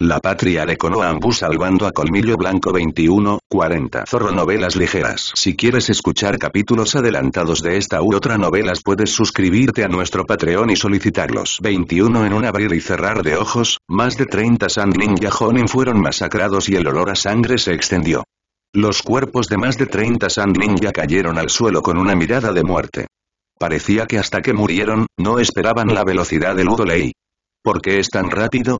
La patria de Konoambu salvando a Colmillo Blanco 21, 40. Zorro Novelas Ligeras. Si quieres escuchar capítulos adelantados de esta u otra novelas puedes suscribirte a nuestro Patreon y solicitarlos. 21 en un abrir y cerrar de ojos, más de 30 Sand Ninja fueron masacrados y el olor a sangre se extendió. Los cuerpos de más de 30 Sand Ninja cayeron al suelo con una mirada de muerte. Parecía que hasta que murieron, no esperaban la velocidad del Udolei. ¿Por qué es tan rápido?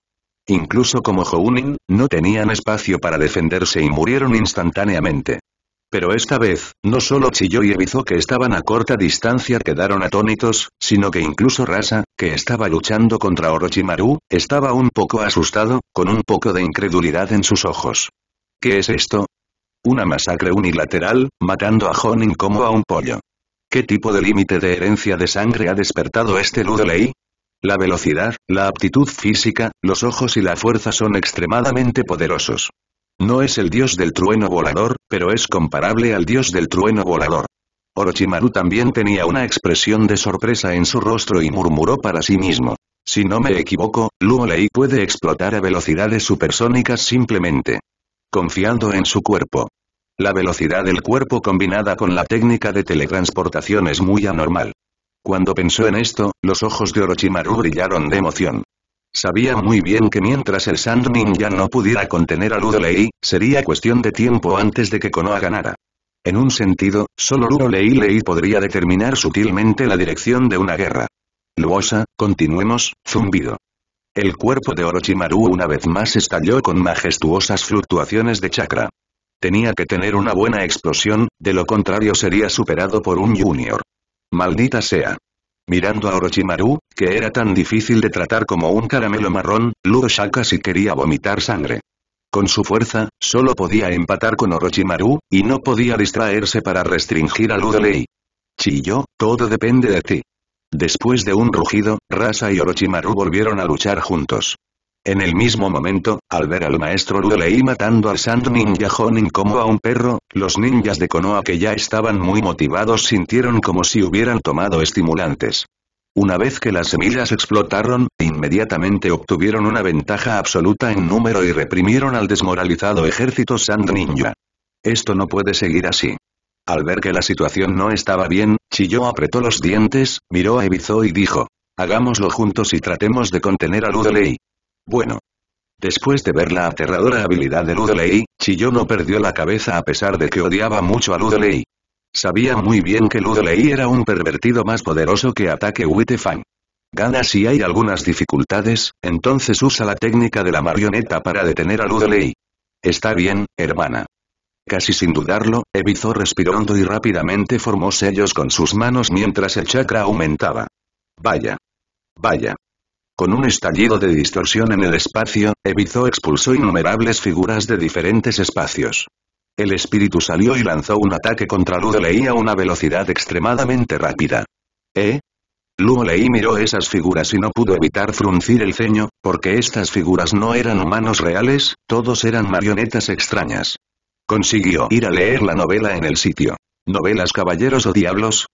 incluso como Jounin, no tenían espacio para defenderse y murieron instantáneamente. Pero esta vez, no solo Chiyo y Ebizo que estaban a corta distancia quedaron atónitos, sino que incluso Rasa, que estaba luchando contra Orochimaru, estaba un poco asustado, con un poco de incredulidad en sus ojos. ¿Qué es esto? Una masacre unilateral, matando a Jonin como a un pollo. ¿Qué tipo de límite de herencia de sangre ha despertado este ley? La velocidad, la aptitud física, los ojos y la fuerza son extremadamente poderosos. No es el dios del trueno volador, pero es comparable al dios del trueno volador. Orochimaru también tenía una expresión de sorpresa en su rostro y murmuró para sí mismo. Si no me equivoco, Luo Lei puede explotar a velocidades supersónicas simplemente. Confiando en su cuerpo. La velocidad del cuerpo combinada con la técnica de teletransportación es muy anormal. Cuando pensó en esto, los ojos de Orochimaru brillaron de emoción. Sabía muy bien que mientras el Sand Ninja no pudiera contener a Ludolei, sería cuestión de tiempo antes de que Konoha ganara. En un sentido, solo Ludolei Lei podría determinar sutilmente la dirección de una guerra. Luosa, continuemos, zumbido. El cuerpo de Orochimaru una vez más estalló con majestuosas fluctuaciones de chakra. Tenía que tener una buena explosión, de lo contrario sería superado por un junior. Maldita sea. Mirando a Orochimaru, que era tan difícil de tratar como un caramelo marrón, Ludo Shaka si quería vomitar sangre. Con su fuerza, solo podía empatar con Orochimaru, y no podía distraerse para restringir a Ludolei. Chiyo, todo depende de ti. Después de un rugido, Rasa y Orochimaru volvieron a luchar juntos. En el mismo momento, al ver al maestro Rulei matando al Sand Ninja Honin como a un perro, los ninjas de Konoha que ya estaban muy motivados sintieron como si hubieran tomado estimulantes. Una vez que las semillas explotaron, inmediatamente obtuvieron una ventaja absoluta en número y reprimieron al desmoralizado ejército Sand Ninja. Esto no puede seguir así. Al ver que la situación no estaba bien, Chilló apretó los dientes, miró a Ebizo y dijo. Hagámoslo juntos y tratemos de contener a Ludelei. Bueno. Después de ver la aterradora habilidad de Ludley, Chiyo no perdió la cabeza a pesar de que odiaba mucho a Ludley. Sabía muy bien que Ludley era un pervertido más poderoso que Ataque Wittefang. Gana si hay algunas dificultades, entonces usa la técnica de la marioneta para detener a Ludley. Está bien, hermana. Casi sin dudarlo, Evizó respiró hondo y rápidamente formó sellos con sus manos mientras el chakra aumentaba. Vaya. Vaya. Con un estallido de distorsión en el espacio, Evizo expulsó innumerables figuras de diferentes espacios. El espíritu salió y lanzó un ataque contra Ludo Leí a una velocidad extremadamente rápida. ¿Eh? Ludo Leí miró esas figuras y no pudo evitar fruncir el ceño, porque estas figuras no eran humanos reales, todos eran marionetas extrañas. Consiguió ir a leer la novela en el sitio. ¿Novelas caballeros o diablos?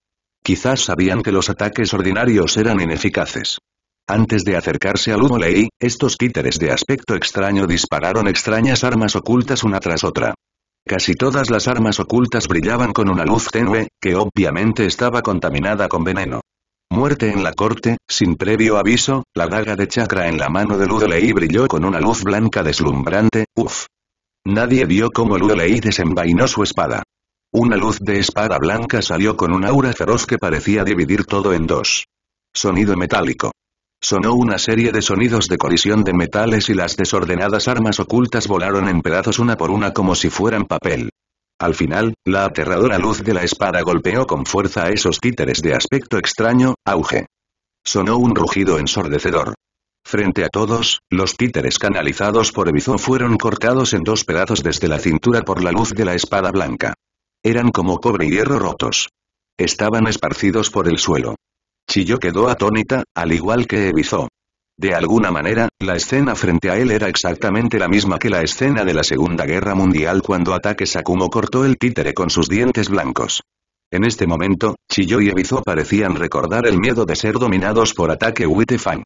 Quizás sabían que los ataques ordinarios eran ineficaces. Antes de acercarse a humo estos títeres de aspecto extraño dispararon extrañas armas ocultas una tras otra. Casi todas las armas ocultas brillaban con una luz tenue, que obviamente estaba contaminada con veneno. Muerte en la corte, sin previo aviso, la daga de chakra en la mano de Ludolei brilló con una luz blanca deslumbrante, uff. Nadie vio cómo Ludolei desenvainó su espada. Una luz de espada blanca salió con un aura feroz que parecía dividir todo en dos. Sonido metálico. Sonó una serie de sonidos de colisión de metales y las desordenadas armas ocultas volaron en pedazos una por una como si fueran papel. Al final, la aterradora luz de la espada golpeó con fuerza a esos títeres de aspecto extraño, auge. Sonó un rugido ensordecedor. Frente a todos, los títeres canalizados por Ebizo fueron cortados en dos pedazos desde la cintura por la luz de la espada blanca. Eran como cobre y hierro rotos. Estaban esparcidos por el suelo. Chiyo quedó atónita, al igual que Ebizo. De alguna manera, la escena frente a él era exactamente la misma que la escena de la Segunda Guerra Mundial cuando Ataque Sakumo cortó el títere con sus dientes blancos. En este momento, Chiyo y Ebizo parecían recordar el miedo de ser dominados por Ataque Witefang.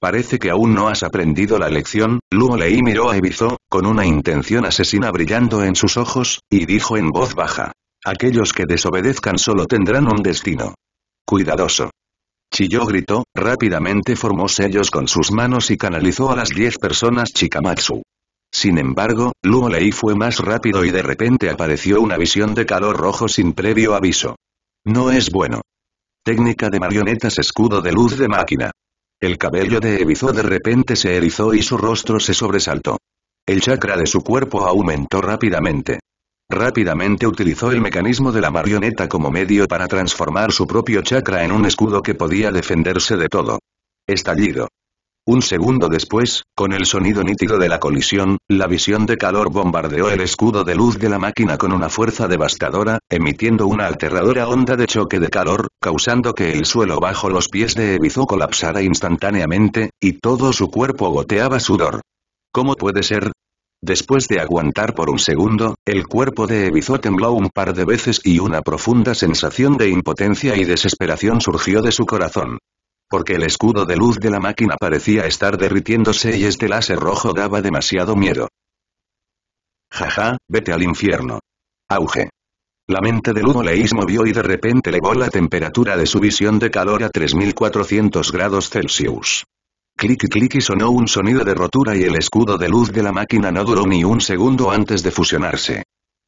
Parece que aún no has aprendido la lección, Luo Lei miró a Ebizo, con una intención asesina brillando en sus ojos, y dijo en voz baja. Aquellos que desobedezcan solo tendrán un destino. Cuidadoso. Chilló gritó, rápidamente formó sellos con sus manos y canalizó a las diez personas Chikamatsu. Sin embargo, Luo Lei fue más rápido y de repente apareció una visión de calor rojo sin previo aviso. No es bueno. Técnica de marionetas escudo de luz de máquina. El cabello de Ebizo de repente se erizó y su rostro se sobresaltó. El chakra de su cuerpo aumentó rápidamente. Rápidamente utilizó el mecanismo de la marioneta como medio para transformar su propio chakra en un escudo que podía defenderse de todo. Estallido. Un segundo después, con el sonido nítido de la colisión, la visión de calor bombardeó el escudo de luz de la máquina con una fuerza devastadora, emitiendo una aterradora onda de choque de calor, causando que el suelo bajo los pies de Ebizu colapsara instantáneamente, y todo su cuerpo goteaba sudor. ¿Cómo puede ser? Después de aguantar por un segundo, el cuerpo de Ebizo tembló un par de veces y una profunda sensación de impotencia y desesperación surgió de su corazón. Porque el escudo de luz de la máquina parecía estar derritiéndose y este láser rojo daba demasiado miedo. Jaja, vete al infierno. Auge. La mente de Ludo Leis movió y de repente elevó la temperatura de su visión de calor a 3400 grados Celsius. Clic clic y sonó un sonido de rotura y el escudo de luz de la máquina no duró ni un segundo antes de fusionarse.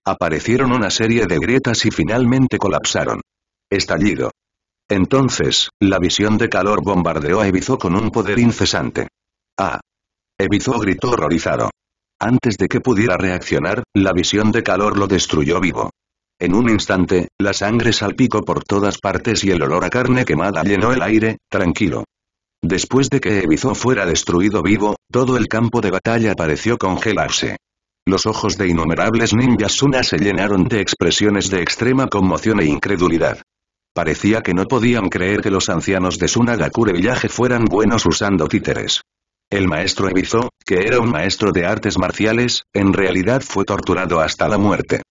Aparecieron una serie de grietas y finalmente colapsaron. Estallido. Entonces, la visión de calor bombardeó a Ebizo con un poder incesante. ¡Ah! Ebizo gritó horrorizado. Antes de que pudiera reaccionar, la visión de calor lo destruyó vivo. En un instante, la sangre salpicó por todas partes y el olor a carne quemada llenó el aire, tranquilo. Después de que Ebizo fuera destruido vivo, todo el campo de batalla pareció congelarse. Los ojos de innumerables ninjas Suna se llenaron de expresiones de extrema conmoción e incredulidad. Parecía que no podían creer que los ancianos de Sunagakure Village fueran buenos usando títeres. El maestro Ebizo, que era un maestro de artes marciales, en realidad fue torturado hasta la muerte.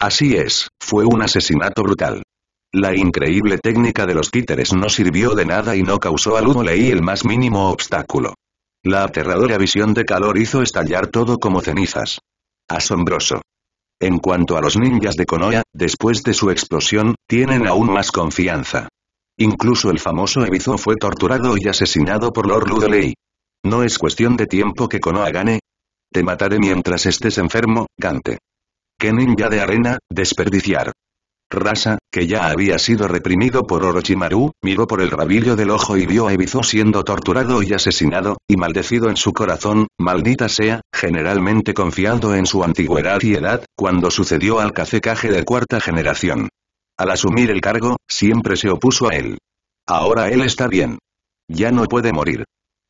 Así es, fue un asesinato brutal. La increíble técnica de los títeres no sirvió de nada y no causó a Ludolei el más mínimo obstáculo. La aterradora visión de calor hizo estallar todo como cenizas. Asombroso. En cuanto a los ninjas de Konoha, después de su explosión, tienen aún más confianza. Incluso el famoso Ebizo fue torturado y asesinado por Lord Ludolei. No es cuestión de tiempo que Konoha gane. Te mataré mientras estés enfermo, Gante. ¿Qué ninja de arena, desperdiciar? Rasa, que ya había sido reprimido por Orochimaru, miró por el rabillo del ojo y vio a Ebizo siendo torturado y asesinado, y maldecido en su corazón, maldita sea, generalmente confiando en su antigüedad y edad, cuando sucedió al cacecaje de cuarta generación. Al asumir el cargo, siempre se opuso a él. Ahora él está bien. Ya no puede morir.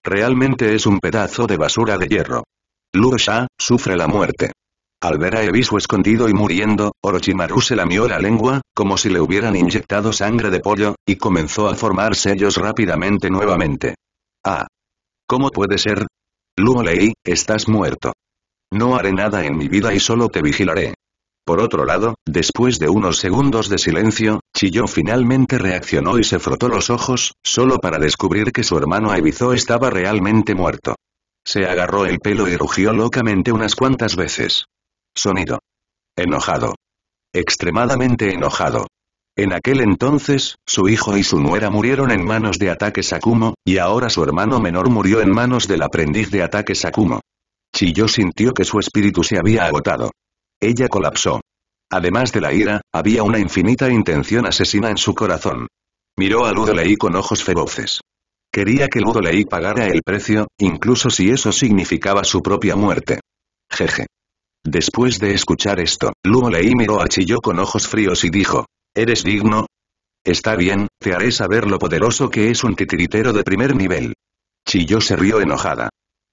Realmente es un pedazo de basura de hierro. Luo sufre la muerte. Al ver a Ebisu escondido y muriendo, Orochimaru se lamió la lengua, como si le hubieran inyectado sangre de pollo, y comenzó a formar sellos rápidamente nuevamente. Ah. ¿Cómo puede ser? Luo estás muerto. No haré nada en mi vida y solo te vigilaré. Por otro lado, después de unos segundos de silencio, Chiyo finalmente reaccionó y se frotó los ojos, solo para descubrir que su hermano Ebizo estaba realmente muerto. Se agarró el pelo y rugió locamente unas cuantas veces. Sonido. Enojado. Extremadamente enojado. En aquel entonces, su hijo y su nuera murieron en manos de ataque Sakumo, y ahora su hermano menor murió en manos del aprendiz de ataque Sakumo. Chiyo sintió que su espíritu se había agotado. Ella colapsó. Además de la ira, había una infinita intención asesina en su corazón. Miró a Ludolei con ojos feroces. Quería que Ludolei pagara el precio, incluso si eso significaba su propia muerte. Jeje. Después de escuchar esto, Luo a Chiyo con ojos fríos y dijo, ¿Eres digno? Está bien, te haré saber lo poderoso que es un titiritero de primer nivel. Chiyo se rió enojada.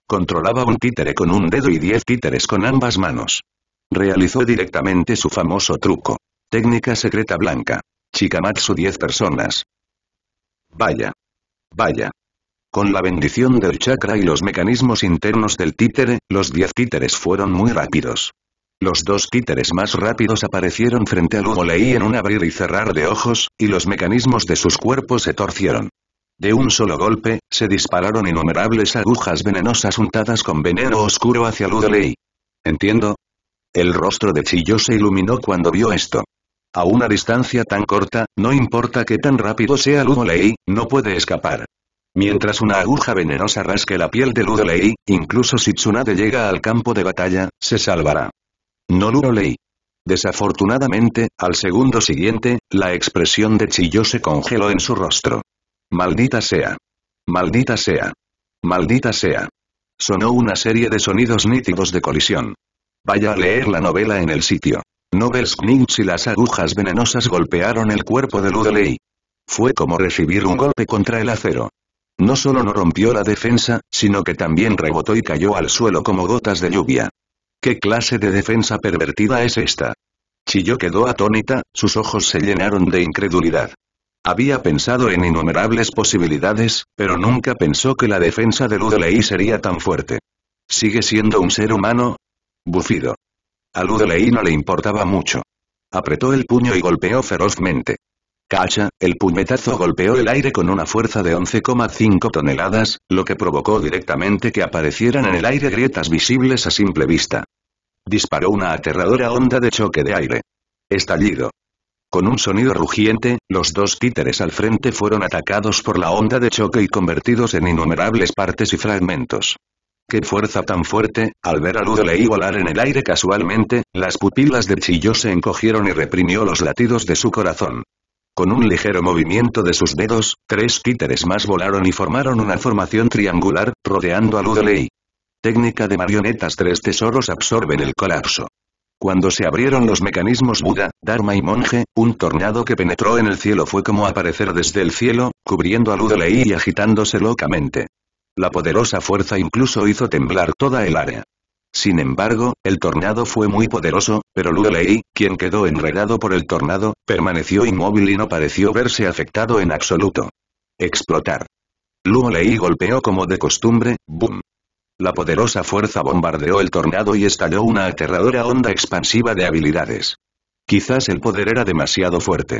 Controlaba un títere con un dedo y diez títeres con ambas manos. Realizó directamente su famoso truco. Técnica secreta blanca. Chikamatsu 10 personas. Vaya. Vaya. Con la bendición del chakra y los mecanismos internos del títere, los diez títeres fueron muy rápidos. Los dos títeres más rápidos aparecieron frente a Lugo en un abrir y cerrar de ojos, y los mecanismos de sus cuerpos se torcieron. De un solo golpe, se dispararon innumerables agujas venenosas untadas con veneno oscuro hacia Lugo ¿Entiendo? El rostro de Chillo se iluminó cuando vio esto. A una distancia tan corta, no importa que tan rápido sea Lugo no puede escapar. Mientras una aguja venenosa rasque la piel de Ludolei, incluso si Tsunade llega al campo de batalla, se salvará. No Ludolei. Desafortunadamente, al segundo siguiente, la expresión de Chiyo se congeló en su rostro. Maldita sea. Maldita sea. Maldita sea. Sonó una serie de sonidos nítidos de colisión. Vaya a leer la novela en el sitio. Novels Knits y las agujas venenosas golpearon el cuerpo de Ludolei. Fue como recibir un golpe contra el acero. No solo no rompió la defensa, sino que también rebotó y cayó al suelo como gotas de lluvia. ¿Qué clase de defensa pervertida es esta? Chiyo quedó atónita, sus ojos se llenaron de incredulidad. Había pensado en innumerables posibilidades, pero nunca pensó que la defensa de Ludeley sería tan fuerte. ¿Sigue siendo un ser humano? Bufido. A Ludeley no le importaba mucho. Apretó el puño y golpeó ferozmente. ¡Cacha! El puñetazo golpeó el aire con una fuerza de 11,5 toneladas, lo que provocó directamente que aparecieran en el aire grietas visibles a simple vista. Disparó una aterradora onda de choque de aire. Estallido. Con un sonido rugiente, los dos títeres al frente fueron atacados por la onda de choque y convertidos en innumerables partes y fragmentos. ¡Qué fuerza tan fuerte! Al ver a Ludo leí volar en el aire casualmente, las pupilas de Chillo se encogieron y reprimió los latidos de su corazón. Con un ligero movimiento de sus dedos, tres títeres más volaron y formaron una formación triangular, rodeando a Ludley. Técnica de marionetas Tres tesoros absorben el colapso. Cuando se abrieron los mecanismos Buda, Dharma y Monje, un tornado que penetró en el cielo fue como aparecer desde el cielo, cubriendo a Ludley y agitándose locamente. La poderosa fuerza incluso hizo temblar toda el área. Sin embargo, el tornado fue muy poderoso, pero Lei, quien quedó enredado por el tornado, permaneció inmóvil y no pareció verse afectado en absoluto. Explotar. Lei golpeó como de costumbre, boom. La poderosa fuerza bombardeó el tornado y estalló una aterradora onda expansiva de habilidades. Quizás el poder era demasiado fuerte.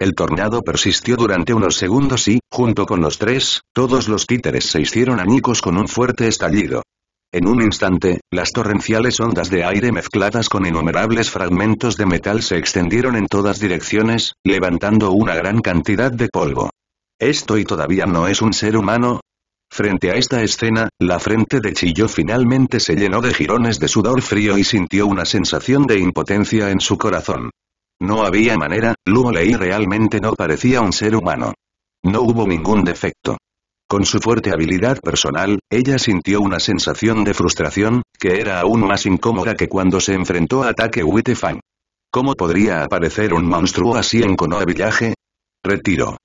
El tornado persistió durante unos segundos y, junto con los tres, todos los títeres se hicieron añicos con un fuerte estallido. En un instante, las torrenciales ondas de aire mezcladas con innumerables fragmentos de metal se extendieron en todas direcciones, levantando una gran cantidad de polvo. Esto y todavía no es un ser humano, Frente a esta escena, la frente de Chillo finalmente se llenó de jirones de sudor frío y sintió una sensación de impotencia en su corazón. No había manera, Luo Lei realmente no parecía un ser humano. No hubo ningún defecto. Con su fuerte habilidad personal, ella sintió una sensación de frustración, que era aún más incómoda que cuando se enfrentó a ataque Wittefang. ¿Cómo podría aparecer un monstruo así en Konoha Village? Retiro.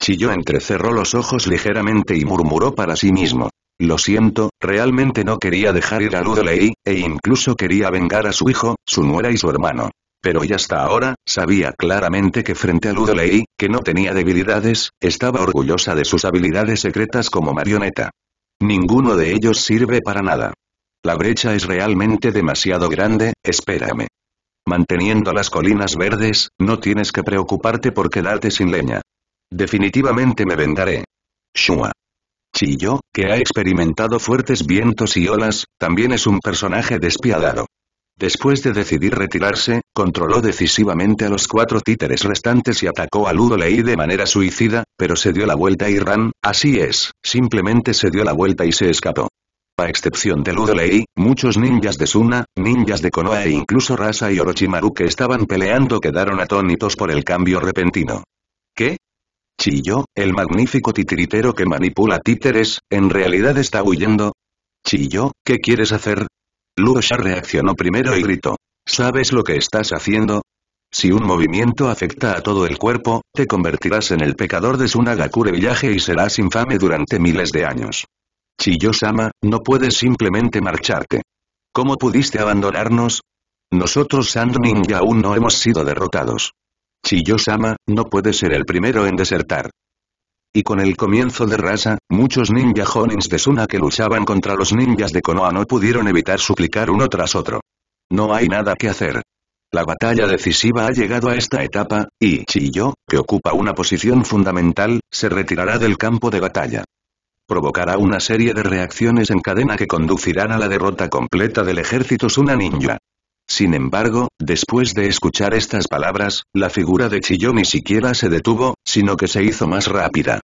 Chilló entrecerró los ojos ligeramente y murmuró para sí mismo. Lo siento, realmente no quería dejar ir a Ludley, e incluso quería vengar a su hijo, su nuera y su hermano. Pero y hasta ahora, sabía claramente que frente a Ludolei, que no tenía debilidades, estaba orgullosa de sus habilidades secretas como marioneta. Ninguno de ellos sirve para nada. La brecha es realmente demasiado grande, espérame. Manteniendo las colinas verdes, no tienes que preocuparte por quedarte sin leña. Definitivamente me vendaré. Shua. Chiyo, que ha experimentado fuertes vientos y olas, también es un personaje despiadado. Después de decidir retirarse, controló decisivamente a los cuatro títeres restantes y atacó a Ludolei de manera suicida, pero se dio la vuelta y Ran, así es, simplemente se dio la vuelta y se escapó. A excepción de Ludolei, muchos ninjas de Suna, ninjas de Konoha e incluso Rasa y Orochimaru que estaban peleando quedaron atónitos por el cambio repentino. ¿Qué? Chilló, el magnífico titiritero que manipula títeres, ¿en realidad está huyendo? Chiyo, ¿qué quieres hacer? Luo reaccionó primero y gritó. ¿Sabes lo que estás haciendo? Si un movimiento afecta a todo el cuerpo, te convertirás en el pecador de Sunagakure Villaje y serás infame durante miles de años. Chiyosama, no puedes simplemente marcharte. ¿Cómo pudiste abandonarnos? Nosotros Sandning aún no hemos sido derrotados. Chiyosama, no puedes ser el primero en desertar. Y con el comienzo de Rasa, muchos ninja de Suna que luchaban contra los ninjas de Konoha no pudieron evitar suplicar uno tras otro. No hay nada que hacer. La batalla decisiva ha llegado a esta etapa, y Chiyo, que ocupa una posición fundamental, se retirará del campo de batalla. Provocará una serie de reacciones en cadena que conducirán a la derrota completa del ejército Suna Ninja. Sin embargo, después de escuchar estas palabras, la figura de Chiyo ni siquiera se detuvo, sino que se hizo más rápida.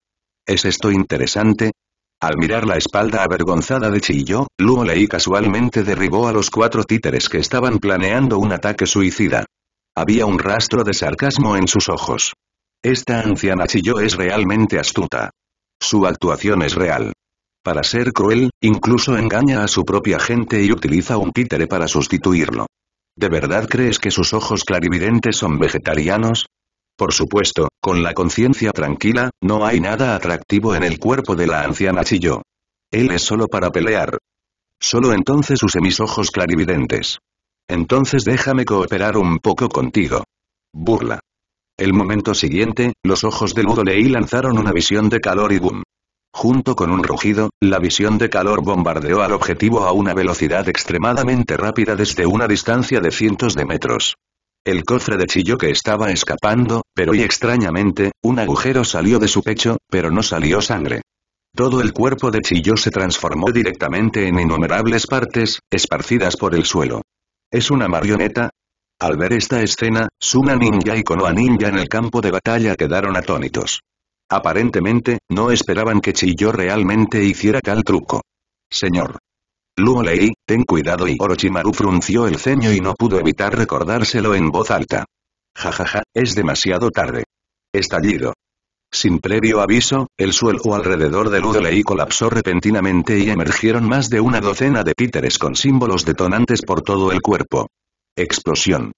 ¿Es esto interesante? Al mirar la espalda avergonzada de Chiyo, Luo Lei casualmente derribó a los cuatro títeres que estaban planeando un ataque suicida. Había un rastro de sarcasmo en sus ojos. Esta anciana Chiyo es realmente astuta. Su actuación es real. Para ser cruel, incluso engaña a su propia gente y utiliza un títere para sustituirlo. ¿De verdad crees que sus ojos clarividentes son vegetarianos? Por supuesto, con la conciencia tranquila, no hay nada atractivo en el cuerpo de la anciana Chiyo. Él es solo para pelear. Solo entonces usé mis ojos clarividentes. Entonces déjame cooperar un poco contigo. Burla. El momento siguiente, los ojos de Ludo lanzaron una visión de calor y boom. Junto con un rugido, la visión de calor bombardeó al objetivo a una velocidad extremadamente rápida desde una distancia de cientos de metros. El cofre de Chillo que estaba escapando, pero y extrañamente, un agujero salió de su pecho, pero no salió sangre. Todo el cuerpo de Chillo se transformó directamente en innumerables partes, esparcidas por el suelo. ¿Es una marioneta? Al ver esta escena, Suna Ninja y Konoha Ninja en el campo de batalla quedaron atónitos. Aparentemente, no esperaban que Chillo realmente hiciera tal truco. Señor. Luo ten cuidado y Orochimaru frunció el ceño y no pudo evitar recordárselo en voz alta. Jajaja, es demasiado tarde. Estallido. Sin previo aviso, el suelo alrededor de Lei colapsó repentinamente y emergieron más de una docena de títeres con símbolos detonantes por todo el cuerpo. Explosión.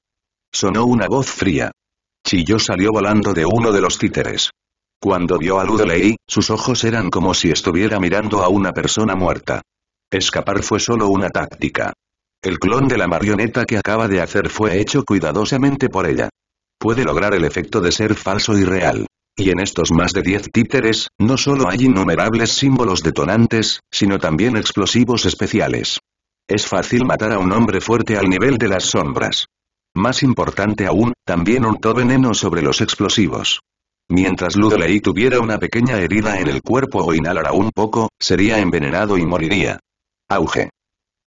Sonó una voz fría. Chiyo salió volando de uno de los títeres. Cuando vio a Ludelei, sus ojos eran como si estuviera mirando a una persona muerta. Escapar fue solo una táctica. El clon de la marioneta que acaba de hacer fue hecho cuidadosamente por ella. Puede lograr el efecto de ser falso y real. Y en estos más de 10 títeres, no solo hay innumerables símbolos detonantes, sino también explosivos especiales. Es fácil matar a un hombre fuerte al nivel de las sombras. Más importante aún, también untó veneno sobre los explosivos. Mientras Ludley tuviera una pequeña herida en el cuerpo o inhalara un poco, sería envenenado y moriría. Auge.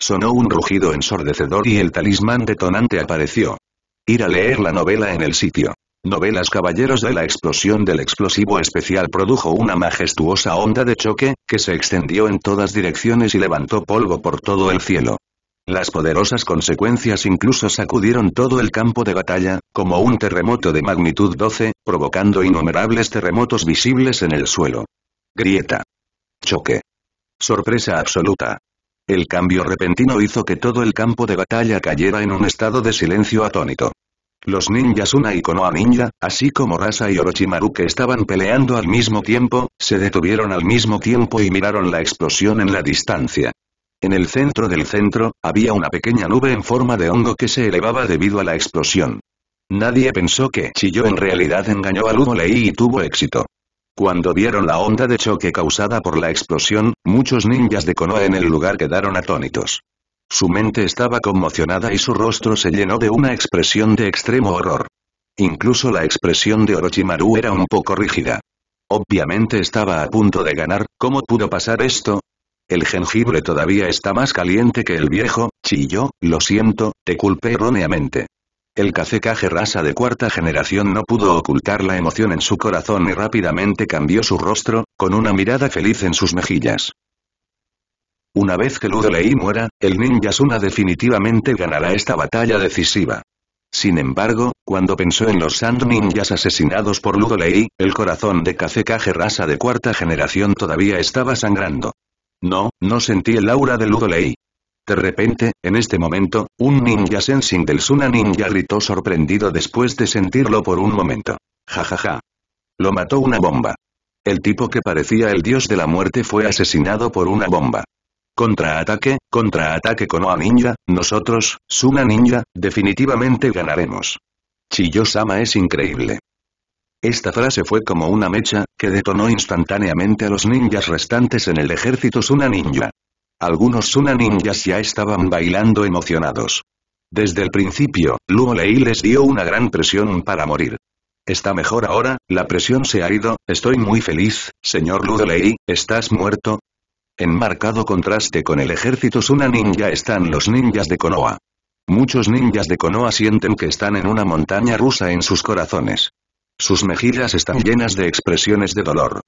Sonó un rugido ensordecedor y el talismán detonante apareció. Ir a leer la novela en el sitio. Novelas Caballeros de la explosión del explosivo especial produjo una majestuosa onda de choque, que se extendió en todas direcciones y levantó polvo por todo el cielo. Las poderosas consecuencias incluso sacudieron todo el campo de batalla, como un terremoto de magnitud 12, provocando innumerables terremotos visibles en el suelo. Grieta. Choque. Sorpresa absoluta. El cambio repentino hizo que todo el campo de batalla cayera en un estado de silencio atónito. Los ninjas Una y Konoha Ninja, así como Rasa y Orochimaru que estaban peleando al mismo tiempo, se detuvieron al mismo tiempo y miraron la explosión en la distancia. En el centro del centro, había una pequeña nube en forma de hongo que se elevaba debido a la explosión. Nadie pensó que Chiyo en realidad engañó a humo y tuvo éxito. Cuando vieron la onda de choque causada por la explosión, muchos ninjas de Konoha en el lugar quedaron atónitos. Su mente estaba conmocionada y su rostro se llenó de una expresión de extremo horror. Incluso la expresión de Orochimaru era un poco rígida. Obviamente estaba a punto de ganar, ¿cómo pudo pasar esto? El jengibre todavía está más caliente que el viejo, chilló, lo siento, te culpé erróneamente. El cacecaje rasa de cuarta generación no pudo ocultar la emoción en su corazón y rápidamente cambió su rostro, con una mirada feliz en sus mejillas. Una vez que Ludo muera, el ninja Suna definitivamente ganará esta batalla decisiva. Sin embargo, cuando pensó en los Sand Ninjas asesinados por Ludo el corazón de Kazekage Rasa de cuarta generación todavía estaba sangrando. No, no sentí el aura de Ludo de repente, en este momento, un ninja sensing del Suna Ninja gritó sorprendido después de sentirlo por un momento. Ja ja ja. Lo mató una bomba. El tipo que parecía el dios de la muerte fue asesinado por una bomba. Contraataque, contraataque con oa Ninja, nosotros, Suna Ninja, definitivamente ganaremos. Chiyosama es increíble. Esta frase fue como una mecha, que detonó instantáneamente a los ninjas restantes en el ejército Suna Ninja. Algunos Suna ninjas ya estaban bailando emocionados. Desde el principio, Ludolei les dio una gran presión para morir. Está mejor ahora, la presión se ha ido, estoy muy feliz, señor Ludolei, ¿estás muerto? En marcado contraste con el ejército Suna ninja están los ninjas de Konoha. Muchos ninjas de Konoha sienten que están en una montaña rusa en sus corazones. Sus mejillas están llenas de expresiones de dolor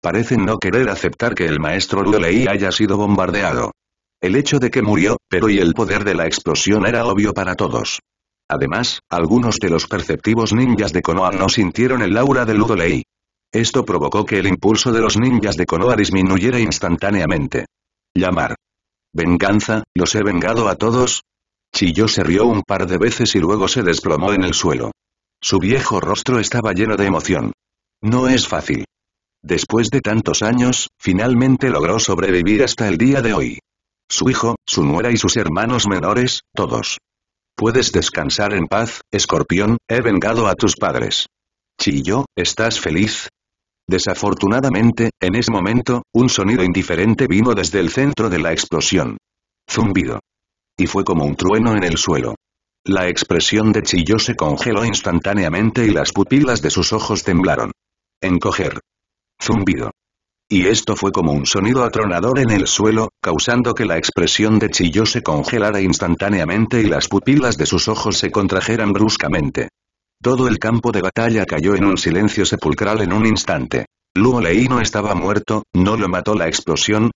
parecen no querer aceptar que el maestro Lulei haya sido bombardeado. El hecho de que murió, pero y el poder de la explosión era obvio para todos. Además, algunos de los perceptivos ninjas de Konoha no sintieron el aura de Ludolei. Esto provocó que el impulso de los ninjas de Konoha disminuyera instantáneamente. Llamar. ¿Venganza? ¿Los he vengado a todos? Chilló se rió un par de veces y luego se desplomó en el suelo. Su viejo rostro estaba lleno de emoción. No es fácil. Después de tantos años, finalmente logró sobrevivir hasta el día de hoy. Su hijo, su nuera y sus hermanos menores, todos. Puedes descansar en paz, escorpión, he vengado a tus padres. Chillo, ¿estás feliz? Desafortunadamente, en ese momento, un sonido indiferente vino desde el centro de la explosión. Zumbido. Y fue como un trueno en el suelo. La expresión de Chillo se congeló instantáneamente y las pupilas de sus ojos temblaron. Encoger. Zumbido. Y esto fue como un sonido atronador en el suelo, causando que la expresión de Chillo se congelara instantáneamente y las pupilas de sus ojos se contrajeran bruscamente. Todo el campo de batalla cayó en un silencio sepulcral en un instante. Luo Lei no estaba muerto, no lo mató la explosión.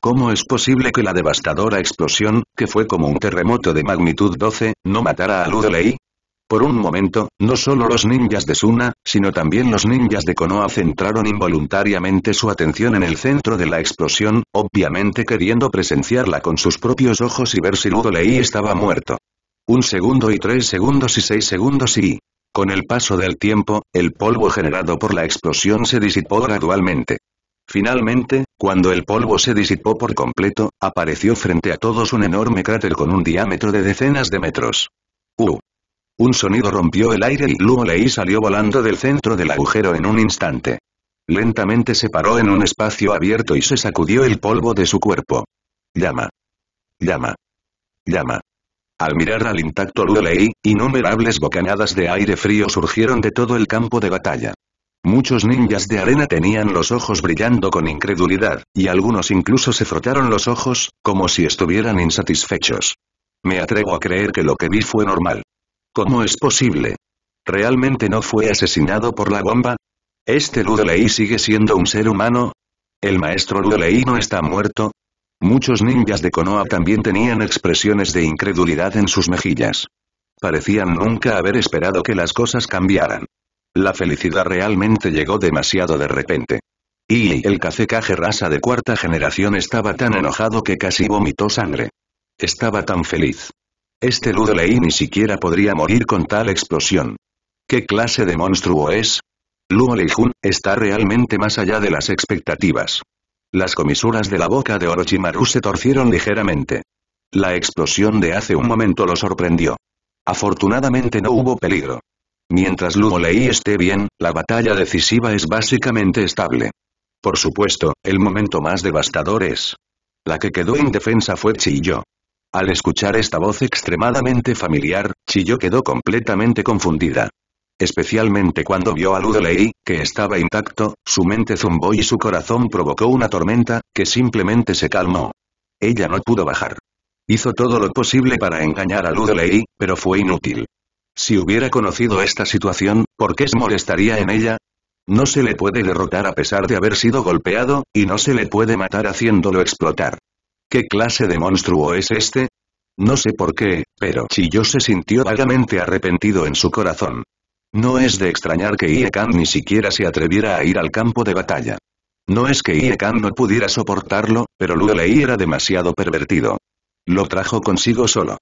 ¿Cómo es posible que la devastadora explosión, que fue como un terremoto de magnitud 12, no matara a Luo Lei? Por un momento, no solo los ninjas de Suna, sino también los ninjas de Konoha centraron involuntariamente su atención en el centro de la explosión, obviamente queriendo presenciarla con sus propios ojos y ver si Ludolei estaba muerto. Un segundo y tres segundos y seis segundos y... Con el paso del tiempo, el polvo generado por la explosión se disipó gradualmente. Finalmente, cuando el polvo se disipó por completo, apareció frente a todos un enorme cráter con un diámetro de decenas de metros. Un sonido rompió el aire y Luo salió volando del centro del agujero en un instante. Lentamente se paró en un espacio abierto y se sacudió el polvo de su cuerpo. Llama. Llama. Llama. Al mirar al intacto Luo innumerables bocanadas de aire frío surgieron de todo el campo de batalla. Muchos ninjas de arena tenían los ojos brillando con incredulidad, y algunos incluso se frotaron los ojos, como si estuvieran insatisfechos. Me atrevo a creer que lo que vi fue normal. ¿Cómo es posible? ¿Realmente no fue asesinado por la bomba? ¿Este Ludolei sigue siendo un ser humano? ¿El maestro Ludolei no está muerto? Muchos ninjas de Konoha también tenían expresiones de incredulidad en sus mejillas. Parecían nunca haber esperado que las cosas cambiaran. La felicidad realmente llegó demasiado de repente. Y el Kazekage rasa de cuarta generación estaba tan enojado que casi vomitó sangre. Estaba tan feliz. Este Ludolei ni siquiera podría morir con tal explosión. ¿Qué clase de monstruo es? Luo jun está realmente más allá de las expectativas. Las comisuras de la boca de Orochimaru se torcieron ligeramente. La explosión de hace un momento lo sorprendió. Afortunadamente no hubo peligro. Mientras Lugo Lei esté bien, la batalla decisiva es básicamente estable. Por supuesto, el momento más devastador es. La que quedó indefensa fue Chiyo. Al escuchar esta voz extremadamente familiar, Chiyo quedó completamente confundida. Especialmente cuando vio a Ludolei, que estaba intacto, su mente zumbó y su corazón provocó una tormenta, que simplemente se calmó. Ella no pudo bajar. Hizo todo lo posible para engañar a Ludolei, pero fue inútil. Si hubiera conocido esta situación, ¿por qué se molestaría en ella? No se le puede derrotar a pesar de haber sido golpeado, y no se le puede matar haciéndolo explotar. ¿Qué clase de monstruo es este? No sé por qué, pero Chiyo se sintió vagamente arrepentido en su corazón. No es de extrañar que Iekan ni siquiera se atreviera a ir al campo de batalla. No es que Iekan no pudiera soportarlo, pero Lulei era demasiado pervertido. Lo trajo consigo solo.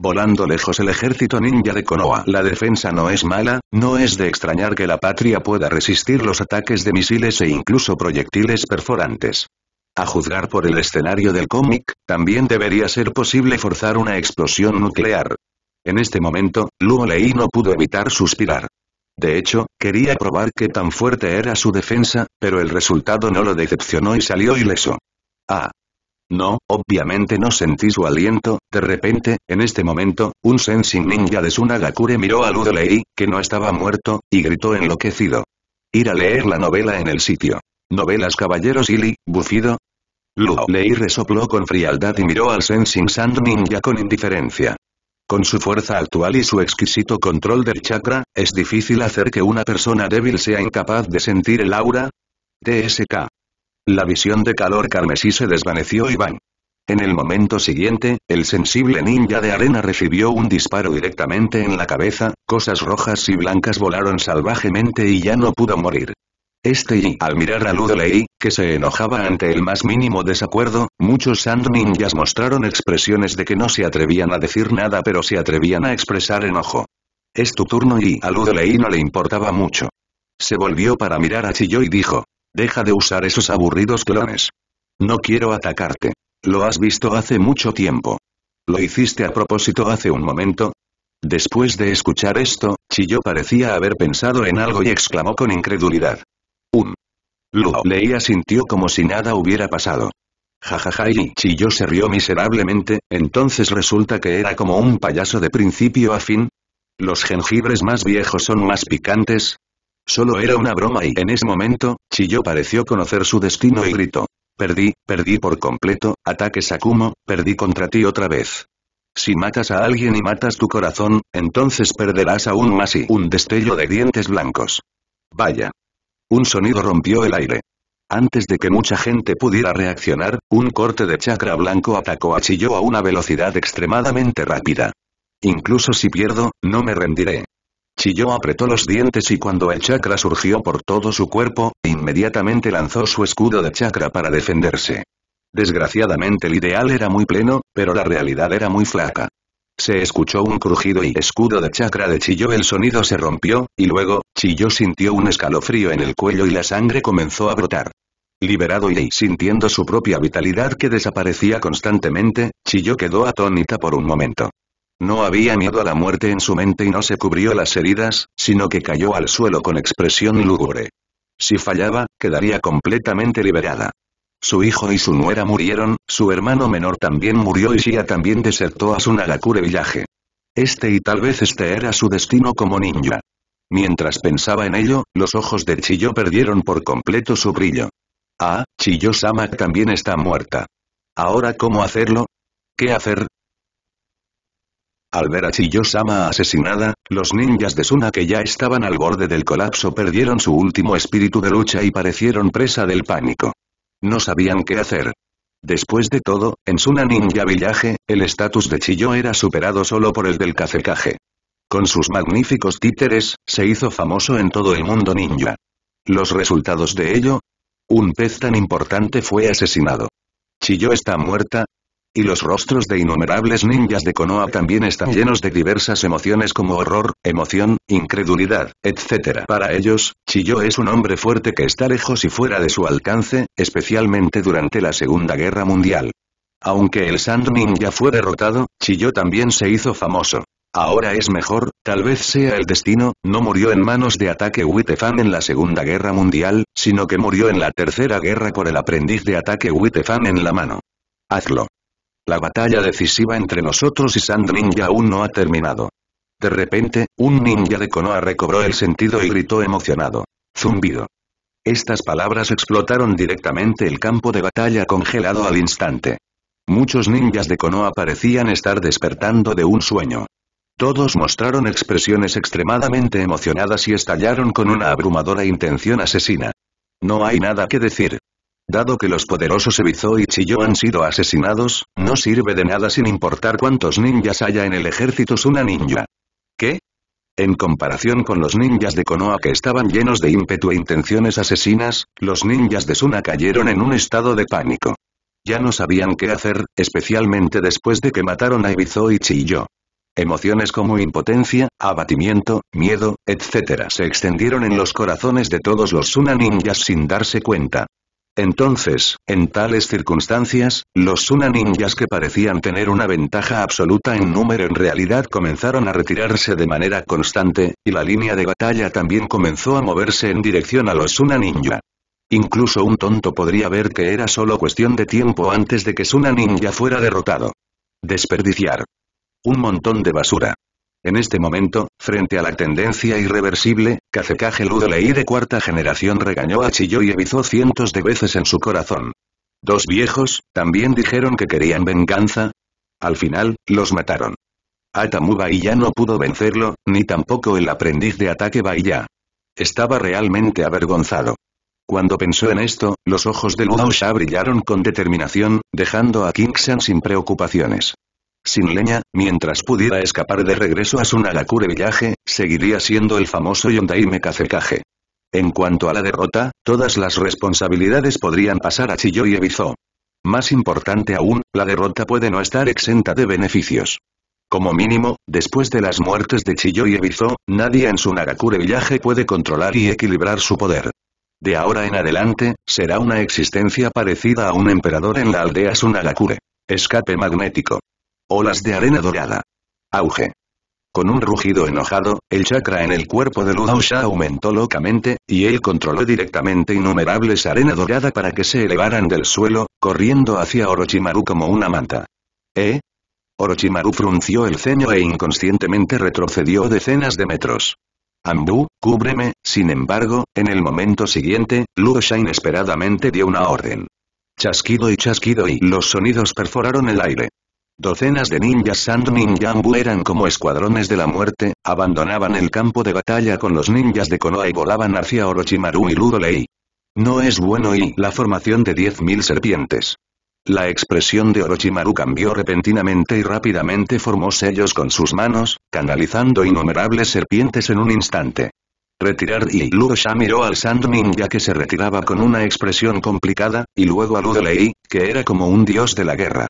Volando lejos el ejército ninja de Konoha. La defensa no es mala, no es de extrañar que la patria pueda resistir los ataques de misiles e incluso proyectiles perforantes. A juzgar por el escenario del cómic, también debería ser posible forzar una explosión nuclear. En este momento, Luo Lei no pudo evitar suspirar. De hecho, quería probar qué tan fuerte era su defensa, pero el resultado no lo decepcionó y salió ileso. Ah. No, obviamente no sentí su aliento, de repente, en este momento, un sensing ninja de Sunagakure miró a luo Lei, que no estaba muerto, y gritó enloquecido. Ir a leer la novela en el sitio. Novelas Caballeros Ili, Bufido. Luo Lei resopló con frialdad y miró al Sensing Sand Ninja con indiferencia. Con su fuerza actual y su exquisito control del chakra, es difícil hacer que una persona débil sea incapaz de sentir el aura. TSK. La visión de calor carmesí se desvaneció y van. En el momento siguiente, el sensible ninja de arena recibió un disparo directamente en la cabeza, cosas rojas y blancas volaron salvajemente y ya no pudo morir. Este y, al mirar a Ludley, que se enojaba ante el más mínimo desacuerdo, muchos Sand Ninjas mostraron expresiones de que no se atrevían a decir nada pero se atrevían a expresar enojo. Es tu turno y a Ludley no le importaba mucho. Se volvió para mirar a Chiyo y dijo, deja de usar esos aburridos clones. No quiero atacarte. Lo has visto hace mucho tiempo. ¿Lo hiciste a propósito hace un momento? Después de escuchar esto, Chiyo parecía haber pensado en algo y exclamó con incredulidad. Luo leía sintió como si nada hubiera pasado. Jajaja y Chillo se rió miserablemente, entonces resulta que era como un payaso de principio a fin. Los jengibres más viejos son más picantes. Solo era una broma y en ese momento, Chillo pareció conocer su destino y gritó. Perdí, perdí por completo, ataque Sakumo, perdí contra ti otra vez. Si matas a alguien y matas tu corazón, entonces perderás aún más y un destello de dientes blancos. Vaya. Un sonido rompió el aire. Antes de que mucha gente pudiera reaccionar, un corte de chakra blanco atacó a Chiyo a una velocidad extremadamente rápida. Incluso si pierdo, no me rendiré. Chiyo apretó los dientes y cuando el chakra surgió por todo su cuerpo, inmediatamente lanzó su escudo de chakra para defenderse. Desgraciadamente el ideal era muy pleno, pero la realidad era muy flaca. Se escuchó un crujido y escudo de chakra de Chiyo el sonido se rompió, y luego, Chilló sintió un escalofrío en el cuello y la sangre comenzó a brotar. Liberado y sintiendo su propia vitalidad que desaparecía constantemente, Chiyo quedó atónita por un momento. No había miedo a la muerte en su mente y no se cubrió las heridas, sino que cayó al suelo con expresión lúgubre. Si fallaba, quedaría completamente liberada. Su hijo y su nuera murieron, su hermano menor también murió y Shia también desertó a su Nagakure villaje. Este y tal vez este era su destino como ninja. Mientras pensaba en ello, los ojos de Chiyo perdieron por completo su brillo. Ah, Chiyo-sama también está muerta. ¿Ahora cómo hacerlo? ¿Qué hacer? Al ver a Chiyo-sama asesinada, los ninjas de Suna que ya estaban al borde del colapso perdieron su último espíritu de lucha y parecieron presa del pánico. No sabían qué hacer. Después de todo, en Suna Ninja villaje, el estatus de Chiyo era superado solo por el del cacecaje. Con sus magníficos títeres, se hizo famoso en todo el mundo ninja. ¿Los resultados de ello? Un pez tan importante fue asesinado. Chiyo está muerta, y los rostros de innumerables ninjas de Konoha también están llenos de diversas emociones como horror, emoción, incredulidad, etc. Para ellos, Chiyo es un hombre fuerte que está lejos y fuera de su alcance, especialmente durante la Segunda Guerra Mundial. Aunque el Sand Ninja fue derrotado, Chiyo también se hizo famoso. Ahora es mejor, tal vez sea el destino, no murió en manos de ataque Wittefan en la Segunda Guerra Mundial, sino que murió en la Tercera Guerra por el aprendiz de ataque Wittefan en la mano. Hazlo. La batalla decisiva entre nosotros y Sand Ninja aún no ha terminado. De repente, un ninja de Konoha recobró el sentido y gritó emocionado. Zumbido. Estas palabras explotaron directamente el campo de batalla congelado al instante. Muchos ninjas de Konoha parecían estar despertando de un sueño. Todos mostraron expresiones extremadamente emocionadas y estallaron con una abrumadora intención asesina. No hay nada que decir. Dado que los poderosos Ebizo y Chiyo han sido asesinados, no sirve de nada sin importar cuántos ninjas haya en el ejército Suna Ninja. ¿Qué? En comparación con los ninjas de Konoha que estaban llenos de ímpetu e intenciones asesinas, los ninjas de Suna cayeron en un estado de pánico. Ya no sabían qué hacer, especialmente después de que mataron a Ebizo y Chiyo. Emociones como impotencia, abatimiento, miedo, etc. se extendieron en los corazones de todos los Suna ninjas sin darse cuenta. Entonces, en tales circunstancias, los Suna ninjas que parecían tener una ventaja absoluta en número en realidad comenzaron a retirarse de manera constante, y la línea de batalla también comenzó a moverse en dirección a los Suna ninja. Incluso un tonto podría ver que era solo cuestión de tiempo antes de que Suna ninja fuera derrotado. Desperdiciar. Un montón de basura. En este momento, frente a la tendencia irreversible, Kazekage Ludolei de cuarta generación regañó a Chiyo y evizó cientos de veces en su corazón. Dos viejos, también dijeron que querían venganza. Al final, los mataron. Atamuba y ya no pudo vencerlo, ni tampoco el aprendiz de ataque bailla. Estaba realmente avergonzado. Cuando pensó en esto, los ojos de Sha brillaron con determinación, dejando a Kingshan sin preocupaciones sin leña, mientras pudiera escapar de regreso a su Nagakure villaje seguiría siendo el famoso Yondaime Kazekage. En cuanto a la derrota, todas las responsabilidades podrían pasar a Chiyo y Más importante aún, la derrota puede no estar exenta de beneficios. Como mínimo, después de las muertes de Chiyo y nadie en su Nagakure villaje puede controlar y equilibrar su poder. De ahora en adelante, será una existencia parecida a un emperador en la aldea Sunagakure. Escape magnético. Olas de arena dorada. Auge. Con un rugido enojado, el chakra en el cuerpo de luo aumentó locamente, y él controló directamente innumerables arena dorada para que se elevaran del suelo, corriendo hacia Orochimaru como una manta. ¿Eh? Orochimaru frunció el ceño e inconscientemente retrocedió decenas de metros. Ambu, cúbreme, sin embargo, en el momento siguiente, Lu inesperadamente dio una orden. Chasquido y chasquido y los sonidos perforaron el aire. Docenas de ninjas Sand Ninjambu eran como escuadrones de la muerte, abandonaban el campo de batalla con los ninjas de Konoha y volaban hacia Orochimaru y Ludolei. No es bueno y la formación de 10.000 serpientes. La expresión de Orochimaru cambió repentinamente y rápidamente formó sellos con sus manos, canalizando innumerables serpientes en un instante. Retirar y Sha miró al Sand ya que se retiraba con una expresión complicada, y luego a Ludolei, que era como un dios de la guerra.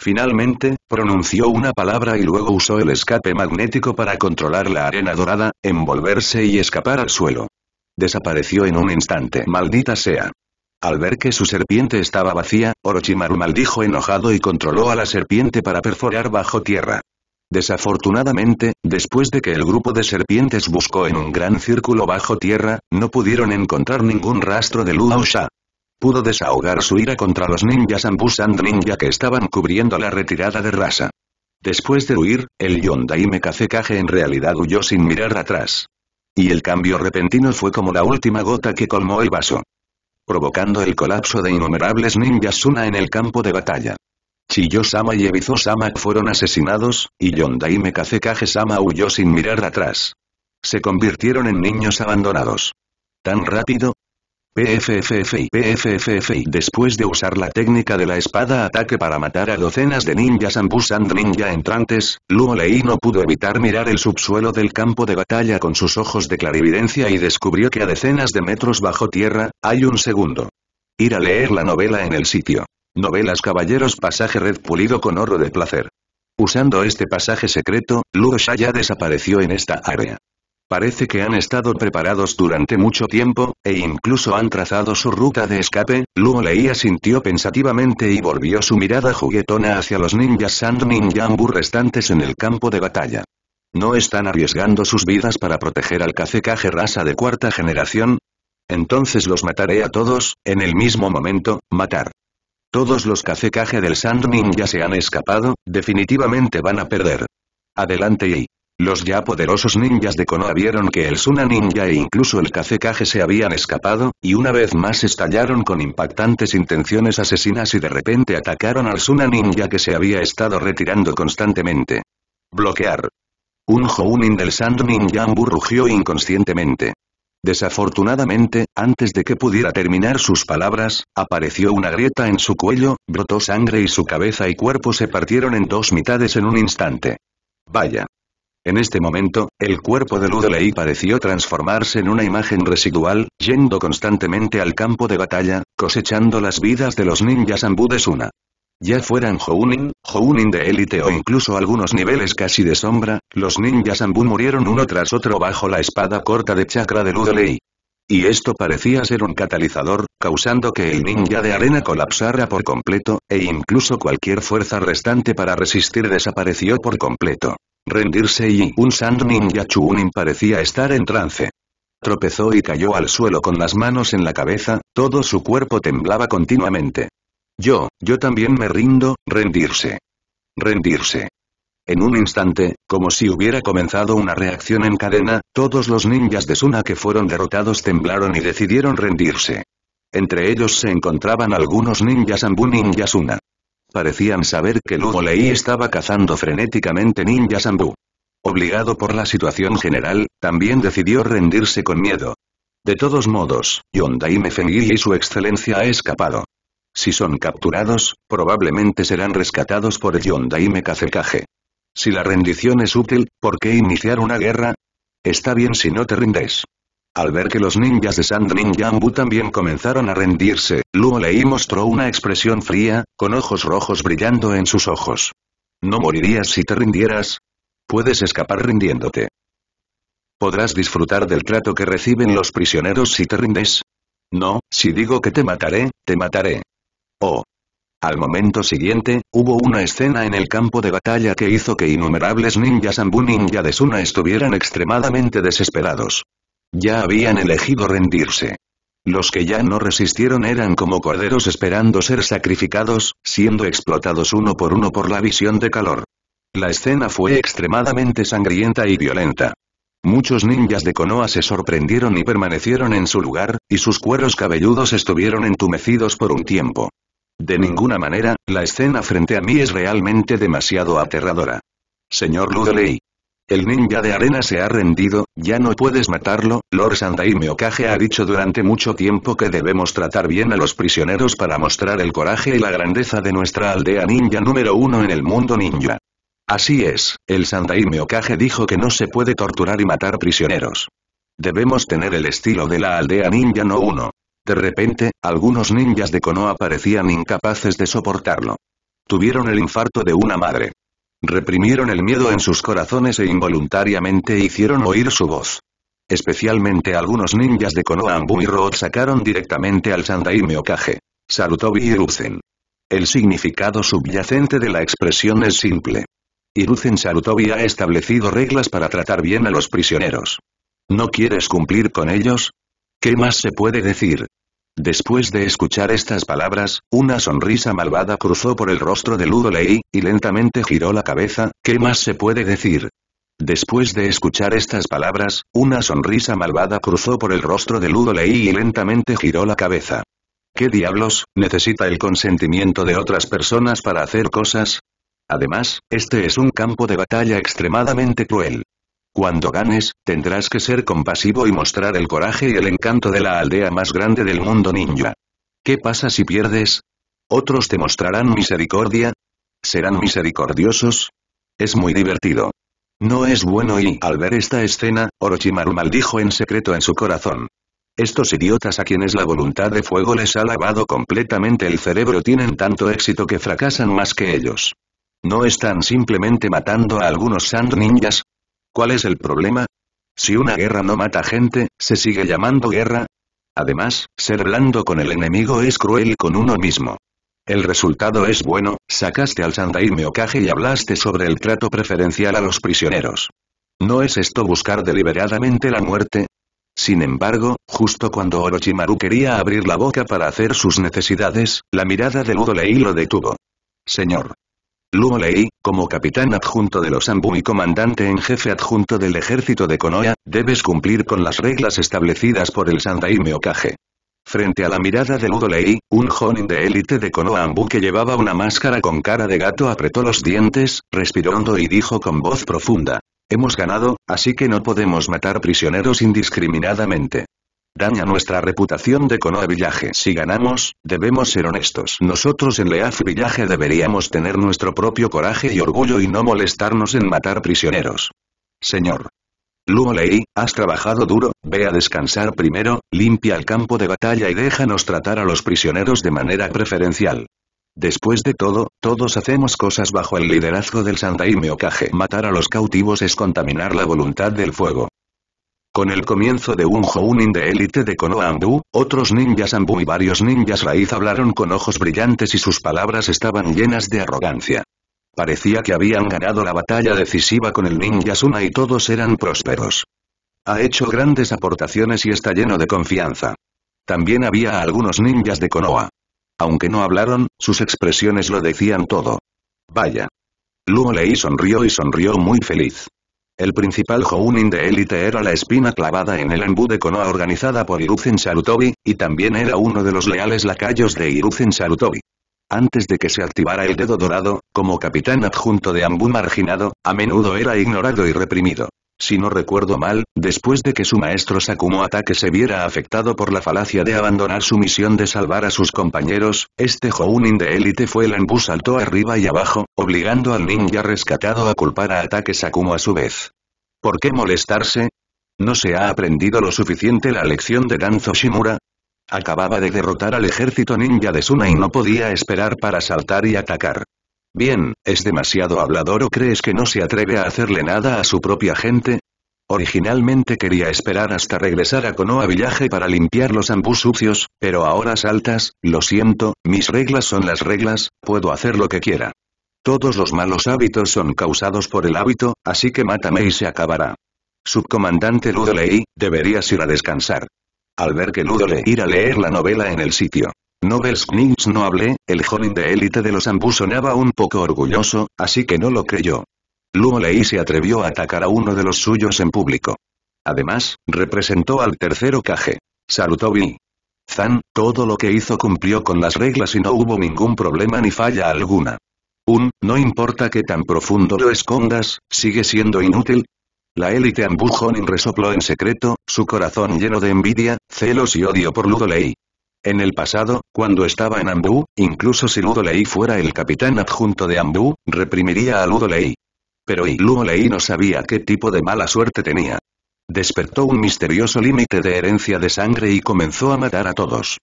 Finalmente, pronunció una palabra y luego usó el escape magnético para controlar la arena dorada, envolverse y escapar al suelo. Desapareció en un instante. Maldita sea. Al ver que su serpiente estaba vacía, Orochimaru maldijo enojado y controló a la serpiente para perforar bajo tierra. Desafortunadamente, después de que el grupo de serpientes buscó en un gran círculo bajo tierra, no pudieron encontrar ningún rastro de Luo Sha. Pudo desahogar su ira contra los ninjas and Ninja que estaban cubriendo la retirada de Rasa. Después de huir, el Yondaime Mekazekage en realidad huyó sin mirar atrás. Y el cambio repentino fue como la última gota que colmó el vaso. Provocando el colapso de innumerables ninjas Suna en el campo de batalla. Chiyo-sama y Ebizo-sama fueron asesinados, y Yondaime Mekazekage-sama huyó sin mirar atrás. Se convirtieron en niños abandonados. ¿Tan rápido? PFFFI PFFFI Después de usar la técnica de la espada ataque para matar a docenas de ninjas and ninja entrantes, Luo Lei no pudo evitar mirar el subsuelo del campo de batalla con sus ojos de clarividencia y descubrió que a decenas de metros bajo tierra, hay un segundo. Ir a leer la novela en el sitio. Novelas Caballeros Pasaje Red Pulido con Oro de Placer. Usando este pasaje secreto, Luo Sha ya desapareció en esta área. Parece que han estado preparados durante mucho tiempo, e incluso han trazado su ruta de escape, Luo leía sintió pensativamente y volvió su mirada juguetona hacia los ninjas Sand Ambu restantes en el campo de batalla. ¿No están arriesgando sus vidas para proteger al cacecaje raza de cuarta generación? Entonces los mataré a todos, en el mismo momento, matar. Todos los cacecaje del Sand Ninja se han escapado, definitivamente van a perder. Adelante y... Los ya poderosos ninjas de Konoha vieron que el Suna Ninja e incluso el Kazekage se habían escapado, y una vez más estallaron con impactantes intenciones asesinas y de repente atacaron al Suna Ninja que se había estado retirando constantemente. Bloquear. Un jounin del Sand Ninjambu rugió inconscientemente. Desafortunadamente, antes de que pudiera terminar sus palabras, apareció una grieta en su cuello, brotó sangre y su cabeza y cuerpo se partieron en dos mitades en un instante. Vaya. En este momento, el cuerpo de Ludley pareció transformarse en una imagen residual, yendo constantemente al campo de batalla, cosechando las vidas de los ninjas Suna. Ya fueran Hounin, Hounin de élite o incluso algunos niveles casi de sombra, los ninjas Ambu murieron uno tras otro bajo la espada corta de chakra de Ludley. Y esto parecía ser un catalizador, causando que el ninja de arena colapsara por completo, e incluso cualquier fuerza restante para resistir desapareció por completo rendirse y un Sand Ninja Chunin parecía estar en trance. Tropezó y cayó al suelo con las manos en la cabeza, todo su cuerpo temblaba continuamente. Yo, yo también me rindo, rendirse. Rendirse. En un instante, como si hubiera comenzado una reacción en cadena, todos los ninjas de Suna que fueron derrotados temblaron y decidieron rendirse. Entre ellos se encontraban algunos ninjas Ambu Ninja Suna. Parecían saber que Lugo Lei estaba cazando frenéticamente ninja Sambu. Obligado por la situación general, también decidió rendirse con miedo. De todos modos, Yondaime Fengili y su excelencia ha escapado. Si son capturados, probablemente serán rescatados por Yondaime Kazekage. Si la rendición es útil, ¿por qué iniciar una guerra? Está bien si no te rindes. Al ver que los ninjas de Ninja Ambu también comenzaron a rendirse, Luo Lei mostró una expresión fría, con ojos rojos brillando en sus ojos. ¿No morirías si te rindieras? Puedes escapar rindiéndote. ¿Podrás disfrutar del trato que reciben los prisioneros si te rindes? No, si digo que te mataré, te mataré. Oh. Al momento siguiente, hubo una escena en el campo de batalla que hizo que innumerables ninjas Ambu ninja de Suna estuvieran extremadamente desesperados. Ya habían elegido rendirse. Los que ya no resistieron eran como corderos esperando ser sacrificados, siendo explotados uno por uno por la visión de calor. La escena fue extremadamente sangrienta y violenta. Muchos ninjas de Konoha se sorprendieron y permanecieron en su lugar, y sus cueros cabelludos estuvieron entumecidos por un tiempo. De ninguna manera, la escena frente a mí es realmente demasiado aterradora. Señor Ludley. El ninja de arena se ha rendido, ya no puedes matarlo, Lord Sandaime Okage ha dicho durante mucho tiempo que debemos tratar bien a los prisioneros para mostrar el coraje y la grandeza de nuestra aldea ninja número uno en el mundo ninja. Así es, el Sandaime Okage dijo que no se puede torturar y matar prisioneros. Debemos tener el estilo de la aldea ninja no uno. De repente, algunos ninjas de Konoha parecían incapaces de soportarlo. Tuvieron el infarto de una madre. Reprimieron el miedo en sus corazones e involuntariamente hicieron oír su voz. Especialmente algunos ninjas de Konohambu y Road sacaron directamente al Sandaime Okage. y Iruzen. El significado subyacente de la expresión es simple. Iruzen Sarutobi ha establecido reglas para tratar bien a los prisioneros. ¿No quieres cumplir con ellos? ¿Qué más se puede decir? Después de escuchar estas palabras, una sonrisa malvada cruzó por el rostro de Ludoley, y lentamente giró la cabeza, ¿qué más se puede decir? Después de escuchar estas palabras, una sonrisa malvada cruzó por el rostro de Ludoley y lentamente giró la cabeza. ¿Qué diablos, necesita el consentimiento de otras personas para hacer cosas? Además, este es un campo de batalla extremadamente cruel. Cuando ganes, tendrás que ser compasivo y mostrar el coraje y el encanto de la aldea más grande del mundo ninja. ¿Qué pasa si pierdes? ¿Otros te mostrarán misericordia? ¿Serán misericordiosos? Es muy divertido. No es bueno y, al ver esta escena, Orochimaru maldijo en secreto en su corazón. Estos idiotas a quienes la voluntad de fuego les ha lavado completamente el cerebro tienen tanto éxito que fracasan más que ellos. No están simplemente matando a algunos sand ninjas, ¿Cuál es el problema? Si una guerra no mata gente, ¿se sigue llamando guerra? Además, ser blando con el enemigo es cruel con uno mismo. El resultado es bueno, sacaste al Sandai Meokage y hablaste sobre el trato preferencial a los prisioneros. ¿No es esto buscar deliberadamente la muerte? Sin embargo, justo cuando Orochimaru quería abrir la boca para hacer sus necesidades, la mirada de Ludo Lei lo detuvo. Señor, Lei, como capitán adjunto de los Ambu y comandante en jefe adjunto del ejército de Konoha, debes cumplir con las reglas establecidas por el Sandaime Okaje. Frente a la mirada de Lei, un jonin de élite de Konoha Ambu que llevaba una máscara con cara de gato apretó los dientes, respirando y dijo con voz profunda. Hemos ganado, así que no podemos matar prisioneros indiscriminadamente. Daña nuestra reputación de Konoha Villaje Si ganamos, debemos ser honestos. Nosotros en Leaf Villaje deberíamos tener nuestro propio coraje y orgullo y no molestarnos en matar prisioneros. Señor. Luo Lei, has trabajado duro, ve a descansar primero, limpia el campo de batalla y déjanos tratar a los prisioneros de manera preferencial. Después de todo, todos hacemos cosas bajo el liderazgo del Santaime Kage Matar a los cautivos es contaminar la voluntad del fuego. Con el comienzo de un Jounin de élite de Konoha Andu, otros ninjas Ambu y varios ninjas raíz hablaron con ojos brillantes y sus palabras estaban llenas de arrogancia. Parecía que habían ganado la batalla decisiva con el ninja Suna y todos eran prósperos. Ha hecho grandes aportaciones y está lleno de confianza. También había algunos ninjas de Konoha. Aunque no hablaron, sus expresiones lo decían todo. Vaya. Luo Lei sonrió y sonrió muy feliz. El principal Jounin de élite era la espina clavada en el de Konoha organizada por Hiruzen Sarutobi, y también era uno de los leales lacayos de Hiruzen Sarutobi. Antes de que se activara el dedo dorado, como capitán adjunto de Ambu marginado, a menudo era ignorado y reprimido. Si no recuerdo mal, después de que su maestro Sakumo Ataque se viera afectado por la falacia de abandonar su misión de salvar a sus compañeros, este Jounin de élite fue el saltó arriba y abajo, obligando al ninja rescatado a culpar a Ataque Sakumo a su vez. ¿Por qué molestarse? ¿No se ha aprendido lo suficiente la lección de Danzo Shimura? Acababa de derrotar al ejército ninja de Suna y no podía esperar para saltar y atacar. Bien, ¿es demasiado hablador o crees que no se atreve a hacerle nada a su propia gente? Originalmente quería esperar hasta regresar a Konoha Villaje para limpiar los ambus sucios, pero ahora saltas, lo siento, mis reglas son las reglas, puedo hacer lo que quiera. Todos los malos hábitos son causados por el hábito, así que mátame y se acabará. Subcomandante Ludolei, deberías ir a descansar. Al ver que Ludolei irá a leer la novela en el sitio Nobles no hablé, el joven de élite de los Ambu sonaba un poco orgulloso, así que no lo creyó. Luo se atrevió a atacar a uno de los suyos en público. Además, representó al tercero caje. Salutó B. Zan, todo lo que hizo cumplió con las reglas y no hubo ningún problema ni falla alguna. Un, no importa que tan profundo lo escondas, sigue siendo inútil. La élite Ambu Honin resopló en secreto, su corazón lleno de envidia, celos y odio por Ludo en el pasado, cuando estaba en Ambu, incluso si Ludolei fuera el capitán adjunto de Ambu, reprimiría a Ludolei. Pero Ludolei no sabía qué tipo de mala suerte tenía. Despertó un misterioso límite de herencia de sangre y comenzó a matar a todos.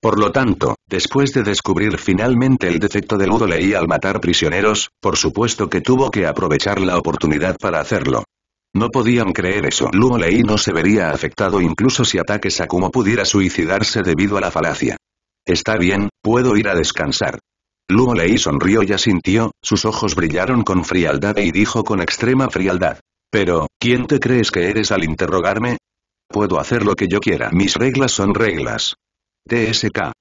Por lo tanto, después de descubrir finalmente el defecto de Ludolei al matar prisioneros, por supuesto que tuvo que aprovechar la oportunidad para hacerlo. No podían creer eso. Luo no se vería afectado incluso si a como pudiera suicidarse debido a la falacia. Está bien, puedo ir a descansar. Luo sonrió y asintió, sus ojos brillaron con frialdad y dijo con extrema frialdad. Pero, ¿quién te crees que eres al interrogarme? Puedo hacer lo que yo quiera. Mis reglas son reglas. TSK.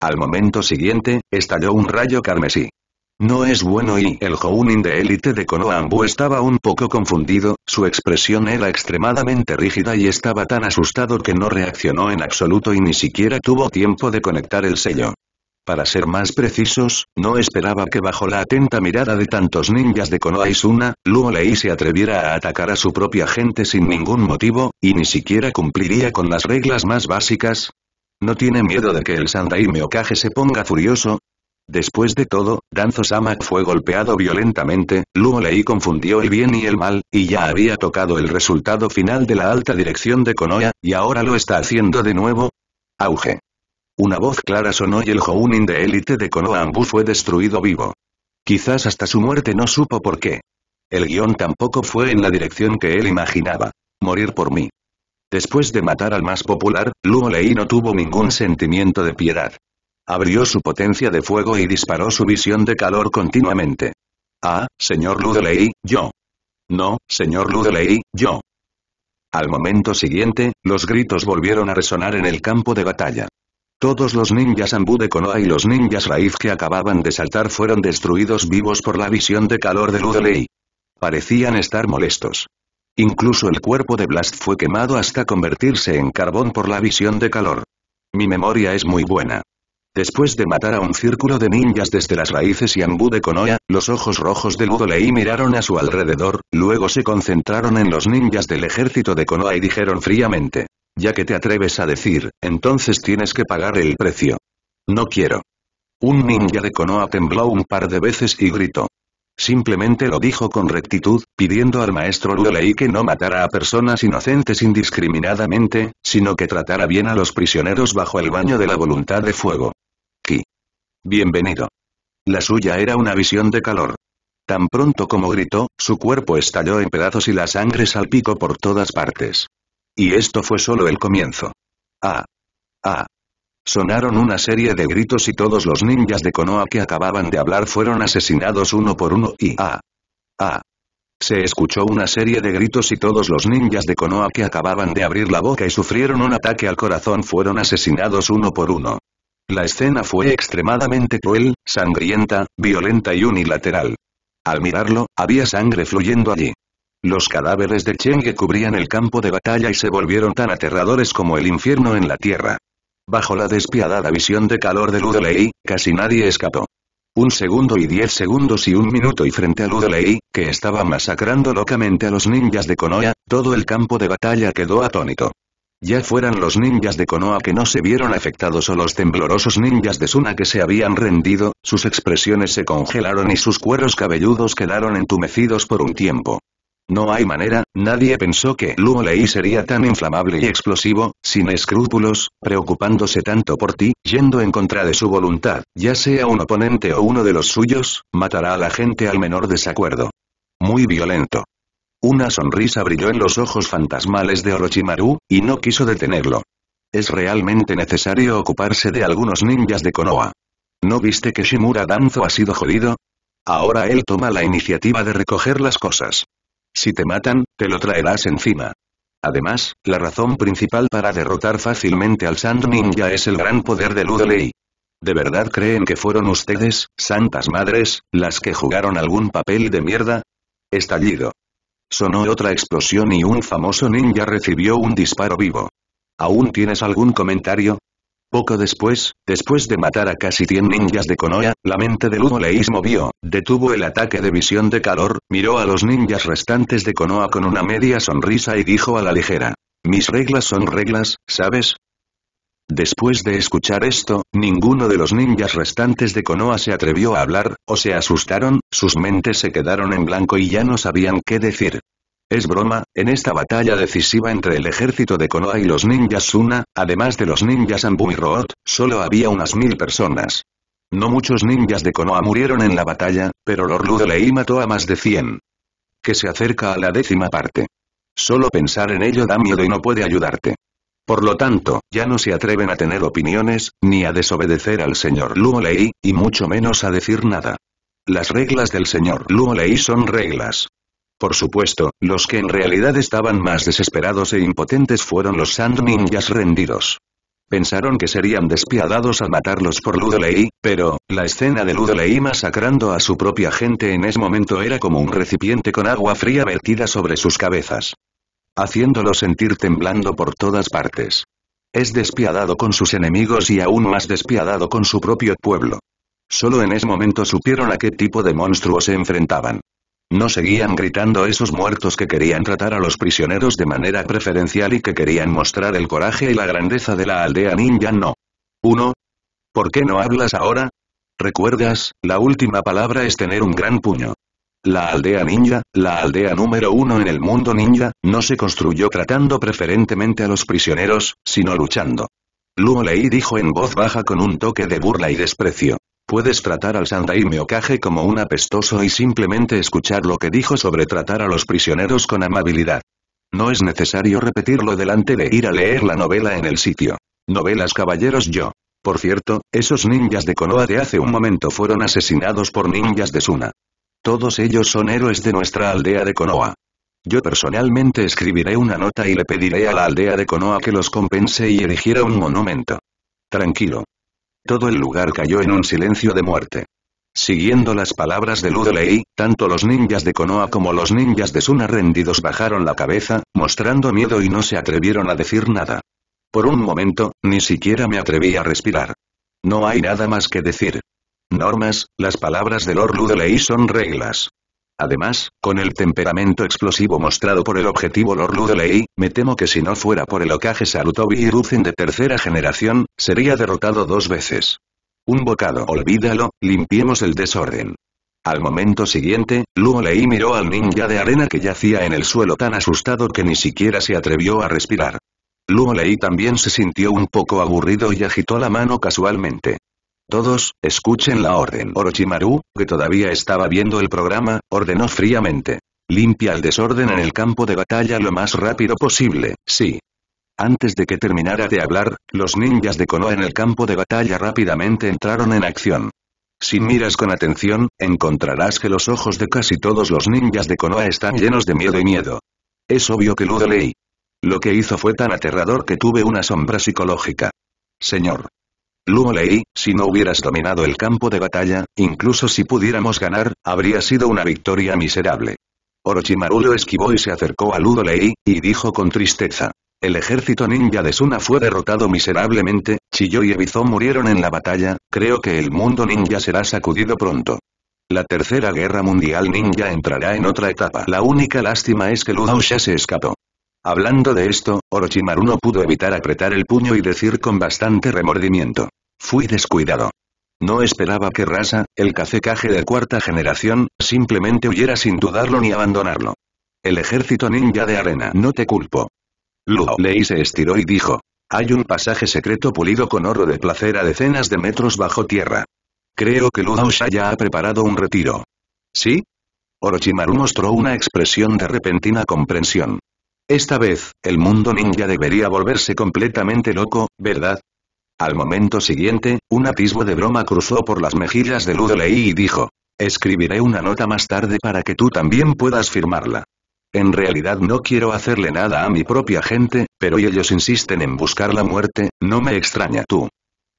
Al momento siguiente, estalló un rayo carmesí. No es bueno y el Jounin de élite de Konoambu estaba un poco confundido, su expresión era extremadamente rígida y estaba tan asustado que no reaccionó en absoluto y ni siquiera tuvo tiempo de conectar el sello. Para ser más precisos, no esperaba que bajo la atenta mirada de tantos ninjas de Konoha y Suna, Luo se atreviera a atacar a su propia gente sin ningún motivo, y ni siquiera cumpliría con las reglas más básicas. ¿No tiene miedo de que el Sandai Meokage se ponga furioso? Después de todo, Danzo Samak fue golpeado violentamente, Luo Lei confundió el bien y el mal, y ya había tocado el resultado final de la alta dirección de Konoha, y ahora lo está haciendo de nuevo. Auge. Una voz clara sonó y el Hounin de élite de Konoha Ambu fue destruido vivo. Quizás hasta su muerte no supo por qué. El guión tampoco fue en la dirección que él imaginaba. Morir por mí. Después de matar al más popular, Luo Lei no tuvo ningún sentimiento de piedad. Abrió su potencia de fuego y disparó su visión de calor continuamente. Ah, señor Ludley, yo. No, señor Ludley, yo. Al momento siguiente, los gritos volvieron a resonar en el campo de batalla. Todos los ninjas Ambu de Konoha y los ninjas Raíz que acababan de saltar fueron destruidos vivos por la visión de calor de Ludley. Parecían estar molestos. Incluso el cuerpo de Blast fue quemado hasta convertirse en carbón por la visión de calor. Mi memoria es muy buena. Después de matar a un círculo de ninjas desde las raíces y ambú de Konoha, los ojos rojos de Ludolei miraron a su alrededor, luego se concentraron en los ninjas del ejército de Konoha y dijeron fríamente. Ya que te atreves a decir, entonces tienes que pagar el precio. No quiero. Un ninja de Konoha tembló un par de veces y gritó. Simplemente lo dijo con rectitud, pidiendo al maestro Ludolei que no matara a personas inocentes indiscriminadamente, sino que tratara bien a los prisioneros bajo el baño de la voluntad de fuego. Bienvenido. La suya era una visión de calor. Tan pronto como gritó, su cuerpo estalló en pedazos y la sangre salpicó por todas partes. Y esto fue solo el comienzo. ¡Ah! ¡Ah! Sonaron una serie de gritos y todos los ninjas de Konoha que acababan de hablar fueron asesinados uno por uno y ¡ah! ¡ah! Se escuchó una serie de gritos y todos los ninjas de Konoha que acababan de abrir la boca y sufrieron un ataque al corazón fueron asesinados uno por uno. La escena fue extremadamente cruel, sangrienta, violenta y unilateral. Al mirarlo, había sangre fluyendo allí. Los cadáveres de Cheng cubrían el campo de batalla y se volvieron tan aterradores como el infierno en la tierra. Bajo la despiadada visión de calor de Ludley, casi nadie escapó. Un segundo y diez segundos y un minuto y frente a Ludley, que estaba masacrando locamente a los ninjas de Konoya, todo el campo de batalla quedó atónito ya fueran los ninjas de Konoha que no se vieron afectados o los temblorosos ninjas de Suna que se habían rendido, sus expresiones se congelaron y sus cueros cabelludos quedaron entumecidos por un tiempo. No hay manera, nadie pensó que Luo Lei sería tan inflamable y explosivo, sin escrúpulos, preocupándose tanto por ti, yendo en contra de su voluntad, ya sea un oponente o uno de los suyos, matará a la gente al menor desacuerdo. Muy violento. Una sonrisa brilló en los ojos fantasmales de Orochimaru, y no quiso detenerlo. Es realmente necesario ocuparse de algunos ninjas de Konoha. ¿No viste que Shimura Danzo ha sido jodido? Ahora él toma la iniciativa de recoger las cosas. Si te matan, te lo traerás encima. Además, la razón principal para derrotar fácilmente al Sand Ninja es el gran poder de Ludley. ¿De verdad creen que fueron ustedes, santas madres, las que jugaron algún papel de mierda? Estallido. Sonó otra explosión y un famoso ninja recibió un disparo vivo. ¿Aún tienes algún comentario? Poco después, después de matar a casi 100 ninjas de Konoha, la mente de Ludo Leis movió, detuvo el ataque de visión de calor, miró a los ninjas restantes de Konoha con una media sonrisa y dijo a la ligera. Mis reglas son reglas, ¿sabes? Después de escuchar esto, ninguno de los ninjas restantes de Konoha se atrevió a hablar, o se asustaron, sus mentes se quedaron en blanco y ya no sabían qué decir. Es broma, en esta batalla decisiva entre el ejército de Konoha y los ninjas Suna, además de los ninjas Anbu y Root, solo había unas mil personas. No muchos ninjas de Konoha murieron en la batalla, pero Lord Ludolei mató a más de 100. Que se acerca a la décima parte. Solo pensar en ello da miedo y no puede ayudarte. Por lo tanto, ya no se atreven a tener opiniones, ni a desobedecer al señor Luo Lei, y mucho menos a decir nada. Las reglas del señor Luo Lei son reglas. Por supuesto, los que en realidad estaban más desesperados e impotentes fueron los Sand Ninjas rendidos. Pensaron que serían despiadados al matarlos por Luolei, pero, la escena de Ludolei masacrando a su propia gente en ese momento era como un recipiente con agua fría vertida sobre sus cabezas haciéndolo sentir temblando por todas partes. Es despiadado con sus enemigos y aún más despiadado con su propio pueblo. Solo en ese momento supieron a qué tipo de monstruo se enfrentaban. No seguían gritando esos muertos que querían tratar a los prisioneros de manera preferencial y que querían mostrar el coraje y la grandeza de la aldea ninja no. 1. ¿Por qué no hablas ahora? Recuerdas, la última palabra es tener un gran puño. La aldea ninja, la aldea número uno en el mundo ninja, no se construyó tratando preferentemente a los prisioneros, sino luchando. Luo Lei dijo en voz baja con un toque de burla y desprecio. Puedes tratar al Sandai Meokaje como un apestoso y simplemente escuchar lo que dijo sobre tratar a los prisioneros con amabilidad. No es necesario repetirlo delante de ir a leer la novela en el sitio. Novelas Caballeros Yo. Por cierto, esos ninjas de Konoha de hace un momento fueron asesinados por ninjas de Suna. Todos ellos son héroes de nuestra aldea de Konoha. Yo personalmente escribiré una nota y le pediré a la aldea de Konoha que los compense y erigiera un monumento. Tranquilo. Todo el lugar cayó en un silencio de muerte. Siguiendo las palabras de Ludley, tanto los ninjas de Konoha como los ninjas de Suna rendidos bajaron la cabeza, mostrando miedo y no se atrevieron a decir nada. Por un momento, ni siquiera me atreví a respirar. No hay nada más que decir normas, las palabras de Lord Ludeley son reglas. Además, con el temperamento explosivo mostrado por el objetivo Lord Ludeley, me temo que si no fuera por el ocaje Salutobi y Ruzin de tercera generación, sería derrotado dos veces. Un bocado olvídalo, limpiemos el desorden. Al momento siguiente, Luo Lei miró al ninja de arena que yacía en el suelo tan asustado que ni siquiera se atrevió a respirar. Luo Lei también se sintió un poco aburrido y agitó la mano casualmente. Todos, escuchen la orden. Orochimaru, que todavía estaba viendo el programa, ordenó fríamente. Limpia el desorden en el campo de batalla lo más rápido posible, sí. Antes de que terminara de hablar, los ninjas de Konoha en el campo de batalla rápidamente entraron en acción. Si miras con atención, encontrarás que los ojos de casi todos los ninjas de Konoha están llenos de miedo y miedo. Es obvio que lo leí. Lo que hizo fue tan aterrador que tuve una sombra psicológica. Señor. Ludo Lei, si no hubieras dominado el campo de batalla, incluso si pudiéramos ganar, habría sido una victoria miserable. Orochimaru lo esquivó y se acercó a Ludo Lei, y dijo con tristeza. El ejército ninja de Suna fue derrotado miserablemente, Chiyo y Ebizo murieron en la batalla, creo que el mundo ninja será sacudido pronto. La tercera guerra mundial ninja entrará en otra etapa. La única lástima es que Ludo ya se escapó. Hablando de esto, Orochimaru no pudo evitar apretar el puño y decir con bastante remordimiento. Fui descuidado. No esperaba que Rasa, el cacecaje de cuarta generación, simplemente huyera sin dudarlo ni abandonarlo. El ejército ninja de arena no te culpo. Luo Lei se estiró y dijo. Hay un pasaje secreto pulido con oro de placer a decenas de metros bajo tierra. Creo que Luo ya ha preparado un retiro. ¿Sí? Orochimaru mostró una expresión de repentina comprensión. Esta vez, el mundo ninja debería volverse completamente loco, ¿verdad? Al momento siguiente, un atisbo de broma cruzó por las mejillas de Ludolei y dijo. Escribiré una nota más tarde para que tú también puedas firmarla. En realidad no quiero hacerle nada a mi propia gente, pero ellos insisten en buscar la muerte, no me extraña tú.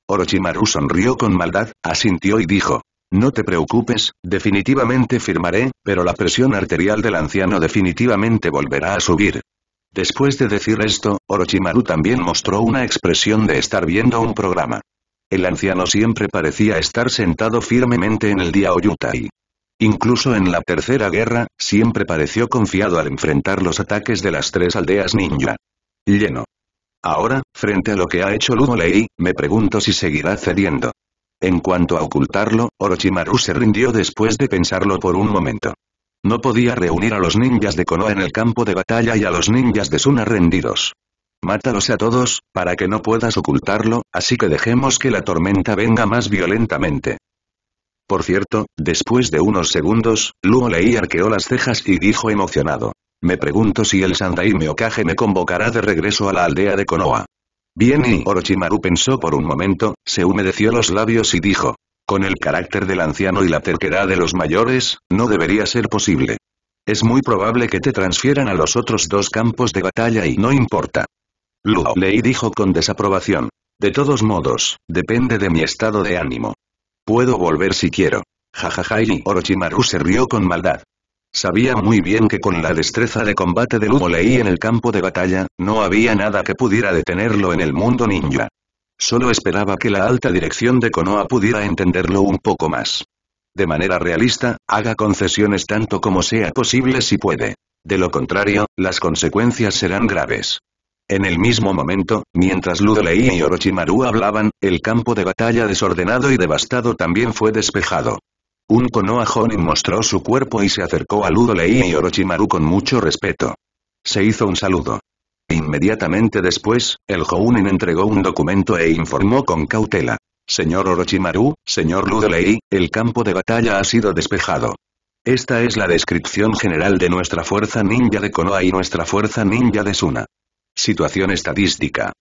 Orochimaru sonrió con maldad, asintió y dijo. No te preocupes, definitivamente firmaré, pero la presión arterial del anciano definitivamente volverá a subir. Después de decir esto, Orochimaru también mostró una expresión de estar viendo un programa. El anciano siempre parecía estar sentado firmemente en el día Oyutai. Incluso en la Tercera Guerra, siempre pareció confiado al enfrentar los ataques de las tres aldeas ninja. Lleno. Ahora, frente a lo que ha hecho Lei, me pregunto si seguirá cediendo. En cuanto a ocultarlo, Orochimaru se rindió después de pensarlo por un momento. No podía reunir a los ninjas de Konoha en el campo de batalla y a los ninjas de Suna rendidos. Mátalos a todos, para que no puedas ocultarlo, así que dejemos que la tormenta venga más violentamente. Por cierto, después de unos segundos, Luo Lei arqueó las cejas y dijo emocionado. Me pregunto si el Sandai Meokage me convocará de regreso a la aldea de Konoha. Bien y Orochimaru pensó por un momento, se humedeció los labios y dijo, con el carácter del anciano y la terquedad de los mayores, no debería ser posible. Es muy probable que te transfieran a los otros dos campos de batalla y no importa. Luo Lei dijo con desaprobación. De todos modos, depende de mi estado de ánimo. Puedo volver si quiero. Jajaja y Orochimaru se rió con maldad. Sabía muy bien que con la destreza de combate de Luo Lei en el campo de batalla, no había nada que pudiera detenerlo en el mundo ninja. Solo esperaba que la alta dirección de Konoha pudiera entenderlo un poco más. De manera realista, haga concesiones tanto como sea posible si puede. De lo contrario, las consecuencias serán graves. En el mismo momento, mientras Ludolei y Orochimaru hablaban, el campo de batalla desordenado y devastado también fue despejado. Un Konoha Jonin mostró su cuerpo y se acercó a Ludolei y Orochimaru con mucho respeto. Se hizo un saludo. Inmediatamente después, el Jounin entregó un documento e informó con cautela. Señor Orochimaru, señor Ludeley, el campo de batalla ha sido despejado. Esta es la descripción general de nuestra fuerza ninja de Konoha y nuestra fuerza ninja de Suna. Situación estadística.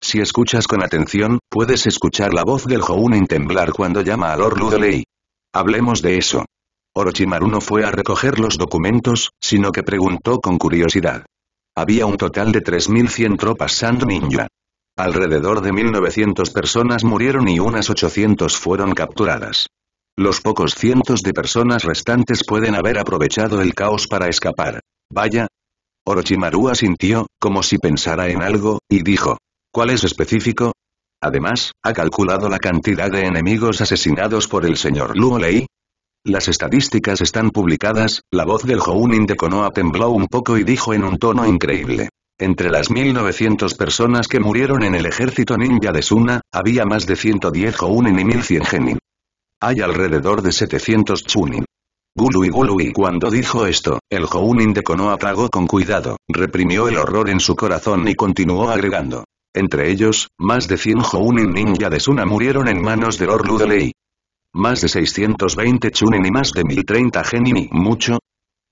Si escuchas con atención, puedes escuchar la voz del Jounin temblar cuando llama a Lord Ludeley. Hablemos de eso. Orochimaru no fue a recoger los documentos, sino que preguntó con curiosidad. Había un total de 3.100 tropas Sand Ninja. Alrededor de 1.900 personas murieron y unas 800 fueron capturadas. Los pocos cientos de personas restantes pueden haber aprovechado el caos para escapar. Vaya. Orochimaru asintió, como si pensara en algo, y dijo. ¿Cuál es específico? Además, ¿ha calculado la cantidad de enemigos asesinados por el señor Luolei, las estadísticas están publicadas, la voz del Jounin de Konoha tembló un poco y dijo en un tono increíble. Entre las 1900 personas que murieron en el ejército ninja de Suna, había más de 110 Jounin y 1100 Genin. Hay alrededor de 700 Chunin. Gului Gului cuando dijo esto, el Jounin de Konoha tragó con cuidado, reprimió el horror en su corazón y continuó agregando. Entre ellos, más de 100 Jounin ninja de Suna murieron en manos de Lord más de 620 Chunin y más de 1030 Genin mucho.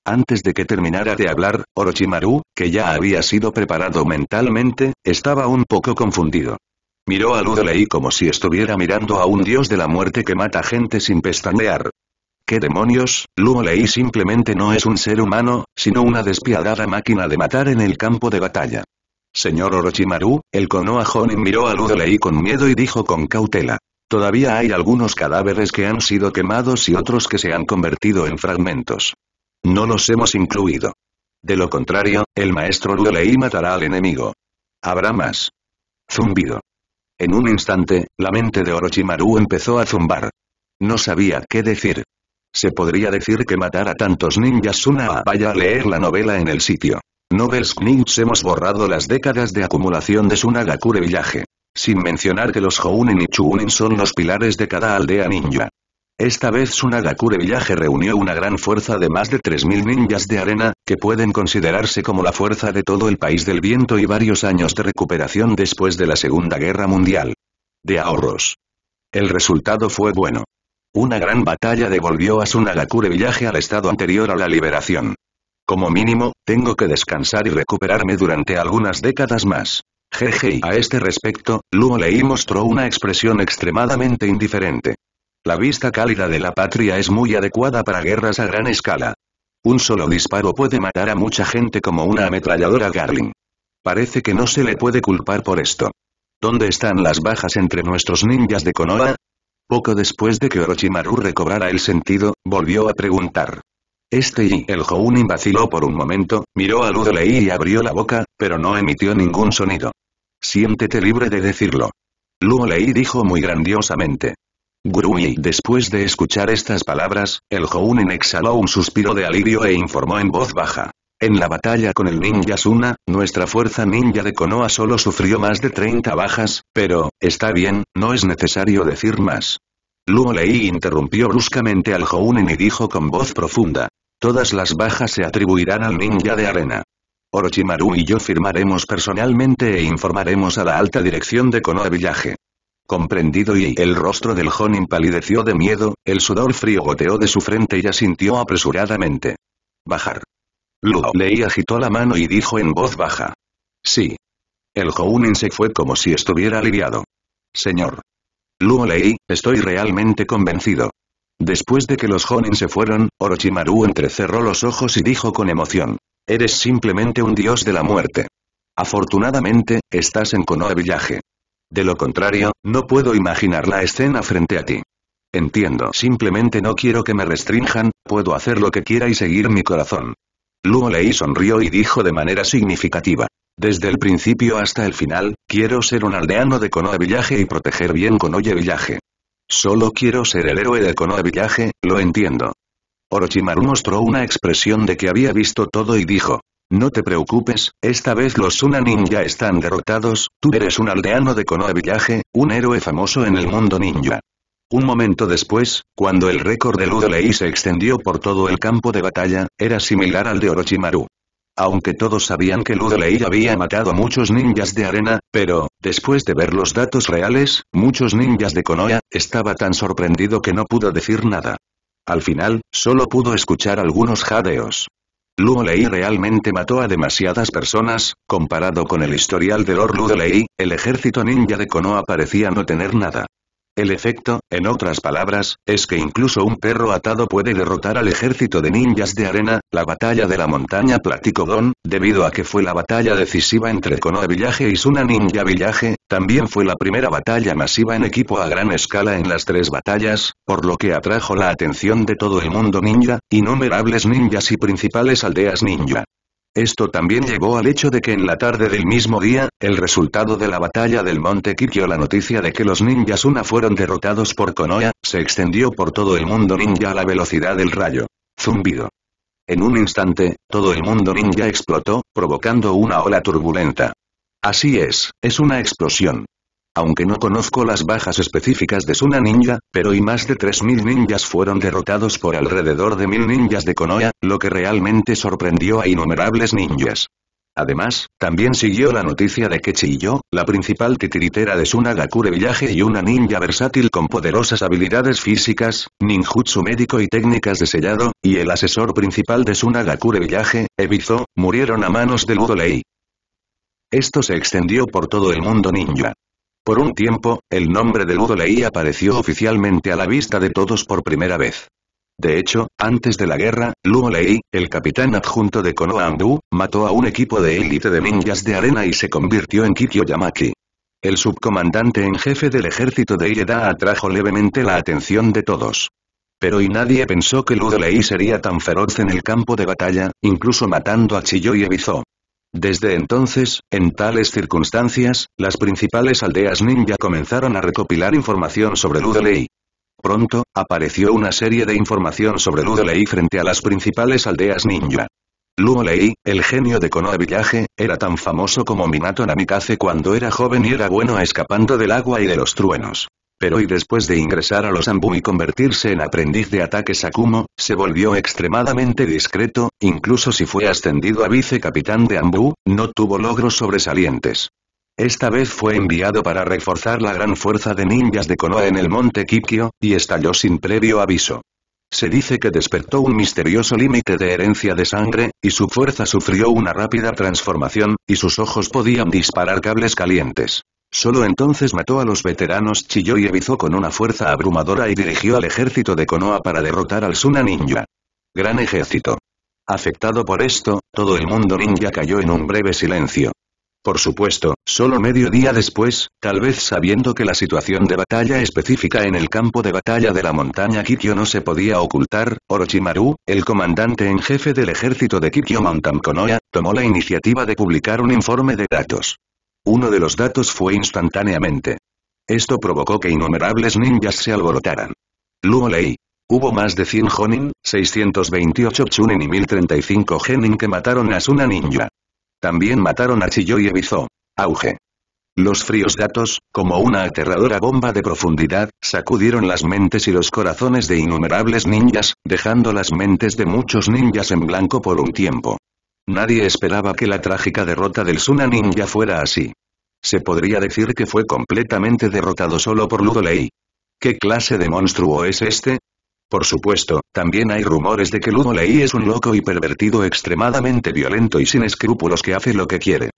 Antes de que terminara de hablar, Orochimaru, que ya había sido preparado mentalmente, estaba un poco confundido. Miró a Ludolei como si estuviera mirando a un dios de la muerte que mata gente sin pestañear. ¿Qué demonios? Ludolei simplemente no es un ser humano, sino una despiadada máquina de matar en el campo de batalla. Señor Orochimaru, el Konoha Jonin miró a Ludolei con miedo y dijo con cautela. Todavía hay algunos cadáveres que han sido quemados y otros que se han convertido en fragmentos. No los hemos incluido. De lo contrario, el maestro y matará al enemigo. Habrá más. Zumbido. En un instante, la mente de Orochimaru empezó a zumbar. No sabía qué decir. Se podría decir que matar a tantos ninjas una vaya a leer la novela en el sitio. Novels hemos borrado las décadas de acumulación de Sunagakure villaje. Sin mencionar que los Hounen y Chunin son los pilares de cada aldea ninja. Esta vez Sunagakure Villaje reunió una gran fuerza de más de 3.000 ninjas de arena, que pueden considerarse como la fuerza de todo el país del viento y varios años de recuperación después de la Segunda Guerra Mundial. De ahorros. El resultado fue bueno. Una gran batalla devolvió a Sunagakure Villaje al estado anterior a la liberación. Como mínimo, tengo que descansar y recuperarme durante algunas décadas más. Jeje a este respecto, Luo Lei mostró una expresión extremadamente indiferente. La vista cálida de la patria es muy adecuada para guerras a gran escala. Un solo disparo puede matar a mucha gente como una ametralladora Garling. Parece que no se le puede culpar por esto. ¿Dónde están las bajas entre nuestros ninjas de Konoha? Poco después de que Orochimaru recobrara el sentido, volvió a preguntar. Este y el Jounin vaciló por un momento, miró a Lei y abrió la boca, pero no emitió ningún sonido. Siéntete libre de decirlo. Luo Lei dijo muy grandiosamente. Gurui después de escuchar estas palabras, el Hounen exhaló un suspiro de alivio e informó en voz baja. En la batalla con el ninja Suna, nuestra fuerza ninja de Konoha solo sufrió más de 30 bajas, pero, está bien, no es necesario decir más. Luo Lei interrumpió bruscamente al Hounen y dijo con voz profunda. Todas las bajas se atribuirán al ninja de arena. Orochimaru y yo firmaremos personalmente e informaremos a la alta dirección de Konoha Village. Comprendido y el rostro del Jonin palideció de miedo, el sudor frío goteó de su frente y asintió apresuradamente. Bajar. Luo Lei agitó la mano y dijo en voz baja. Sí. El Jonin se fue como si estuviera aliviado. Señor. Luo Lei, estoy realmente convencido. Después de que los Jonin se fueron, Orochimaru entrecerró los ojos y dijo con emoción. Eres simplemente un dios de la muerte. Afortunadamente, estás en Konoha Village. De lo contrario, no puedo imaginar la escena frente a ti. Entiendo, simplemente no quiero que me restrinjan, puedo hacer lo que quiera y seguir mi corazón. Luo Lei sonrió y dijo de manera significativa. Desde el principio hasta el final, quiero ser un aldeano de Konoha Village y proteger bien Konoha Village. Solo quiero ser el héroe de Konoha Village, lo entiendo. Orochimaru mostró una expresión de que había visto todo y dijo. No te preocupes, esta vez los Suna Ninja están derrotados, tú eres un aldeano de Konoha Village, un héroe famoso en el mundo ninja. Un momento después, cuando el récord de Ludolei se extendió por todo el campo de batalla, era similar al de Orochimaru. Aunque todos sabían que Ludelei había matado a muchos ninjas de arena, pero, después de ver los datos reales, muchos ninjas de Konoha, estaba tan sorprendido que no pudo decir nada. Al final, solo pudo escuchar algunos jadeos. Luo Lei realmente mató a demasiadas personas, comparado con el historial de Lord Luo Lei, el ejército ninja de Konoha parecía no tener nada. El efecto, en otras palabras, es que incluso un perro atado puede derrotar al ejército de ninjas de arena, la batalla de la montaña Platicodon, debido a que fue la batalla decisiva entre Konoha Villaje y Suna Ninja Villaje, también fue la primera batalla masiva en equipo a gran escala en las tres batallas, por lo que atrajo la atención de todo el mundo ninja, innumerables ninjas y principales aldeas ninja. Esto también llevó al hecho de que en la tarde del mismo día, el resultado de la batalla del Monte Kikyo la noticia de que los ninjas una fueron derrotados por Konoha, se extendió por todo el mundo ninja a la velocidad del rayo. Zumbido. En un instante, todo el mundo ninja explotó, provocando una ola turbulenta. Así es, es una explosión. Aunque no conozco las bajas específicas de Suna Ninja, pero y más de 3.000 ninjas fueron derrotados por alrededor de 1.000 ninjas de Konoha, lo que realmente sorprendió a innumerables ninjas. Además, también siguió la noticia de que Chiyo, la principal titiritera de Suna Gakure Villaje y una ninja versátil con poderosas habilidades físicas, ninjutsu médico y técnicas de sellado, y el asesor principal de Suna Gakure Villaje, Ebizo, murieron a manos de Ludolei. Esto se extendió por todo el mundo ninja. Por un tiempo, el nombre de Lei apareció oficialmente a la vista de todos por primera vez. De hecho, antes de la guerra, Lei, el capitán adjunto de Andú, mató a un equipo de élite de ninjas de arena y se convirtió en Kikyo Yamaki. El subcomandante en jefe del ejército de Ieda atrajo levemente la atención de todos. Pero y nadie pensó que Lei sería tan feroz en el campo de batalla, incluso matando a Chiyo y Ebizo. Desde entonces, en tales circunstancias, las principales aldeas ninja comenzaron a recopilar información sobre Ludolei. Pronto, apareció una serie de información sobre Ludolei frente a las principales aldeas ninja. Luolei, el genio de Konoha Villaje, era tan famoso como Minato Namikaze cuando era joven y era bueno escapando del agua y de los truenos pero hoy después de ingresar a los Ambu y convertirse en aprendiz de ataques Sakumo, se volvió extremadamente discreto, incluso si fue ascendido a vicecapitán de Ambu, no tuvo logros sobresalientes. Esta vez fue enviado para reforzar la gran fuerza de ninjas de Konoha en el monte Kikyo, y estalló sin previo aviso. Se dice que despertó un misterioso límite de herencia de sangre, y su fuerza sufrió una rápida transformación, y sus ojos podían disparar cables calientes. Solo entonces mató a los veteranos Chiyo y Ebizo con una fuerza abrumadora y dirigió al ejército de Konoha para derrotar al Suna Ninja. Gran ejército. Afectado por esto, todo el mundo ninja cayó en un breve silencio. Por supuesto, solo medio día después, tal vez sabiendo que la situación de batalla específica en el campo de batalla de la montaña Kikyo no se podía ocultar, Orochimaru, el comandante en jefe del ejército de Kikyo Mountain Konoha, tomó la iniciativa de publicar un informe de datos. Uno de los datos fue instantáneamente. Esto provocó que innumerables ninjas se alborotaran. Luo Lei. Hubo más de 100 Jonin, 628 Chunin y 1035 Genin que mataron a Suna Ninja. También mataron a Chiyo y Ebizo. Auge. Los fríos datos, como una aterradora bomba de profundidad, sacudieron las mentes y los corazones de innumerables ninjas, dejando las mentes de muchos ninjas en blanco por un tiempo. Nadie esperaba que la trágica derrota del Suna Ninja fuera así. Se podría decir que fue completamente derrotado solo por Ludolei. ¿Qué clase de monstruo es este? Por supuesto, también hay rumores de que Ludolei es un loco y pervertido extremadamente violento y sin escrúpulos que hace lo que quiere.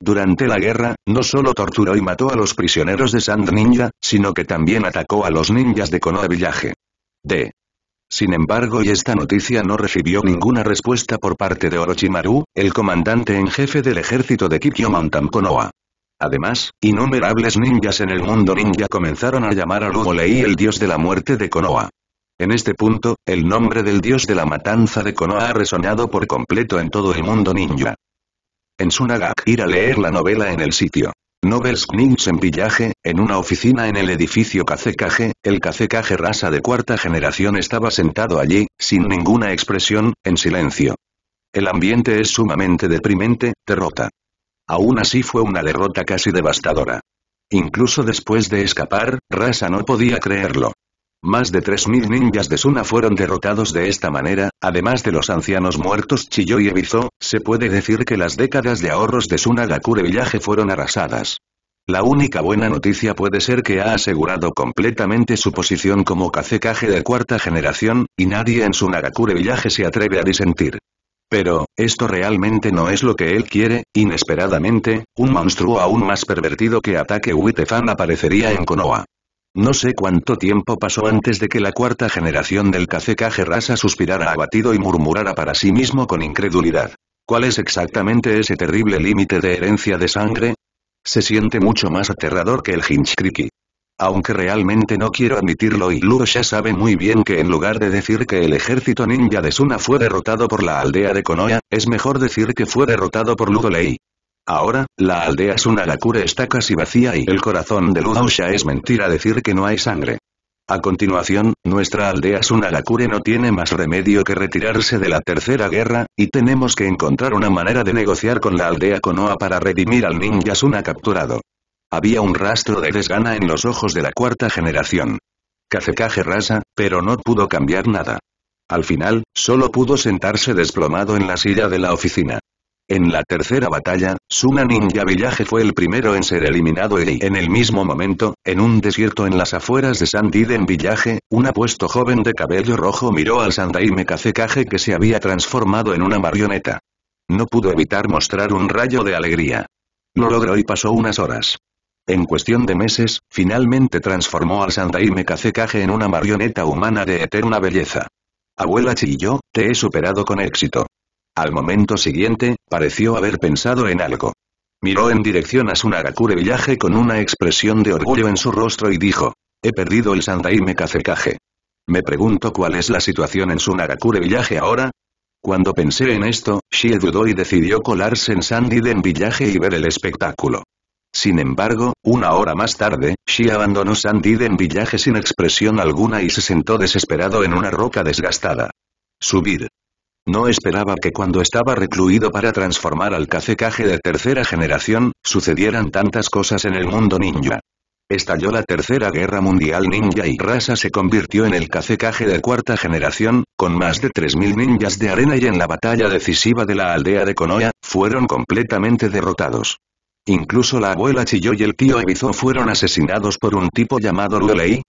Durante la guerra, no solo torturó y mató a los prisioneros de Sand Ninja, sino que también atacó a los ninjas de Konoha Village. D. Sin embargo y esta noticia no recibió ninguna respuesta por parte de Orochimaru, el comandante en jefe del ejército de Kikyo Mountain Konoha. Además, innumerables ninjas en el mundo ninja comenzaron a llamar a leí el dios de la muerte de Konoha. En este punto, el nombre del dios de la matanza de Konoha ha resonado por completo en todo el mundo ninja. En Sunagak ir a leer la novela en el sitio. Knights en Pillaje, en una oficina en el edificio Kazekage, el Kazekage Rasa de cuarta generación estaba sentado allí, sin ninguna expresión, en silencio. El ambiente es sumamente deprimente, derrota. Aún así fue una derrota casi devastadora. Incluso después de escapar, Rasa no podía creerlo. Más de 3.000 ninjas de Suna fueron derrotados de esta manera, además de los ancianos muertos Chiyo y Ebizo, se puede decir que las décadas de ahorros de Suna Gakure Village fueron arrasadas. La única buena noticia puede ser que ha asegurado completamente su posición como Kazekage de cuarta generación, y nadie en su Nagakure Villaje se atreve a disentir. Pero, esto realmente no es lo que él quiere, inesperadamente, un monstruo aún más pervertido que ataque Witefan aparecería en Konoha. No sé cuánto tiempo pasó antes de que la cuarta generación del Kazekage Rasa suspirara abatido y murmurara para sí mismo con incredulidad. ¿Cuál es exactamente ese terrible límite de herencia de sangre? Se siente mucho más aterrador que el Hinchkriki. Aunque realmente no quiero admitirlo y Ludo ya sabe muy bien que en lugar de decir que el ejército ninja de Suna fue derrotado por la aldea de Konoha, es mejor decir que fue derrotado por Ludolei. Ahora, la aldea Sunalakure está casi vacía y el corazón de ya es mentira decir que no hay sangre. A continuación, nuestra aldea Sunalakure no tiene más remedio que retirarse de la tercera guerra, y tenemos que encontrar una manera de negociar con la aldea Konoha para redimir al ninja Suna capturado. Había un rastro de desgana en los ojos de la cuarta generación. Kazekage rasa, pero no pudo cambiar nada. Al final, solo pudo sentarse desplomado en la silla de la oficina. En la tercera batalla, Suna Ninja Villaje fue el primero en ser eliminado y e, en el mismo momento, en un desierto en las afueras de Sandiden Villaje, un apuesto joven de cabello rojo miró al Sandaime Kazekage que se había transformado en una marioneta. No pudo evitar mostrar un rayo de alegría. Lo logró y pasó unas horas. En cuestión de meses, finalmente transformó al Sandaime Kazekage en una marioneta humana de eterna belleza. Abuela yo, te he superado con éxito. Al momento siguiente, pareció haber pensado en algo. Miró en dirección a su Nagakure Village con una expresión de orgullo en su rostro y dijo, he perdido el santa y Me pregunto cuál es la situación en su Nagakure Village ahora. Cuando pensé en esto, Shi dudó y decidió colarse en Sandiden villaje y ver el espectáculo. Sin embargo, una hora más tarde, Shi abandonó Sandiden villaje sin expresión alguna y se sentó desesperado en una roca desgastada. Subir. No esperaba que cuando estaba recluido para transformar al cacecaje de tercera generación, sucedieran tantas cosas en el mundo ninja. Estalló la Tercera Guerra Mundial Ninja y Rasa se convirtió en el cacecaje de cuarta generación, con más de 3.000 ninjas de arena y en la batalla decisiva de la aldea de Konoya, fueron completamente derrotados. Incluso la abuela Chiyo y el tío Ebizo fueron asesinados por un tipo llamado Rulei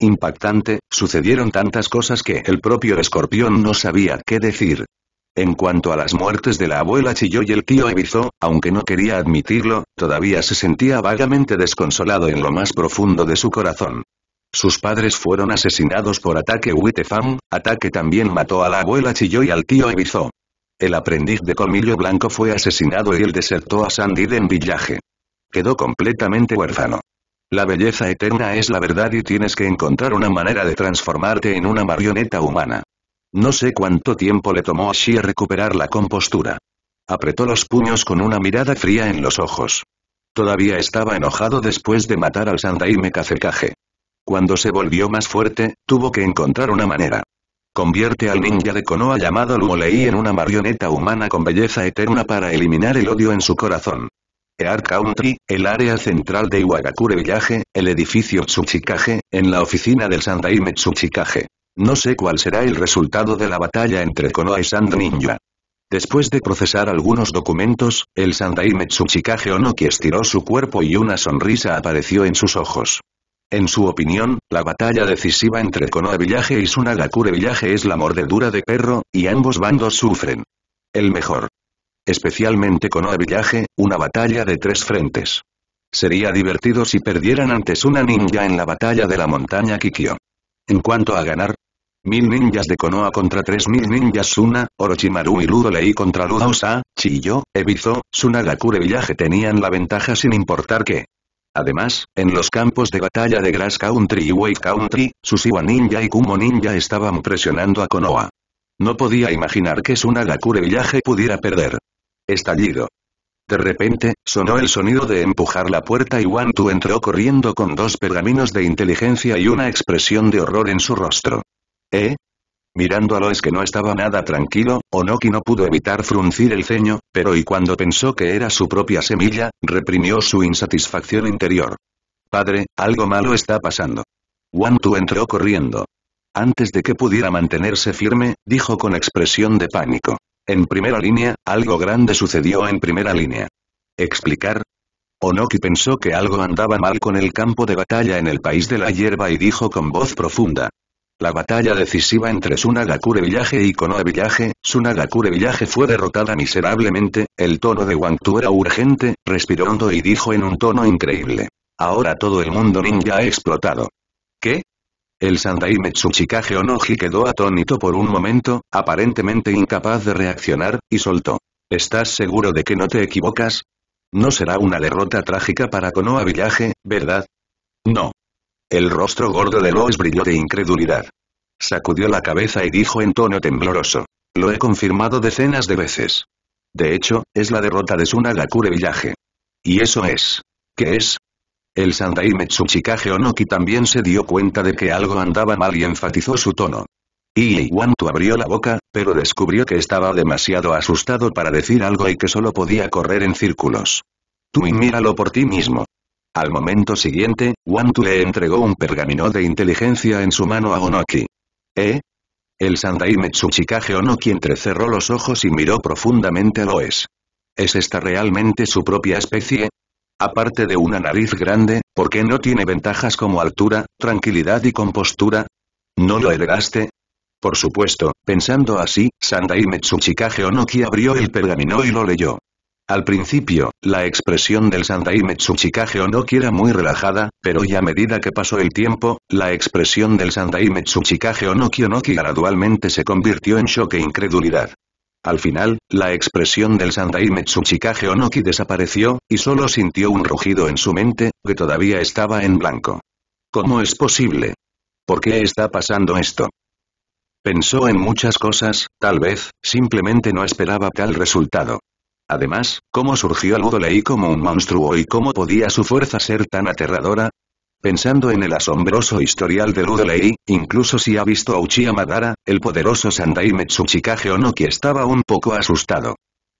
impactante, sucedieron tantas cosas que el propio escorpión no sabía qué decir. En cuanto a las muertes de la abuela Chilló y el tío Ebizo, aunque no quería admitirlo, todavía se sentía vagamente desconsolado en lo más profundo de su corazón. Sus padres fueron asesinados por ataque Wittefam, ataque también mató a la abuela Chilló y al tío Ebizo. El aprendiz de Comillo Blanco fue asesinado y él desertó a en Villaje. Quedó completamente huérfano. La belleza eterna es la verdad y tienes que encontrar una manera de transformarte en una marioneta humana. No sé cuánto tiempo le tomó a a recuperar la compostura. Apretó los puños con una mirada fría en los ojos. Todavía estaba enojado después de matar al Sandaime Kazekage. Cuando se volvió más fuerte, tuvo que encontrar una manera. Convierte al ninja de Konoha llamado Lumolei en una marioneta humana con belleza eterna para eliminar el odio en su corazón. Ear Country, el área central de Iwagakure Village, el edificio Tsuchikage, en la oficina del Sandaime Tsuchikage. No sé cuál será el resultado de la batalla entre Konoha y Sand Ninja. Después de procesar algunos documentos, el Sandaime Tsuchikage Onoki estiró su cuerpo y una sonrisa apareció en sus ojos. En su opinión, la batalla decisiva entre Konoha Village y Sunagakure Village es la mordedura de perro, y ambos bandos sufren. El mejor especialmente con Villaje, una batalla de tres frentes. Sería divertido si perdieran antes una ninja en la batalla de la montaña Kikyo. En cuanto a ganar, mil ninjas de Konoha contra tres mil ninjas Suna, Orochimaru y Ludolei contra Ludosa, Chiyo, Ebizo, Sunagakure Villaje tenían la ventaja sin importar qué. Además, en los campos de batalla de Grass Country y Wave Country, Susiwa Ninja y Kumo Ninja estaban presionando a Konoha. No podía imaginar que Sunagakure Villaje pudiera perder. Estallido. De repente, sonó el sonido de empujar la puerta y Wantu entró corriendo con dos pergaminos de inteligencia y una expresión de horror en su rostro. ¿Eh? Mirándolo es que no estaba nada tranquilo, Onoki no pudo evitar fruncir el ceño, pero y cuando pensó que era su propia semilla, reprimió su insatisfacción interior. Padre, algo malo está pasando. Wantu entró corriendo. Antes de que pudiera mantenerse firme, dijo con expresión de pánico. En primera línea, algo grande sucedió en primera línea. ¿Explicar? Onoki pensó que algo andaba mal con el campo de batalla en el país de la hierba y dijo con voz profunda. La batalla decisiva entre Sunagakure Village y Konoha Village, Sunagakure Village fue derrotada miserablemente, el tono de tu era urgente, respiró hondo y dijo en un tono increíble. Ahora todo el mundo ninja ha explotado. ¿Qué? El Sandaime Tsuchikage Onoji quedó atónito por un momento, aparentemente incapaz de reaccionar, y soltó. ¿Estás seguro de que no te equivocas? No será una derrota trágica para Konoha Village, ¿verdad? No. El rostro gordo de Lois brilló de incredulidad. Sacudió la cabeza y dijo en tono tembloroso. Lo he confirmado decenas de veces. De hecho, es la derrota de Sunagakure Villaje. Y eso es. ¿Qué es? El Sandaime Tsuchikage Onoki también se dio cuenta de que algo andaba mal y enfatizó su tono. y Wantu abrió la boca, pero descubrió que estaba demasiado asustado para decir algo y que solo podía correr en círculos. Tú y míralo por ti mismo. Al momento siguiente, Wantu le entregó un pergamino de inteligencia en su mano a Onoki. ¿Eh? El Sandaime Tsuchikage Onoki entrecerró los ojos y miró profundamente a Loes. ¿Es esta realmente su propia especie? aparte de una nariz grande, ¿por qué no tiene ventajas como altura, tranquilidad y compostura? ¿No lo heredaste? Por supuesto, pensando así, Sandai Metsuchikage Onoki abrió el pergamino y lo leyó. Al principio, la expresión del Sandai Metsuchikage Onoki era muy relajada, pero y a medida que pasó el tiempo, la expresión del Sandai Metsuchikage Onoki Onoki gradualmente se convirtió en shock e incredulidad. Al final, la expresión del Sandaime Tsuchikage Onoki desapareció, y solo sintió un rugido en su mente, que todavía estaba en blanco. ¿Cómo es posible? ¿Por qué está pasando esto? Pensó en muchas cosas, tal vez, simplemente no esperaba tal resultado. Además, ¿cómo surgió leí como un monstruo y cómo podía su fuerza ser tan aterradora? Pensando en el asombroso historial de Ludolei, incluso si ha visto a Uchiha Madara, el poderoso Sandaime Metsuchikage Onoki estaba un poco asustado.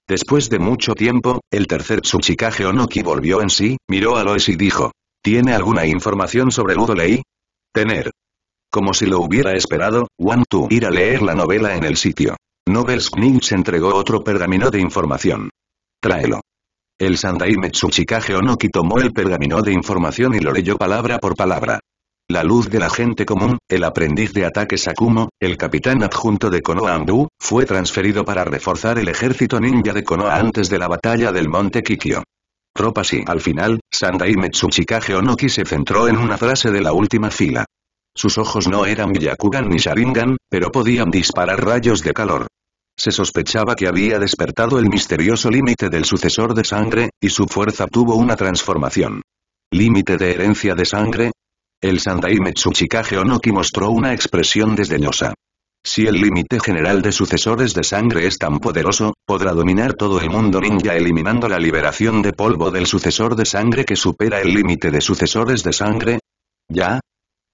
Después de mucho tiempo, el tercer Tsuchikage Onoki volvió en sí, miró a Lois y dijo. ¿Tiene alguna información sobre Udolei? Tener. Como si lo hubiera esperado, Wang Tu ir a leer la novela en el sitio. se entregó otro pergamino de información. Tráelo. El Sandaime Tsuchikage Onoki tomó el pergamino de información y lo leyó palabra por palabra. La luz de la gente común, el aprendiz de ataque Sakumo, el capitán adjunto de Konoha Andu, fue transferido para reforzar el ejército ninja de Konoha antes de la batalla del monte Kikyo. Tropas y al final, Sandaime Tsuchikage Onoki se centró en una frase de la última fila. Sus ojos no eran Yakugan ni Sharingan, pero podían disparar rayos de calor. Se sospechaba que había despertado el misterioso límite del sucesor de sangre, y su fuerza tuvo una transformación. ¿Límite de herencia de sangre? El Sandai Tsuchikage Onoki mostró una expresión desdeñosa. Si el límite general de sucesores de sangre es tan poderoso, podrá dominar todo el mundo ninja eliminando la liberación de polvo del sucesor de sangre que supera el límite de sucesores de sangre. Ya,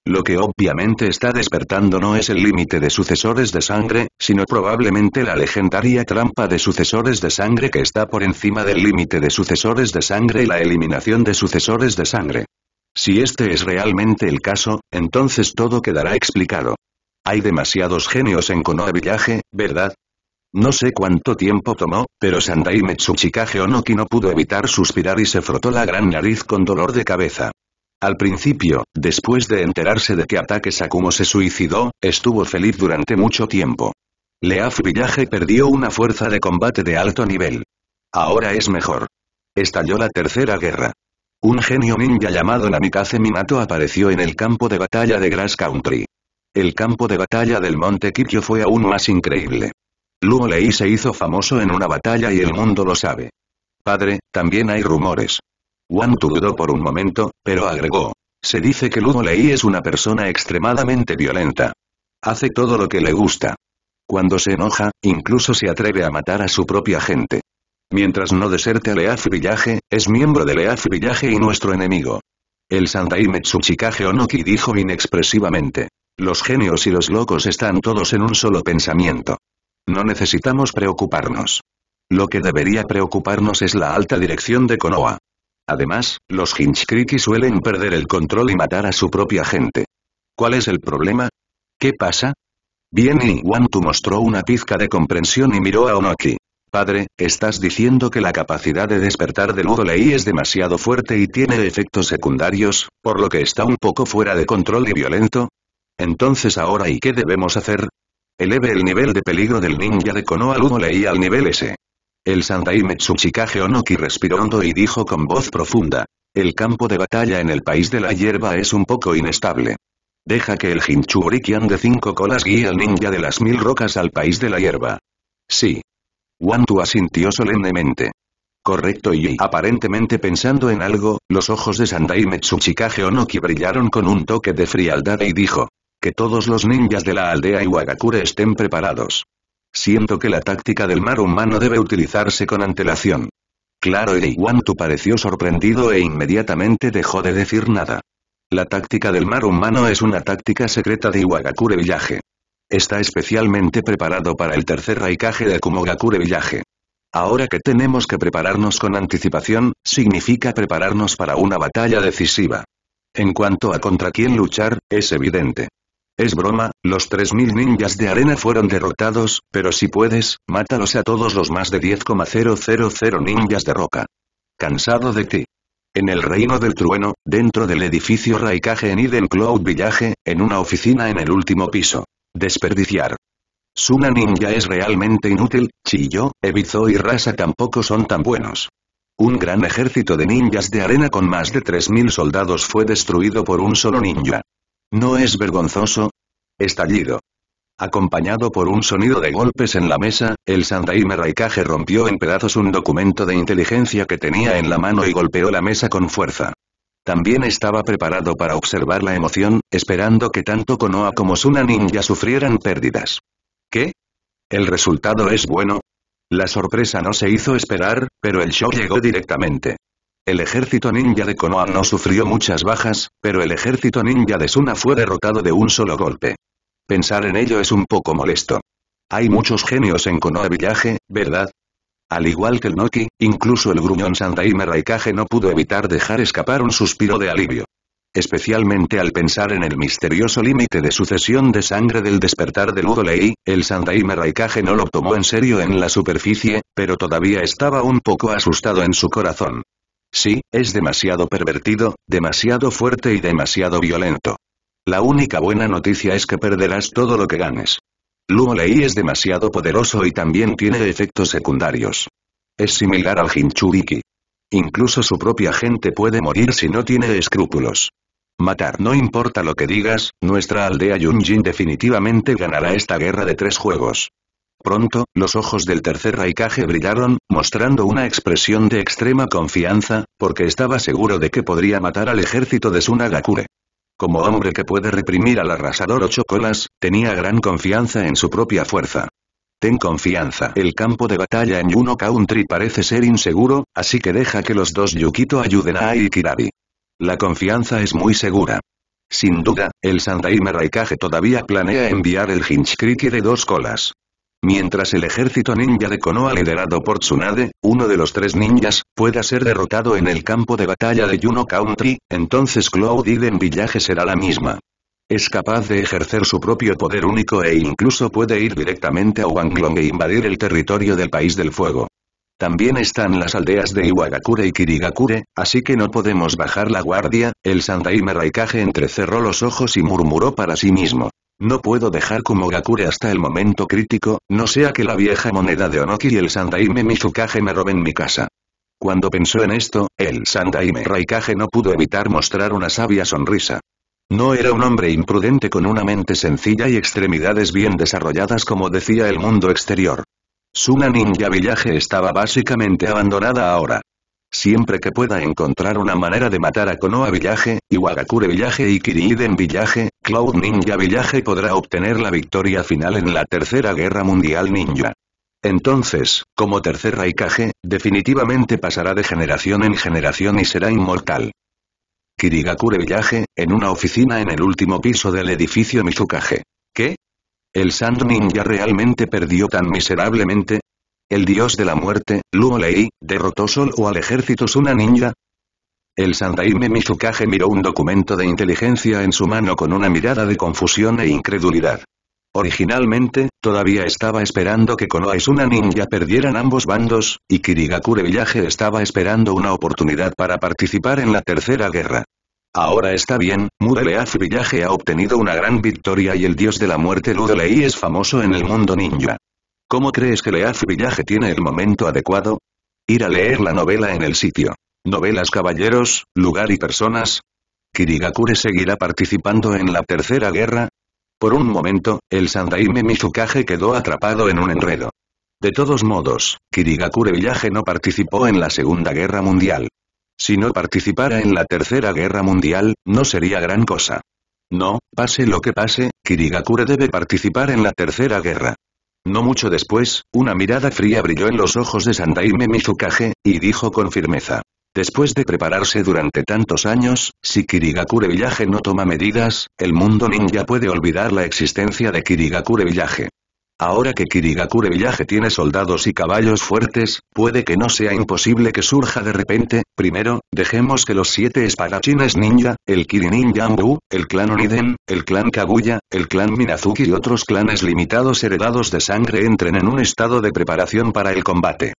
lo que obviamente está despertando no es el límite de sucesores de sangre, sino probablemente la legendaria trampa de sucesores de sangre que está por encima del límite de sucesores de sangre y la eliminación de sucesores de sangre. Si este es realmente el caso, entonces todo quedará explicado. Hay demasiados genios en Konoha Village, ¿verdad? No sé cuánto tiempo tomó, pero Sandai Metsuchikage Onoki no pudo evitar suspirar y se frotó la gran nariz con dolor de cabeza. Al principio, después de enterarse de que Ataque Sakumo se suicidó, estuvo feliz durante mucho tiempo. Leaf Village perdió una fuerza de combate de alto nivel. Ahora es mejor. Estalló la Tercera Guerra. Un genio ninja llamado Namikaze Minato apareció en el campo de batalla de Grass Country. El campo de batalla del Monte Kikyo fue aún más increíble. Luo Lei se hizo famoso en una batalla y el mundo lo sabe. Padre, también hay rumores. Wang dudó por un momento, pero agregó. Se dice que Ludo Lei es una persona extremadamente violenta. Hace todo lo que le gusta. Cuando se enoja, incluso se atreve a matar a su propia gente. Mientras no deserte a Leaf Villaje, es miembro de Leaz Villaje y nuestro enemigo. El Sandai Tsuchikage Onoki dijo inexpresivamente. Los genios y los locos están todos en un solo pensamiento. No necesitamos preocuparnos. Lo que debería preocuparnos es la alta dirección de Konoha. Además, los Hinchkriki suelen perder el control y matar a su propia gente. ¿Cuál es el problema? ¿Qué pasa? Bien Wantu mostró una pizca de comprensión y miró a Onoki. Padre, estás diciendo que la capacidad de despertar del Udolei es demasiado fuerte y tiene efectos secundarios, por lo que está un poco fuera de control y violento. Entonces ahora ¿y qué debemos hacer? Eleve el nivel de peligro del ninja de Konoha al al nivel S. El Sandai Tsuchikage Onoki respiró hondo y dijo con voz profunda. El campo de batalla en el país de la hierba es un poco inestable. Deja que el Hinchurikian de cinco colas guíe al ninja de las mil rocas al país de la hierba. Sí. Wantu asintió solemnemente. Correcto y aparentemente pensando en algo, los ojos de Sandai Tsuchikage Onoki brillaron con un toque de frialdad y dijo. Que todos los ninjas de la aldea Iwagakure estén preparados. Siento que la táctica del mar humano debe utilizarse con antelación. Claro Eriwantu pareció sorprendido e inmediatamente dejó de decir nada. La táctica del mar humano es una táctica secreta de Iwagakure Village. Está especialmente preparado para el tercer raikaje de Kumogakure Villaje. Ahora que tenemos que prepararnos con anticipación, significa prepararnos para una batalla decisiva. En cuanto a contra quién luchar, es evidente. Es broma, los 3.000 ninjas de arena fueron derrotados, pero si puedes, mátalos a todos los más de 10,000 ninjas de roca. Cansado de ti. En el reino del trueno, dentro del edificio Raikage en Eden Cloud Village, en una oficina en el último piso. Desperdiciar. Suna Ninja es realmente inútil, Chiyo, Ebizo y Rasa tampoco son tan buenos. Un gran ejército de ninjas de arena con más de 3.000 soldados fue destruido por un solo ninja. ¿No es vergonzoso? Estallido. Acompañado por un sonido de golpes en la mesa, el Sandaime Raikage rompió en pedazos un documento de inteligencia que tenía en la mano y golpeó la mesa con fuerza. También estaba preparado para observar la emoción, esperando que tanto Konoha como Suna Ninja sufrieran pérdidas. ¿Qué? ¿El resultado es bueno? La sorpresa no se hizo esperar, pero el show llegó directamente. El ejército ninja de Konoha no sufrió muchas bajas, pero el ejército ninja de Suna fue derrotado de un solo golpe. Pensar en ello es un poco molesto. Hay muchos genios en Konoha Village, ¿verdad? Al igual que el Noki, incluso el gruñón Sandaime Raikage no pudo evitar dejar escapar un suspiro de alivio. Especialmente al pensar en el misterioso límite de sucesión de sangre del despertar del Udolei, el Sandaime Raikage no lo tomó en serio en la superficie, pero todavía estaba un poco asustado en su corazón. Sí, es demasiado pervertido, demasiado fuerte y demasiado violento. La única buena noticia es que perderás todo lo que ganes. Luo Lei es demasiado poderoso y también tiene efectos secundarios. Es similar al Hinchuriki. Incluso su propia gente puede morir si no tiene escrúpulos. Matar no importa lo que digas, nuestra aldea Yunjin definitivamente ganará esta guerra de tres juegos. Pronto, los ojos del tercer Raikage brillaron, mostrando una expresión de extrema confianza, porque estaba seguro de que podría matar al ejército de Sunagakure. Como hombre que puede reprimir al arrasador ocho colas, tenía gran confianza en su propia fuerza. Ten confianza. El campo de batalla en Yuno Country parece ser inseguro, así que deja que los dos Yukito ayuden a ikirabi La confianza es muy segura. Sin duda, el Sandaime Raikage todavía planea enviar el Hinchkriki de dos colas. Mientras el ejército ninja de Konoha liderado por Tsunade, uno de los tres ninjas, pueda ser derrotado en el campo de batalla de Yuno Country, entonces Cloud en Villaje será la misma. Es capaz de ejercer su propio poder único e incluso puede ir directamente a Wanglong e invadir el territorio del País del Fuego. También están las aldeas de Iwagakure y Kirigakure, así que no podemos bajar la guardia, el Santa raikage entrecerró los ojos y murmuró para sí mismo. No puedo dejar como Gakure hasta el momento crítico, no sea que la vieja moneda de Onoki y el Sandaime Mizukage me roben mi casa. Cuando pensó en esto, el Sandaime Raikage no pudo evitar mostrar una sabia sonrisa. No era un hombre imprudente con una mente sencilla y extremidades bien desarrolladas como decía el mundo exterior. Su Ninja villaje estaba básicamente abandonada ahora. Siempre que pueda encontrar una manera de matar a Konoha Village, Iwagakure Village y Kiriiden Village, Cloud Ninja Village podrá obtener la victoria final en la Tercera Guerra Mundial Ninja. Entonces, como tercer Raikage, definitivamente pasará de generación en generación y será inmortal. Kirigakure Village, en una oficina en el último piso del edificio Mizukage. ¿Qué? ¿El Sand Ninja realmente perdió tan miserablemente? El dios de la muerte, Luo Lei, derrotó solo al ejército Suna Ninja. El Sandaime Mizukage miró un documento de inteligencia en su mano con una mirada de confusión e incredulidad. Originalmente, todavía estaba esperando que Konoha y Suna Ninja perdieran ambos bandos, y Kirigakure Village estaba esperando una oportunidad para participar en la Tercera Guerra. Ahora está bien, Mureleaf Village ha obtenido una gran victoria y el dios de la muerte lei es famoso en el mundo ninja. ¿Cómo crees que Leaf Villaje tiene el momento adecuado? Ir a leer la novela en el sitio. Novelas Caballeros, Lugar y Personas. Kirigakure seguirá participando en la Tercera Guerra. Por un momento, el Sandaime Mizukage quedó atrapado en un enredo. De todos modos, Kirigakure Villaje no participó en la Segunda Guerra Mundial. Si no participara en la Tercera Guerra Mundial, no sería gran cosa. No, pase lo que pase, Kirigakure debe participar en la Tercera Guerra. No mucho después, una mirada fría brilló en los ojos de Sandaime Mizukage, y dijo con firmeza. Después de prepararse durante tantos años, si Kirigakure Village no toma medidas, el mundo ninja puede olvidar la existencia de Kirigakure Village. Ahora que Kirigakure Village tiene soldados y caballos fuertes, puede que no sea imposible que surja de repente, primero, dejemos que los siete espadachines ninja, el Kirinin Yambu, el clan Oniden, el clan Kaguya, el clan Minazuki y otros clanes limitados heredados de sangre entren en un estado de preparación para el combate.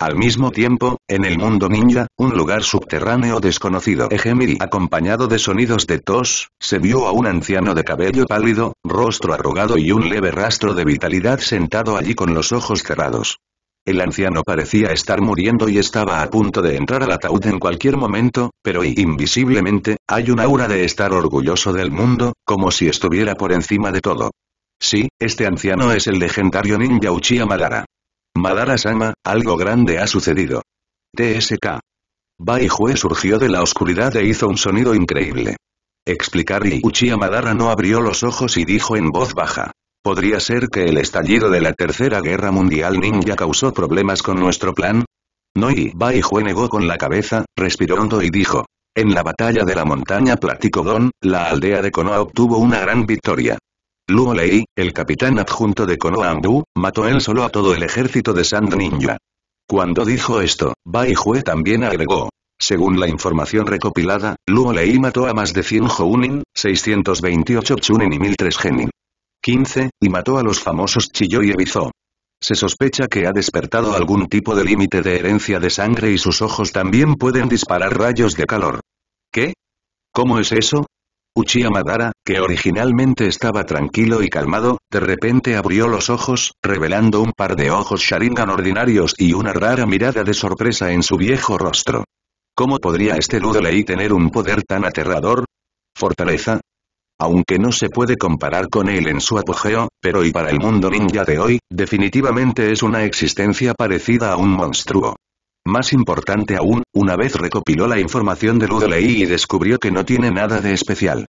Al mismo tiempo, en el mundo ninja, un lugar subterráneo desconocido Ejemiri, acompañado de sonidos de tos, se vio a un anciano de cabello pálido, rostro arrugado y un leve rastro de vitalidad sentado allí con los ojos cerrados. El anciano parecía estar muriendo y estaba a punto de entrar al ataúd en cualquier momento, pero invisiblemente, hay un aura de estar orgulloso del mundo, como si estuviera por encima de todo. Sí, este anciano es el legendario ninja Uchiha Madara. Madara-sama, algo grande ha sucedido. TSK. Baihue surgió de la oscuridad e hizo un sonido increíble. Explicar y Uchiha Madara no abrió los ojos y dijo en voz baja. ¿Podría ser que el estallido de la Tercera Guerra Mundial Ninja causó problemas con nuestro plan? Noi Baihue negó con la cabeza, respiró hondo y dijo. En la batalla de la montaña Platicodon, la aldea de Konoha obtuvo una gran victoria. Luo Lei, el capitán adjunto de Konohandu, mató él solo a todo el ejército de Sand Ninja. Cuando dijo esto, Bai Hue también agregó. Según la información recopilada, Luo Lei mató a más de 100 Hounin, 628 Chunin y 1003 Genin. 15, y mató a los famosos Chiyo y Ebizo. Se sospecha que ha despertado algún tipo de límite de herencia de sangre y sus ojos también pueden disparar rayos de calor. ¿Qué? ¿Cómo es eso? Uchiha Madara, que originalmente estaba tranquilo y calmado, de repente abrió los ojos, revelando un par de ojos Sharingan ordinarios y una rara mirada de sorpresa en su viejo rostro. ¿Cómo podría este Ludolei tener un poder tan aterrador? ¿Fortaleza? Aunque no se puede comparar con él en su apogeo, pero y para el mundo ninja de hoy, definitivamente es una existencia parecida a un monstruo. Más importante aún, una vez recopiló la información de Ludolei y descubrió que no tiene nada de especial.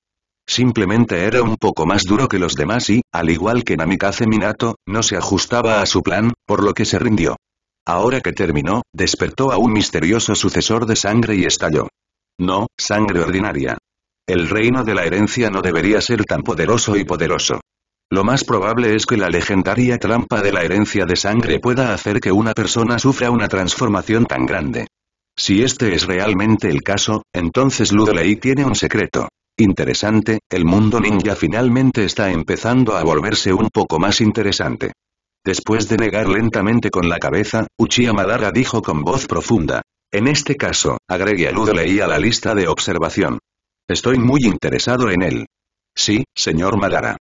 Simplemente era un poco más duro que los demás y, al igual que Namikaze Minato, no se ajustaba a su plan, por lo que se rindió. Ahora que terminó, despertó a un misterioso sucesor de sangre y estalló. No, sangre ordinaria. El reino de la herencia no debería ser tan poderoso y poderoso. Lo más probable es que la legendaria trampa de la herencia de sangre pueda hacer que una persona sufra una transformación tan grande. Si este es realmente el caso, entonces Ludley tiene un secreto. Interesante, el mundo ninja finalmente está empezando a volverse un poco más interesante. Después de negar lentamente con la cabeza, Uchiha Madara dijo con voz profunda. En este caso, agregue a Ludeley a la lista de observación. Estoy muy interesado en él. Sí, señor Madara.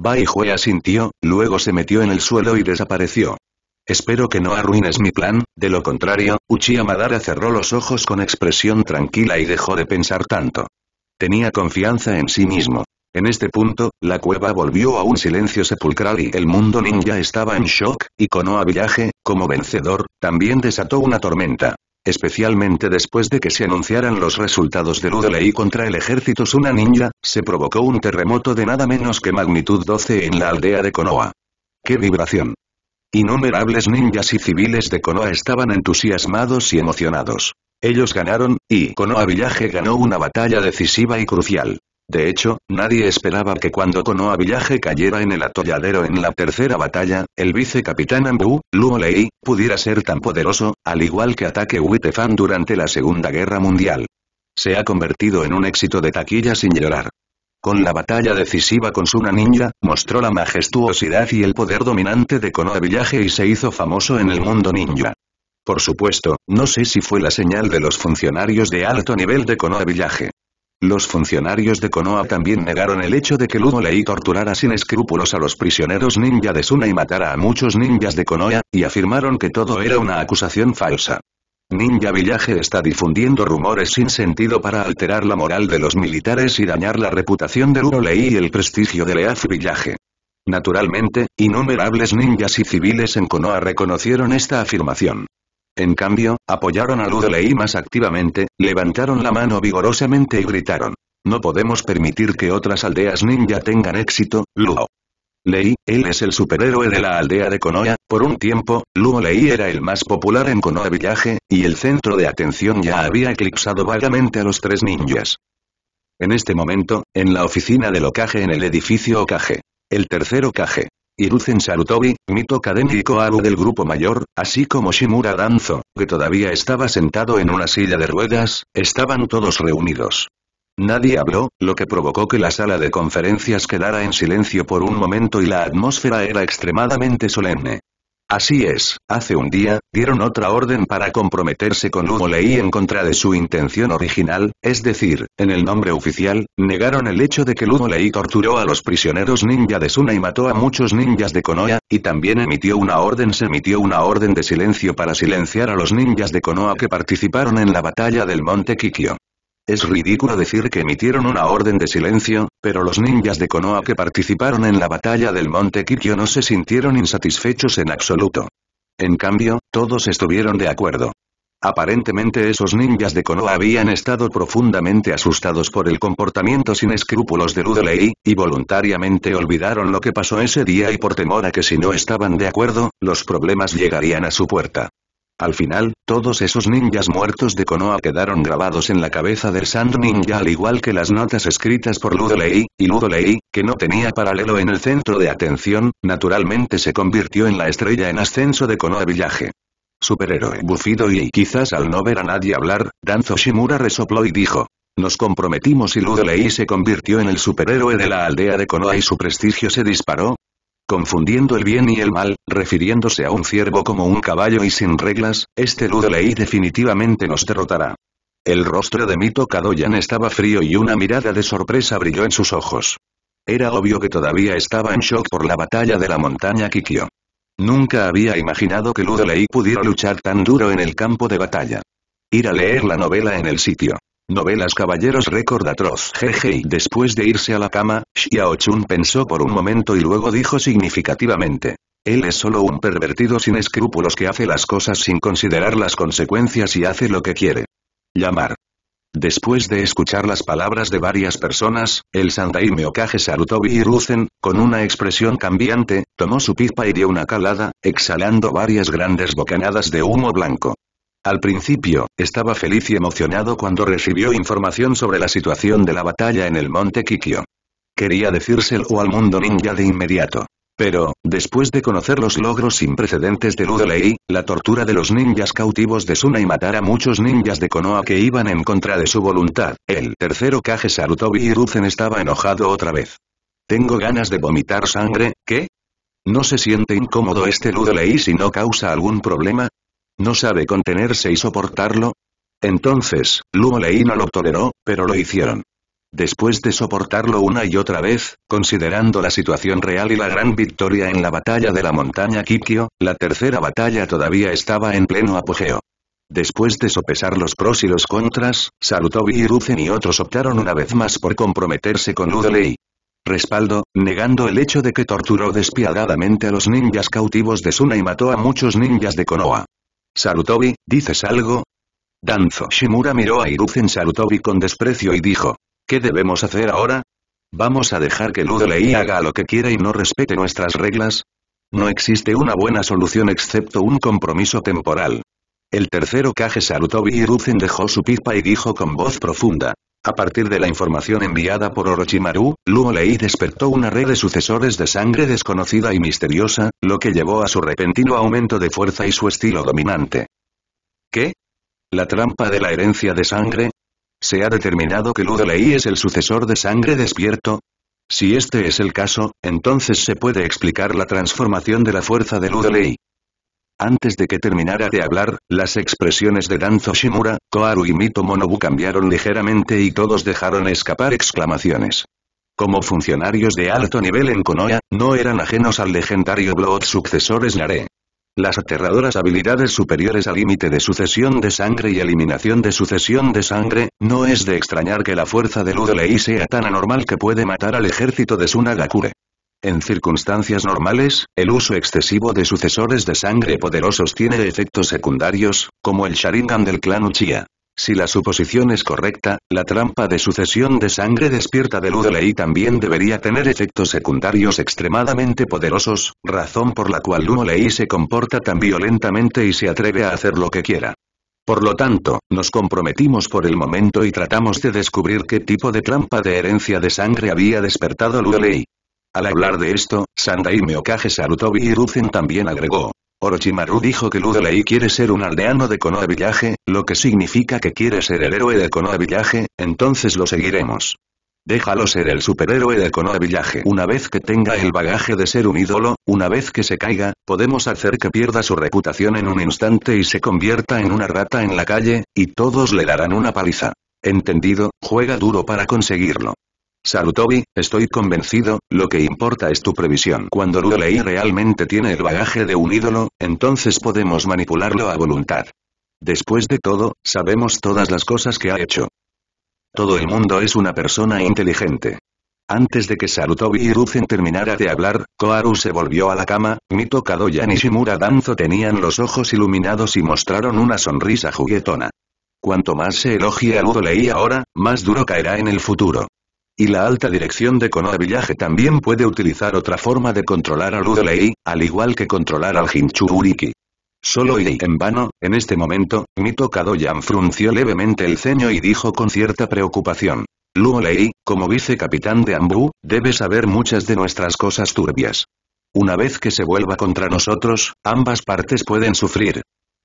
Bai asintió, luego se metió en el suelo y desapareció. Espero que no arruines mi plan, de lo contrario, Uchiha Madara cerró los ojos con expresión tranquila y dejó de pensar tanto. Tenía confianza en sí mismo. En este punto, la cueva volvió a un silencio sepulcral y el mundo ninja estaba en shock, y Konoha Village, como vencedor, también desató una tormenta. Especialmente después de que se anunciaran los resultados de UDLI contra el ejército Suna Ninja, se provocó un terremoto de nada menos que magnitud 12 en la aldea de Konoha. ¡Qué vibración! Innumerables ninjas y civiles de Konoha estaban entusiasmados y emocionados. Ellos ganaron, y Konoha Villaje ganó una batalla decisiva y crucial. De hecho, nadie esperaba que cuando Konoha Villaje cayera en el atolladero en la tercera batalla, el vicecapitán Ambu, Luo Lei, pudiera ser tan poderoso, al igual que ataque Witefan durante la Segunda Guerra Mundial. Se ha convertido en un éxito de taquilla sin llorar. Con la batalla decisiva con Suna Ninja, mostró la majestuosidad y el poder dominante de Konoha Villaje y se hizo famoso en el mundo ninja. Por supuesto, no sé si fue la señal de los funcionarios de alto nivel de Konoha Villaje. Los funcionarios de Konoha también negaron el hecho de que Ludo Lei torturara sin escrúpulos a los prisioneros ninja de Suna y matara a muchos ninjas de Konoha, y afirmaron que todo era una acusación falsa. Ninja Villaje está difundiendo rumores sin sentido para alterar la moral de los militares y dañar la reputación de Lei y el prestigio de Leaf Villaje. Naturalmente, innumerables ninjas y civiles en Konoha reconocieron esta afirmación. En cambio, apoyaron a Lei más activamente, levantaron la mano vigorosamente y gritaron. No podemos permitir que otras aldeas ninja tengan éxito, Luo. Lei, él es el superhéroe de la aldea de Konoha, por un tiempo, Luo Lei era el más popular en Konoha Village, y el centro de atención ya había eclipsado vagamente a los tres ninjas. En este momento, en la oficina del Okage en el edificio Okage. El tercer Okage. Hiruzen Sarutobi, Mito académico y del grupo mayor, así como Shimura Danzo, que todavía estaba sentado en una silla de ruedas, estaban todos reunidos. Nadie habló, lo que provocó que la sala de conferencias quedara en silencio por un momento y la atmósfera era extremadamente solemne. Así es, hace un día, dieron otra orden para comprometerse con Hugo en contra de su intención original, es decir, en el nombre oficial, negaron el hecho de que Hugo torturó a los prisioneros ninja de Suna y mató a muchos ninjas de Konoha, y también emitió una orden se emitió una orden de silencio para silenciar a los ninjas de Konoha que participaron en la batalla del monte Kikyo. Es ridículo decir que emitieron una orden de silencio, pero los ninjas de Konoha que participaron en la batalla del monte Kikyo no se sintieron insatisfechos en absoluto. En cambio, todos estuvieron de acuerdo. Aparentemente esos ninjas de Konoha habían estado profundamente asustados por el comportamiento sin escrúpulos de Ludelei, y voluntariamente olvidaron lo que pasó ese día y por temor a que si no estaban de acuerdo, los problemas llegarían a su puerta. Al final, todos esos ninjas muertos de Konoha quedaron grabados en la cabeza del Sand Ninja al igual que las notas escritas por Ludolei, y Ludolei, que no tenía paralelo en el centro de atención, naturalmente se convirtió en la estrella en ascenso de Konoha Village. Superhéroe bufido y quizás al no ver a nadie hablar, Danzo Shimura resopló y dijo. Nos comprometimos y Ludolei se convirtió en el superhéroe de la aldea de Konoha y su prestigio se disparó, Confundiendo el bien y el mal, refiriéndose a un ciervo como un caballo y sin reglas, este Ludley definitivamente nos derrotará. El rostro de Mito Kadoyan estaba frío y una mirada de sorpresa brilló en sus ojos. Era obvio que todavía estaba en shock por la batalla de la montaña Kikyo. Nunca había imaginado que Ludley pudiera luchar tan duro en el campo de batalla. Ir a leer la novela en el sitio. Novelas Caballeros Récord Atroz Jeje después de irse a la cama, Xiao Chun pensó por un momento y luego dijo significativamente. Él es solo un pervertido sin escrúpulos que hace las cosas sin considerar las consecuencias y hace lo que quiere. Llamar. Después de escuchar las palabras de varias personas, el Sandaime Okage Sarutobi y Ruzen, con una expresión cambiante, tomó su pipa y dio una calada, exhalando varias grandes bocanadas de humo blanco. Al principio, estaba feliz y emocionado cuando recibió información sobre la situación de la batalla en el monte Kikyo. Quería decírselo al mundo ninja de inmediato. Pero, después de conocer los logros sin precedentes de Ludolei, la tortura de los ninjas cautivos de Suna y matar a muchos ninjas de Konoha que iban en contra de su voluntad, el tercero Kage Sarutobi y Ruzen estaba enojado otra vez. Tengo ganas de vomitar sangre, ¿qué? ¿No se siente incómodo este Ludolei si no causa algún problema? ¿No sabe contenerse y soportarlo? Entonces, Luo no lo toleró, pero lo hicieron. Después de soportarlo una y otra vez, considerando la situación real y la gran victoria en la batalla de la montaña Kikyo, la tercera batalla todavía estaba en pleno apogeo. Después de sopesar los pros y los contras, Sarutobi y Ruzen y otros optaron una vez más por comprometerse con Ludolei. Respaldo, negando el hecho de que torturó despiadadamente a los ninjas cautivos de Suna y mató a muchos ninjas de Konoha. Sarutobi, ¿dices algo? Danzo Shimura miró a Hiruzen Sarutobi con desprecio y dijo. ¿Qué debemos hacer ahora? ¿Vamos a dejar que Ludolei haga lo que quiera y no respete nuestras reglas? No existe una buena solución excepto un compromiso temporal. El tercero Kage Sarutobi Hiruzen dejó su pipa y dijo con voz profunda. A partir de la información enviada por Orochimaru, Luo Lei despertó una red de sucesores de sangre desconocida y misteriosa, lo que llevó a su repentino aumento de fuerza y su estilo dominante. ¿Qué? ¿La trampa de la herencia de sangre? ¿Se ha determinado que Ludo Lei es el sucesor de sangre despierto? Si este es el caso, entonces se puede explicar la transformación de la fuerza de Ludo Lei. Antes de que terminara de hablar, las expresiones de Danzo Shimura, Koharu y Mito Monobu cambiaron ligeramente y todos dejaron escapar exclamaciones. Como funcionarios de alto nivel en Konoha, no eran ajenos al legendario Blood sucesores Nare. Las aterradoras habilidades superiores al límite de sucesión de sangre y eliminación de sucesión de sangre, no es de extrañar que la fuerza de Udolei sea tan anormal que puede matar al ejército de Sunagakure. En circunstancias normales, el uso excesivo de sucesores de sangre poderosos tiene efectos secundarios, como el Sharingan del clan Uchiha. Si la suposición es correcta, la trampa de sucesión de sangre despierta de Ludolei también debería tener efectos secundarios extremadamente poderosos, razón por la cual Ludolei se comporta tan violentamente y se atreve a hacer lo que quiera. Por lo tanto, nos comprometimos por el momento y tratamos de descubrir qué tipo de trampa de herencia de sangre había despertado Ludolei. Al hablar de esto, Sandaime Okage Sarutobi y Ruzen también agregó. Orochimaru dijo que Ludolei quiere ser un aldeano de Konoha Villaje, lo que significa que quiere ser el héroe de Konoha Villaje, entonces lo seguiremos. Déjalo ser el superhéroe de Konoha Villaje. Una vez que tenga el bagaje de ser un ídolo, una vez que se caiga, podemos hacer que pierda su reputación en un instante y se convierta en una rata en la calle, y todos le darán una paliza. Entendido, juega duro para conseguirlo. Sarutobi, estoy convencido, lo que importa es tu previsión. Cuando Rulei realmente tiene el bagaje de un ídolo, entonces podemos manipularlo a voluntad. Después de todo, sabemos todas las cosas que ha hecho. Todo el mundo es una persona inteligente. Antes de que Sarutobi y Ruzen terminara de hablar, Koaru se volvió a la cama, Mito Kadoya y Shimura Danzo tenían los ojos iluminados y mostraron una sonrisa juguetona. Cuanto más se elogie a Rudolai ahora, más duro caerá en el futuro y la alta dirección de Konoha Village también puede utilizar otra forma de controlar a Udolei, al igual que controlar al Hinchu Solo y en vano, en este momento, Mito Kadoyan frunció levemente el ceño y dijo con cierta preocupación. Luo Lei, como vicecapitán de Ambu, debe saber muchas de nuestras cosas turbias. Una vez que se vuelva contra nosotros, ambas partes pueden sufrir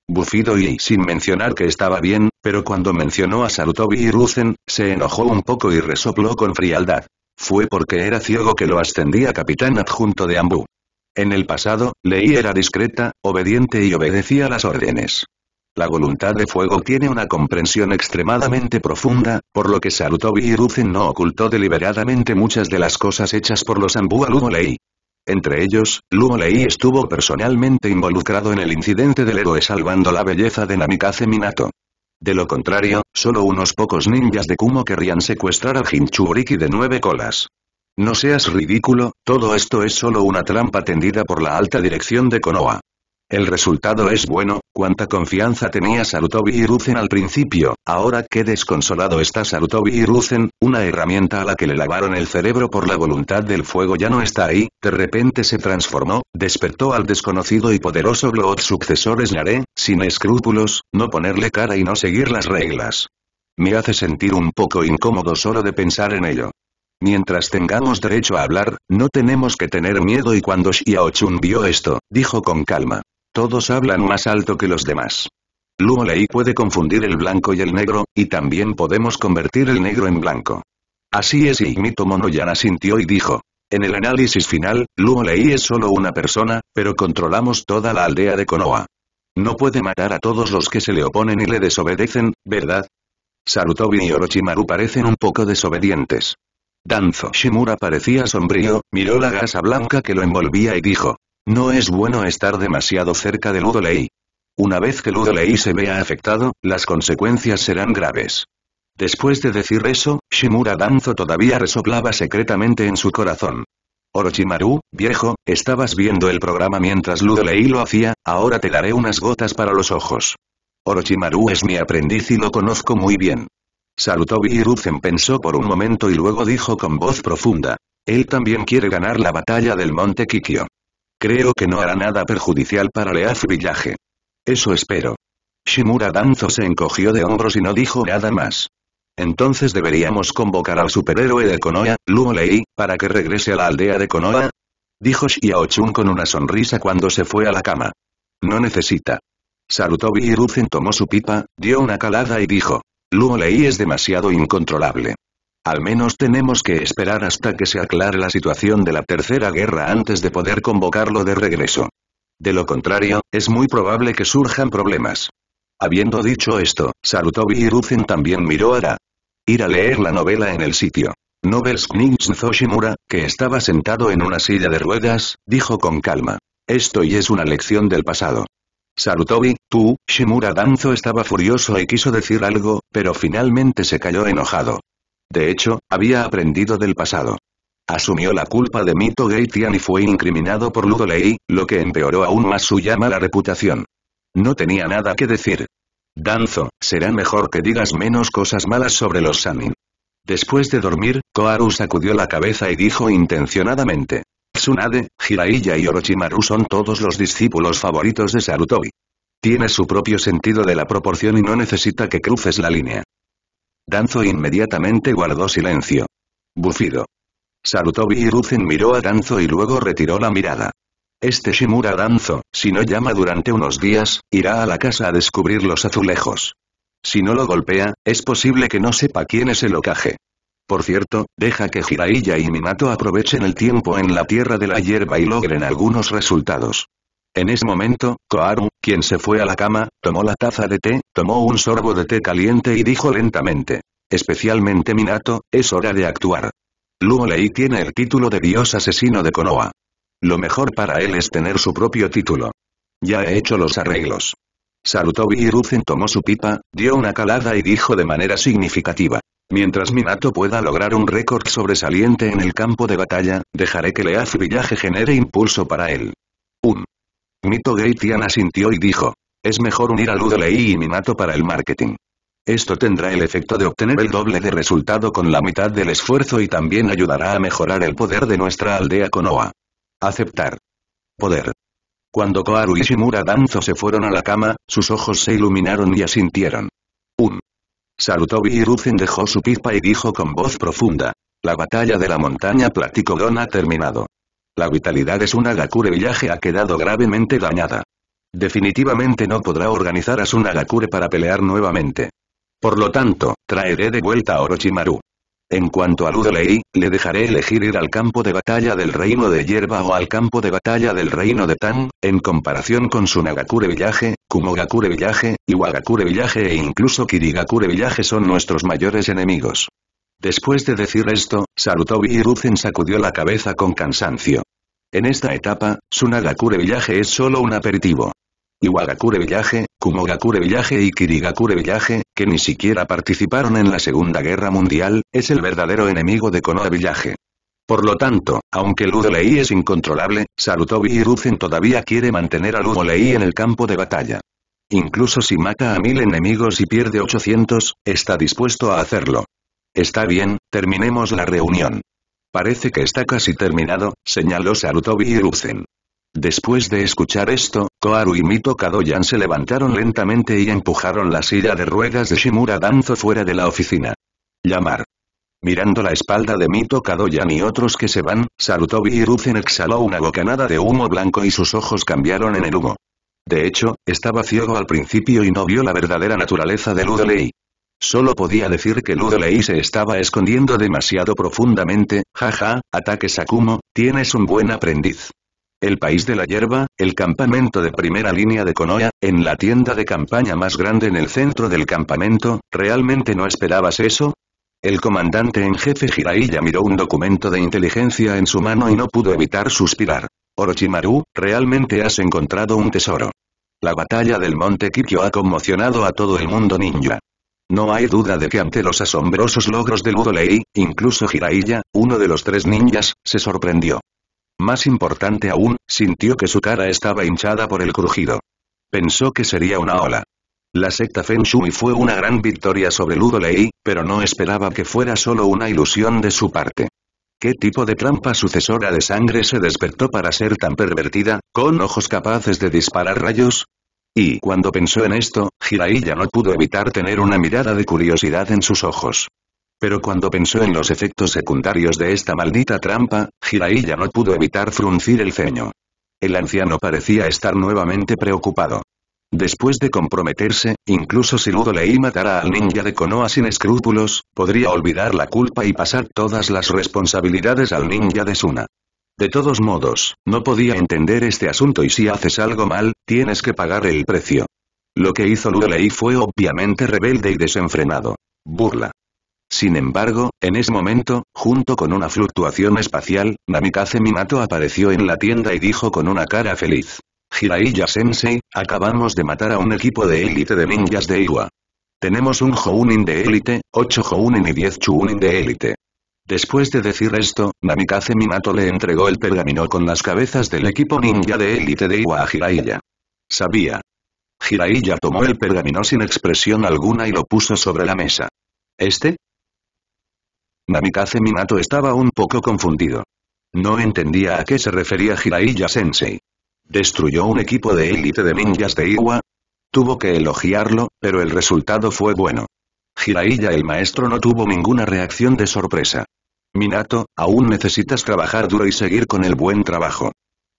bufido y sin mencionar que estaba bien, pero cuando mencionó a Sarutobi y Rusen, se enojó un poco y resopló con frialdad. Fue porque era ciego que lo ascendía capitán adjunto de Ambu. En el pasado, Lei era discreta, obediente y obedecía las órdenes. La voluntad de fuego tiene una comprensión extremadamente profunda, por lo que Sarutobi y Ruzen no ocultó deliberadamente muchas de las cosas hechas por los Ambu a Lei. Entre ellos, Luo Lei estuvo personalmente involucrado en el incidente del héroe salvando la belleza de Namikaze Minato. De lo contrario, solo unos pocos ninjas de Kumo querrían secuestrar a Jinchuriki de nueve colas. No seas ridículo, todo esto es solo una trampa tendida por la alta dirección de Konoha. El resultado es bueno, cuánta confianza tenía Sarutobi y Ruzen al principio, ahora qué desconsolado está Sarutobi y Ruzen, una herramienta a la que le lavaron el cerebro por la voluntad del fuego ya no está ahí, de repente se transformó, despertó al desconocido y poderoso Blood sucesor Esnaré, sin escrúpulos, no ponerle cara y no seguir las reglas. Me hace sentir un poco incómodo solo de pensar en ello. Mientras tengamos derecho a hablar, no tenemos que tener miedo y cuando Xiao vio esto, dijo con calma, todos hablan más alto que los demás. Luo Lei puede confundir el blanco y el negro, y también podemos convertir el negro en blanco. Así es Ignito Monoyan sintió y dijo. En el análisis final, Luo Lei es solo una persona, pero controlamos toda la aldea de Konoha. No puede matar a todos los que se le oponen y le desobedecen, ¿verdad? Sarutobi y Orochimaru parecen un poco desobedientes. Danzo Shimura parecía sombrío, miró la gasa blanca que lo envolvía y dijo, no es bueno estar demasiado cerca de Ludolei. Una vez que Ludolei se vea afectado, las consecuencias serán graves. Después de decir eso, Shimura Danzo todavía resoplaba secretamente en su corazón. Orochimaru, viejo, estabas viendo el programa mientras Ludolei lo hacía, ahora te daré unas gotas para los ojos. Orochimaru es mi aprendiz y lo conozco muy bien. Salutobi Hiruzen pensó por un momento y luego dijo con voz profunda. Él también quiere ganar la batalla del monte Kikyo. Creo que no hará nada perjudicial para Leaf Villaje. Eso espero. Shimura Danzo se encogió de hombros y no dijo nada más. Entonces deberíamos convocar al superhéroe de Konoha, Luo para que regrese a la aldea de Konoha. Dijo Xiaochun con una sonrisa cuando se fue a la cama. No necesita. Sarutobi Hiruzen tomó su pipa, dio una calada y dijo. Luo Lei es demasiado incontrolable. Al menos tenemos que esperar hasta que se aclare la situación de la Tercera Guerra antes de poder convocarlo de regreso. De lo contrario, es muy probable que surjan problemas. Habiendo dicho esto, Sarutobi y también miró a la... Ir a leer la novela en el sitio. Novels Shimura, que estaba sentado en una silla de ruedas, dijo con calma. Esto y es una lección del pasado. Sarutobi, tú, Shimura Danzo estaba furioso y quiso decir algo, pero finalmente se cayó enojado. De hecho, había aprendido del pasado. Asumió la culpa de Mito Gaitian y fue incriminado por Ludolei, lo que empeoró aún más su ya mala reputación. No tenía nada que decir. Danzo, será mejor que digas menos cosas malas sobre los Sanin. Después de dormir, Koharu sacudió la cabeza y dijo intencionadamente. Tsunade, Hiraiya y Orochimaru son todos los discípulos favoritos de Sarutobi. Tiene su propio sentido de la proporción y no necesita que cruces la línea. Danzo inmediatamente guardó silencio. Bufido. Sarutobi y miró a Danzo y luego retiró la mirada. Este Shimura Danzo, si no llama durante unos días, irá a la casa a descubrir los azulejos. Si no lo golpea, es posible que no sepa quién es el ocaje. Por cierto, deja que Jiraiya y Minato aprovechen el tiempo en la tierra de la hierba y logren algunos resultados. En ese momento, Koaru, quien se fue a la cama, tomó la taza de té, tomó un sorbo de té caliente y dijo lentamente. Especialmente Minato, es hora de actuar. Luo tiene el título de dios asesino de Konoha. Lo mejor para él es tener su propio título. Ya he hecho los arreglos. Sarutobi Hiruzen tomó su pipa, dio una calada y dijo de manera significativa. Mientras Minato pueda lograr un récord sobresaliente en el campo de batalla, dejaré que Leaf Villaje genere impulso para él. Mito Gaitian asintió y dijo. Es mejor unir a Ludolei y Minato para el marketing. Esto tendrá el efecto de obtener el doble de resultado con la mitad del esfuerzo y también ayudará a mejorar el poder de nuestra aldea Konoha. Aceptar. Poder. Cuando Koharu y Shimura Danzo se fueron a la cama, sus ojos se iluminaron y asintieron. Un. Sarutobi Hiruzen dejó su pipa y dijo con voz profunda. La batalla de la montaña Platicodon ha terminado. La vitalidad de Sunagakure Villaje ha quedado gravemente dañada. Definitivamente no podrá organizar a Sunagakure para pelear nuevamente. Por lo tanto, traeré de vuelta a Orochimaru. En cuanto a Ludolei, le dejaré elegir ir al campo de batalla del reino de Hierba o al campo de batalla del reino de Tan, en comparación con Sunagakure Villaje, Kumogakure Village, Iwagakure Villaje e incluso Kirigakure Villaje son nuestros mayores enemigos. Después de decir esto, Sarutobi Hiruzen sacudió la cabeza con cansancio. En esta etapa, Sunagakure Village es solo un aperitivo. Iwagakure Village, Kumogakure Village y Kirigakure Village, que ni siquiera participaron en la Segunda Guerra Mundial, es el verdadero enemigo de Konoha Village. Por lo tanto, aunque Ludolei es incontrolable, Sarutobi Hiruzen todavía quiere mantener a Ludolei en el campo de batalla. Incluso si mata a mil enemigos y pierde 800, está dispuesto a hacerlo. Está bien, terminemos la reunión. Parece que está casi terminado, señaló Sarutobi y Después de escuchar esto, Koaru y Mito Kadoyan se levantaron lentamente y empujaron la silla de ruedas de Shimura Danzo fuera de la oficina. Llamar. Mirando la espalda de Mito Kadoyan y otros que se van, Sarutobi y exhaló una bocanada de humo blanco y sus ojos cambiaron en el humo. De hecho, estaba ciego al principio y no vio la verdadera naturaleza de Ludolei. Solo podía decir que Ludolei se estaba escondiendo demasiado profundamente, jaja, ataque Sakumo, tienes un buen aprendiz. El país de la hierba, el campamento de primera línea de Konoha, en la tienda de campaña más grande en el centro del campamento, ¿realmente no esperabas eso? El comandante en jefe Jiraiya miró un documento de inteligencia en su mano y no pudo evitar suspirar. Orochimaru, realmente has encontrado un tesoro. La batalla del monte Kikyo ha conmocionado a todo el mundo ninja. No hay duda de que ante los asombrosos logros de Ludolei, incluso Jiraiya, uno de los tres ninjas, se sorprendió. Más importante aún, sintió que su cara estaba hinchada por el crujido. Pensó que sería una ola. La secta Feng fue una gran victoria sobre Ludolei, pero no esperaba que fuera solo una ilusión de su parte. ¿Qué tipo de trampa sucesora de sangre se despertó para ser tan pervertida, con ojos capaces de disparar rayos? Y cuando pensó en esto, Jiraiya no pudo evitar tener una mirada de curiosidad en sus ojos. Pero cuando pensó en los efectos secundarios de esta maldita trampa, Jiraiya no pudo evitar fruncir el ceño. El anciano parecía estar nuevamente preocupado. Después de comprometerse, incluso si Ludo Lei matara al ninja de Konoha sin escrúpulos, podría olvidar la culpa y pasar todas las responsabilidades al ninja de Suna. De todos modos, no podía entender este asunto y si haces algo mal, tienes que pagar el precio. Lo que hizo Lulei fue obviamente rebelde y desenfrenado. Burla. Sin embargo, en ese momento, junto con una fluctuación espacial, Namikaze Minato apareció en la tienda y dijo con una cara feliz. Jiraiya Sensei, acabamos de matar a un equipo de élite de ninjas de Iwa. Tenemos un Jounin de élite, 8 Jounin y 10 Chunin de élite. Después de decir esto, Namikaze Minato le entregó el pergamino con las cabezas del equipo ninja de élite de Iwa a Jiraiya. Sabía. Jiraiya tomó el pergamino sin expresión alguna y lo puso sobre la mesa. ¿Este? Namikaze Minato estaba un poco confundido. No entendía a qué se refería Jiraiya-sensei. ¿Destruyó un equipo de élite de ninjas de Iwa? Tuvo que elogiarlo, pero el resultado fue bueno. Jiraiya el maestro no tuvo ninguna reacción de sorpresa. Minato, aún necesitas trabajar duro y seguir con el buen trabajo.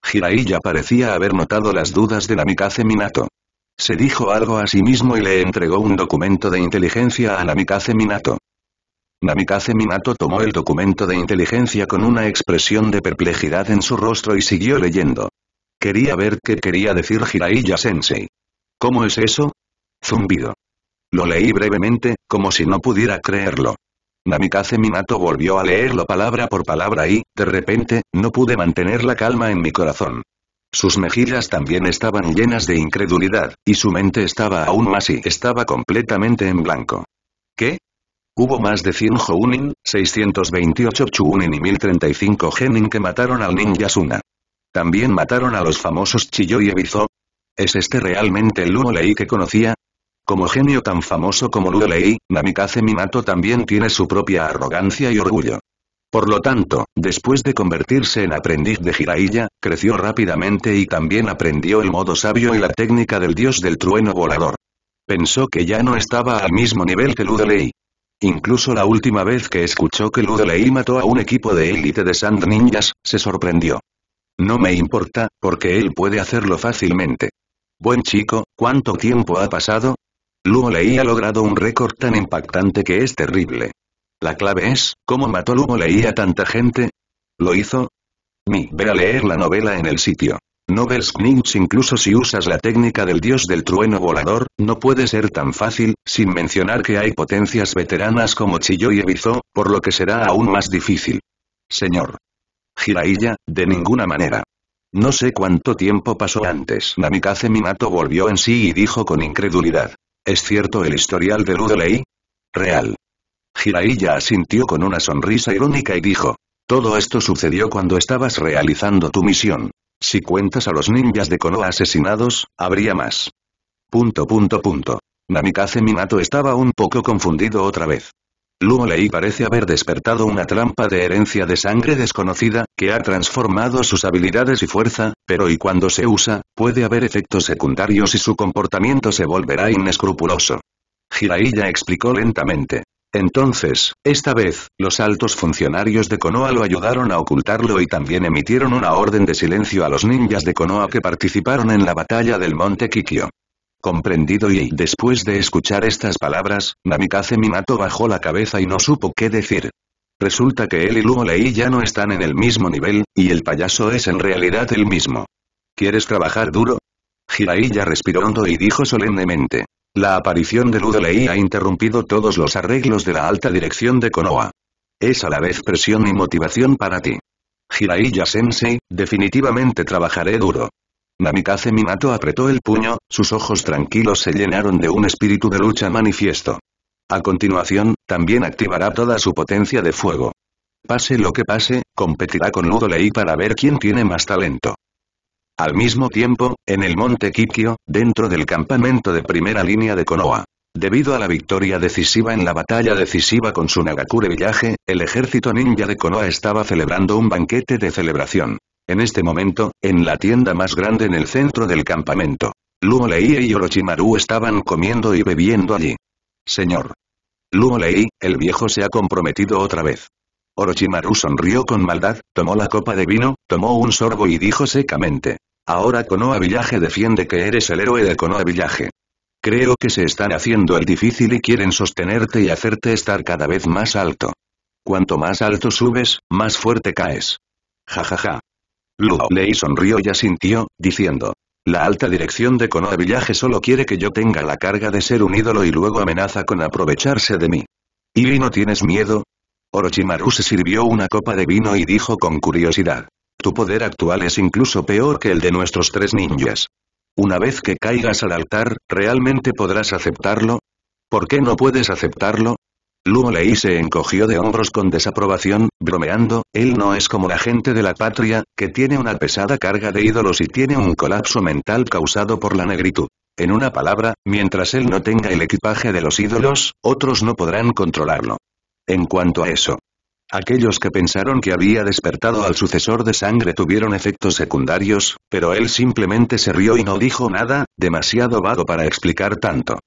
Jiraiya parecía haber notado las dudas de Namikaze Minato. Se dijo algo a sí mismo y le entregó un documento de inteligencia a Namikaze Minato. Namikaze Minato tomó el documento de inteligencia con una expresión de perplejidad en su rostro y siguió leyendo. Quería ver qué quería decir Jiraiya-sensei. ¿Cómo es eso? Zumbido. Lo leí brevemente, como si no pudiera creerlo. Namikaze Minato volvió a leerlo palabra por palabra y, de repente, no pude mantener la calma en mi corazón. Sus mejillas también estaban llenas de incredulidad, y su mente estaba aún más y estaba completamente en blanco. ¿Qué? Hubo más de 100 Jounin, 628 Chunin y 1035 Genin que mataron al ninja Suna. También mataron a los famosos Chiyo y Ebizo. ¿Es este realmente el uno Leí que conocía? Como genio tan famoso como Lulei, Namikaze Minato también tiene su propia arrogancia y orgullo. Por lo tanto, después de convertirse en aprendiz de Jiraiya, creció rápidamente y también aprendió el modo sabio y la técnica del dios del trueno volador. Pensó que ya no estaba al mismo nivel que Ludelei. Incluso la última vez que escuchó que Ludelei mató a un equipo de élite de Sand Ninjas, se sorprendió. No me importa, porque él puede hacerlo fácilmente. Buen chico, ¿cuánto tiempo ha pasado? Luo Lei ha logrado un récord tan impactante que es terrible. La clave es, ¿cómo mató Luo Lei a tanta gente? ¿Lo hizo? Mi, ve a leer la novela en el sitio. Novels incluso si usas la técnica del dios del trueno volador, no puede ser tan fácil, sin mencionar que hay potencias veteranas como Chiyo y Ebizo, por lo que será aún más difícil. Señor. Jiraiya, de ninguna manera. No sé cuánto tiempo pasó antes. Namikaze Minato volvió en sí y dijo con incredulidad. ¿Es cierto el historial de Rudley? Real. Jiraiya asintió con una sonrisa irónica y dijo. Todo esto sucedió cuando estabas realizando tu misión. Si cuentas a los ninjas de Konoha asesinados, habría más. Punto punto punto. Namikaze Minato estaba un poco confundido otra vez. Luo Lei parece haber despertado una trampa de herencia de sangre desconocida, que ha transformado sus habilidades y fuerza, pero y cuando se usa, puede haber efectos secundarios y su comportamiento se volverá inescrupuloso. Jiraiya explicó lentamente. Entonces, esta vez, los altos funcionarios de Konoha lo ayudaron a ocultarlo y también emitieron una orden de silencio a los ninjas de Konoha que participaron en la batalla del Monte Kikyo. Comprendido y después de escuchar estas palabras, Namikaze Minato bajó la cabeza y no supo qué decir. Resulta que él y Luo Lei ya no están en el mismo nivel, y el payaso es en realidad el mismo. ¿Quieres trabajar duro? Jiraiya respiró hondo y dijo solemnemente. La aparición de Ludo ha interrumpido todos los arreglos de la alta dirección de Konoha. Es a la vez presión y motivación para ti. Jiraiya Sensei, definitivamente trabajaré duro. Namikaze Minato apretó el puño, sus ojos tranquilos se llenaron de un espíritu de lucha manifiesto. A continuación, también activará toda su potencia de fuego. Pase lo que pase, competirá con Lei para ver quién tiene más talento. Al mismo tiempo, en el monte Kikyo, dentro del campamento de primera línea de Konoha. Debido a la victoria decisiva en la batalla decisiva con su Nagakure Villaje, el ejército ninja de Konoha estaba celebrando un banquete de celebración. En este momento, en la tienda más grande en el centro del campamento, Luo Lei y Orochimaru estaban comiendo y bebiendo allí. Señor. Luo Lei, el viejo se ha comprometido otra vez. Orochimaru sonrió con maldad, tomó la copa de vino, tomó un sorbo y dijo secamente. Ahora Konoha Village defiende que eres el héroe de Konoha Village. Creo que se están haciendo el difícil y quieren sostenerte y hacerte estar cada vez más alto. Cuanto más alto subes, más fuerte caes. Jajaja. ja ja. Luo Lei sonrió y asintió, diciendo. La alta dirección de Konoha villaje solo quiere que yo tenga la carga de ser un ídolo y luego amenaza con aprovecharse de mí. ¿Y no tienes miedo? Orochimaru se sirvió una copa de vino y dijo con curiosidad. Tu poder actual es incluso peor que el de nuestros tres ninjas. Una vez que caigas al altar, ¿realmente podrás aceptarlo? ¿Por qué no puedes aceptarlo? Luo Lei se encogió de hombros con desaprobación, bromeando, él no es como la gente de la patria, que tiene una pesada carga de ídolos y tiene un colapso mental causado por la negritud. En una palabra, mientras él no tenga el equipaje de los ídolos, otros no podrán controlarlo. En cuanto a eso, Aquellos que pensaron que había despertado al sucesor de sangre tuvieron efectos secundarios, pero él simplemente se rió y no dijo nada, demasiado vago para explicar tanto.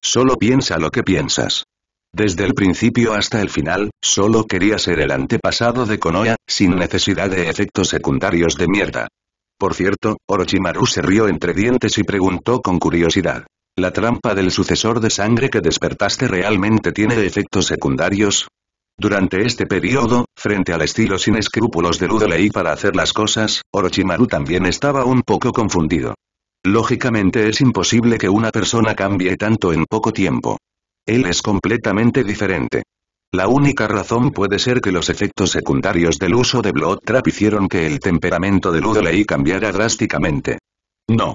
Solo piensa lo que piensas. Desde el principio hasta el final, solo quería ser el antepasado de Konoya, sin necesidad de efectos secundarios de mierda. Por cierto, Orochimaru se rió entre dientes y preguntó con curiosidad. ¿La trampa del sucesor de sangre que despertaste realmente tiene efectos secundarios? Durante este periodo, frente al estilo sin escrúpulos de Rudeley para hacer las cosas, Orochimaru también estaba un poco confundido. Lógicamente es imposible que una persona cambie tanto en poco tiempo. Él es completamente diferente. La única razón puede ser que los efectos secundarios del uso de Blood Trap hicieron que el temperamento de Ludley cambiara drásticamente. No.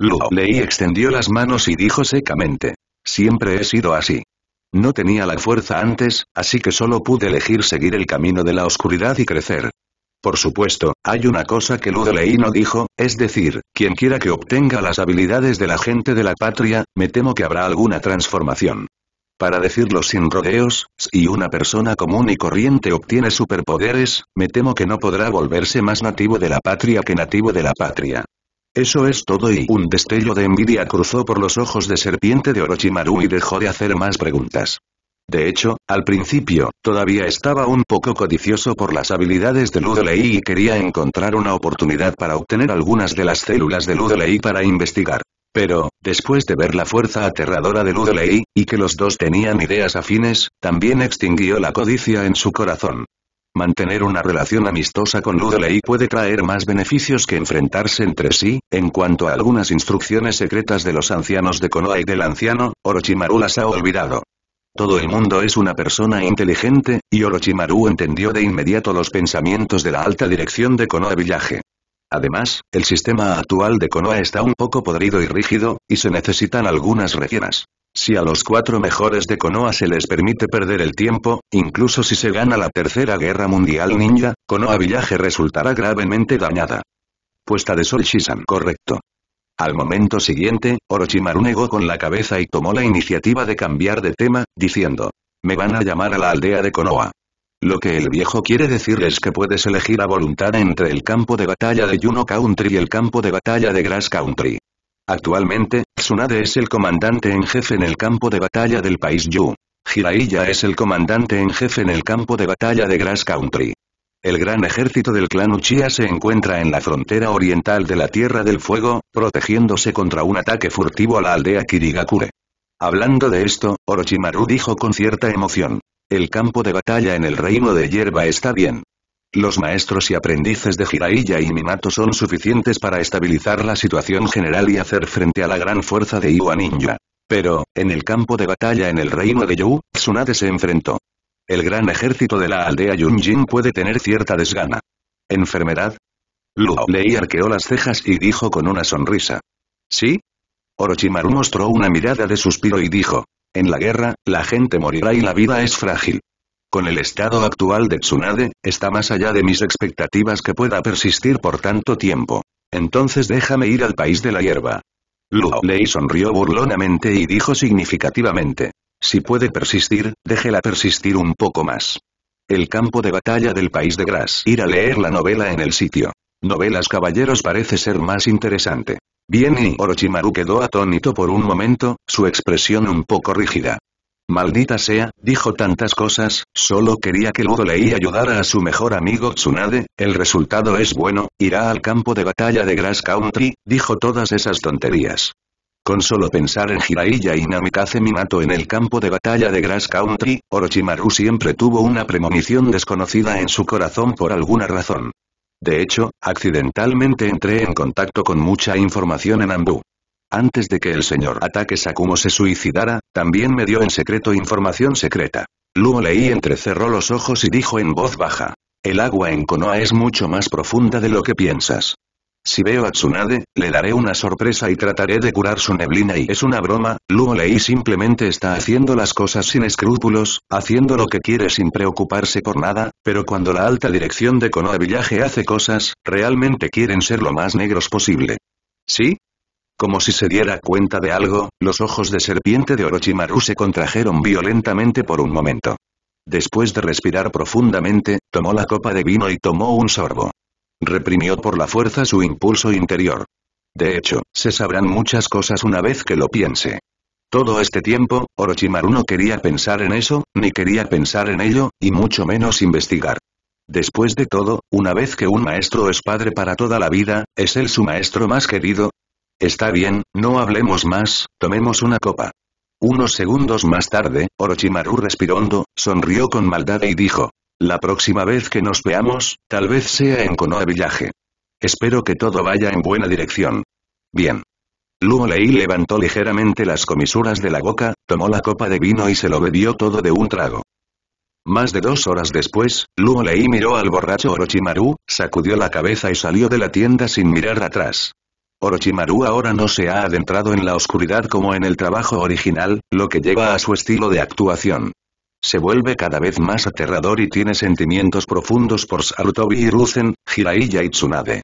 Ludley extendió las manos y dijo secamente. Siempre he sido así. No tenía la fuerza antes, así que solo pude elegir seguir el camino de la oscuridad y crecer. Por supuesto, hay una cosa que Ludoley no dijo, es decir, quien quiera que obtenga las habilidades de la gente de la patria, me temo que habrá alguna transformación. Para decirlo sin rodeos, si una persona común y corriente obtiene superpoderes, me temo que no podrá volverse más nativo de la patria que nativo de la patria. Eso es todo y un destello de envidia cruzó por los ojos de serpiente de Orochimaru y dejó de hacer más preguntas. De hecho, al principio, todavía estaba un poco codicioso por las habilidades de Ludolei y quería encontrar una oportunidad para obtener algunas de las células de Ludolei para investigar. Pero, después de ver la fuerza aterradora de Ludley, y que los dos tenían ideas afines, también extinguió la codicia en su corazón. Mantener una relación amistosa con Ludley puede traer más beneficios que enfrentarse entre sí, en cuanto a algunas instrucciones secretas de los ancianos de Konoha y del anciano, Orochimaru las ha olvidado. Todo el mundo es una persona inteligente, y Orochimaru entendió de inmediato los pensamientos de la alta dirección de Konoha Village. Además, el sistema actual de Konoha está un poco podrido y rígido, y se necesitan algunas rellenas. Si a los cuatro mejores de Konoha se les permite perder el tiempo, incluso si se gana la Tercera Guerra Mundial Ninja, Konoha Village resultará gravemente dañada. Puesta de sol Shisan correcto. Al momento siguiente, Orochimaru negó con la cabeza y tomó la iniciativa de cambiar de tema, diciendo, me van a llamar a la aldea de Konoha. Lo que el viejo quiere decir es que puedes elegir a voluntad entre el campo de batalla de Yuno Country y el campo de batalla de Grass Country. Actualmente, Tsunade es el comandante en jefe en el campo de batalla del país Yu. Jiraiya es el comandante en jefe en el campo de batalla de Grass Country. El gran ejército del clan Uchiha se encuentra en la frontera oriental de la Tierra del Fuego, protegiéndose contra un ataque furtivo a la aldea Kirigakure. Hablando de esto, Orochimaru dijo con cierta emoción. El campo de batalla en el reino de hierba está bien. Los maestros y aprendices de Jiraiya y Minato son suficientes para estabilizar la situación general y hacer frente a la gran fuerza de Iwa Ninja. Pero, en el campo de batalla en el reino de Yu, Tsunade se enfrentó. El gran ejército de la aldea Yunjin puede tener cierta desgana. ¿Enfermedad? Lu Lei arqueó las cejas y dijo con una sonrisa. ¿Sí? Orochimaru mostró una mirada de suspiro y dijo. En la guerra, la gente morirá y la vida es frágil. Con el estado actual de Tsunade, está más allá de mis expectativas que pueda persistir por tanto tiempo. Entonces déjame ir al país de la hierba. Luo Lei sonrió burlonamente y dijo significativamente. Si puede persistir, déjela persistir un poco más. El campo de batalla del país de Gras. Ir a leer la novela en el sitio. Novelas Caballeros parece ser más interesante. Bien y Orochimaru quedó atónito por un momento, su expresión un poco rígida. Maldita sea, dijo tantas cosas, solo quería que le ayudara a su mejor amigo Tsunade, el resultado es bueno, irá al campo de batalla de Grass Country, dijo todas esas tonterías. Con solo pensar en Hiraiya y Namikaze Minato en el campo de batalla de Grass Country, Orochimaru siempre tuvo una premonición desconocida en su corazón por alguna razón. De hecho, accidentalmente entré en contacto con mucha información en Ambu. Antes de que el señor Ataque Sakumo se suicidara, también me dio en secreto información secreta. Luo leí entrecerró los ojos y dijo en voz baja. El agua en Konoha es mucho más profunda de lo que piensas. Si veo a Tsunade, le daré una sorpresa y trataré de curar su neblina y es una broma, Luo Lei simplemente está haciendo las cosas sin escrúpulos, haciendo lo que quiere sin preocuparse por nada, pero cuando la alta dirección de Konoha Village hace cosas, realmente quieren ser lo más negros posible. ¿Sí? Como si se diera cuenta de algo, los ojos de serpiente de Orochimaru se contrajeron violentamente por un momento. Después de respirar profundamente, tomó la copa de vino y tomó un sorbo. Reprimió por la fuerza su impulso interior. De hecho, se sabrán muchas cosas una vez que lo piense. Todo este tiempo, Orochimaru no quería pensar en eso, ni quería pensar en ello, y mucho menos investigar. Después de todo, una vez que un maestro es padre para toda la vida, ¿es él su maestro más querido? Está bien, no hablemos más, tomemos una copa. Unos segundos más tarde, Orochimaru respiró sonrió con maldad y dijo, la próxima vez que nos veamos, tal vez sea en Konoha Village. Espero que todo vaya en buena dirección. Bien. Luo levantó ligeramente las comisuras de la boca, tomó la copa de vino y se lo bebió todo de un trago. Más de dos horas después, Luo miró al borracho Orochimaru, sacudió la cabeza y salió de la tienda sin mirar atrás. Orochimaru ahora no se ha adentrado en la oscuridad como en el trabajo original, lo que lleva a su estilo de actuación se vuelve cada vez más aterrador y tiene sentimientos profundos por Sarutobi y Rusen, Jiraiya y Tsunade.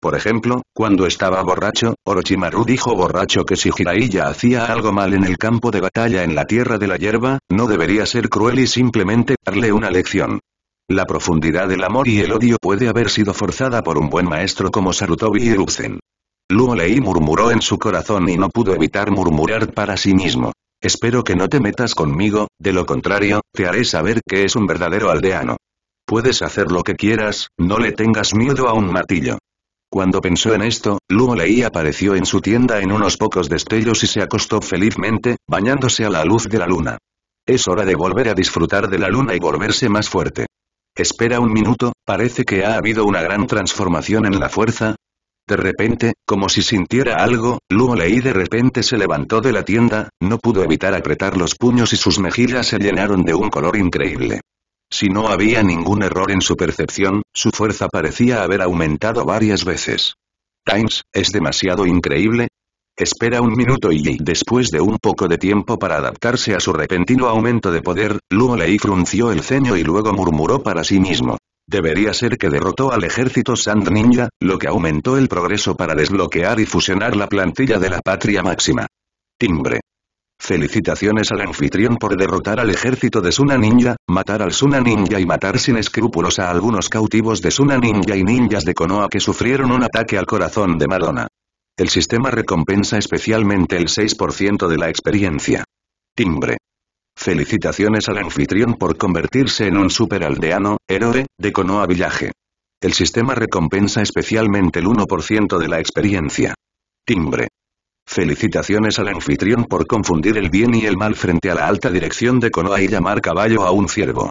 Por ejemplo, cuando estaba borracho, Orochimaru dijo borracho que si Jiraiya hacía algo mal en el campo de batalla en la Tierra de la Hierba, no debería ser cruel y simplemente darle una lección. La profundidad del amor y el odio puede haber sido forzada por un buen maestro como Sarutobi y Rusen. Luo murmuró en su corazón y no pudo evitar murmurar para sí mismo. Espero que no te metas conmigo, de lo contrario, te haré saber que es un verdadero aldeano. Puedes hacer lo que quieras, no le tengas miedo a un martillo. Cuando pensó en esto, Luo Lei apareció en su tienda en unos pocos destellos y se acostó felizmente, bañándose a la luz de la luna. Es hora de volver a disfrutar de la luna y volverse más fuerte. Espera un minuto, parece que ha habido una gran transformación en la fuerza, de repente, como si sintiera algo, Luo Lei de repente se levantó de la tienda, no pudo evitar apretar los puños y sus mejillas se llenaron de un color increíble. Si no había ningún error en su percepción, su fuerza parecía haber aumentado varias veces. Times, es demasiado increíble. Espera un minuto y después de un poco de tiempo para adaptarse a su repentino aumento de poder, Luo Lei frunció el ceño y luego murmuró para sí mismo. Debería ser que derrotó al ejército Sand Ninja, lo que aumentó el progreso para desbloquear y fusionar la plantilla de la Patria Máxima. Timbre. Felicitaciones al anfitrión por derrotar al ejército de Suna Ninja, matar al Suna Ninja y matar sin escrúpulos a algunos cautivos de Suna Ninja y ninjas de Konoha que sufrieron un ataque al corazón de Madonna. El sistema recompensa especialmente el 6% de la experiencia. Timbre. Felicitaciones al anfitrión por convertirse en un aldeano, héroe, de Konoha Villaje. El sistema recompensa especialmente el 1% de la experiencia. Timbre. Felicitaciones al anfitrión por confundir el bien y el mal frente a la alta dirección de Konoha y llamar caballo a un ciervo.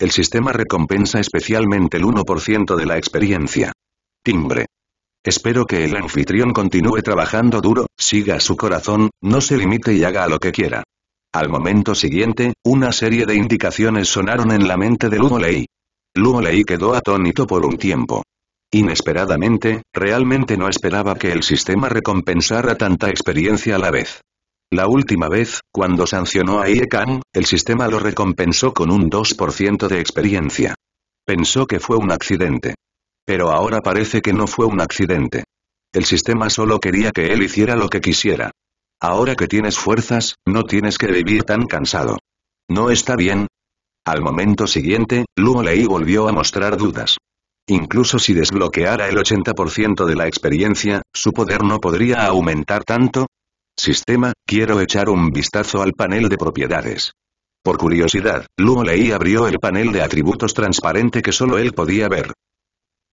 El sistema recompensa especialmente el 1% de la experiencia. Timbre. Espero que el anfitrión continúe trabajando duro, siga su corazón, no se limite y haga lo que quiera. Al momento siguiente, una serie de indicaciones sonaron en la mente de Luo Lei. quedó atónito por un tiempo. Inesperadamente, realmente no esperaba que el sistema recompensara tanta experiencia a la vez. La última vez, cuando sancionó a Iekan, el sistema lo recompensó con un 2% de experiencia. Pensó que fue un accidente. Pero ahora parece que no fue un accidente. El sistema solo quería que él hiciera lo que quisiera. Ahora que tienes fuerzas, no tienes que vivir tan cansado. ¿No está bien? Al momento siguiente, Luo Lei volvió a mostrar dudas. Incluso si desbloqueara el 80% de la experiencia, su poder no podría aumentar tanto. Sistema, quiero echar un vistazo al panel de propiedades. Por curiosidad, Luo Lei abrió el panel de atributos transparente que solo él podía ver.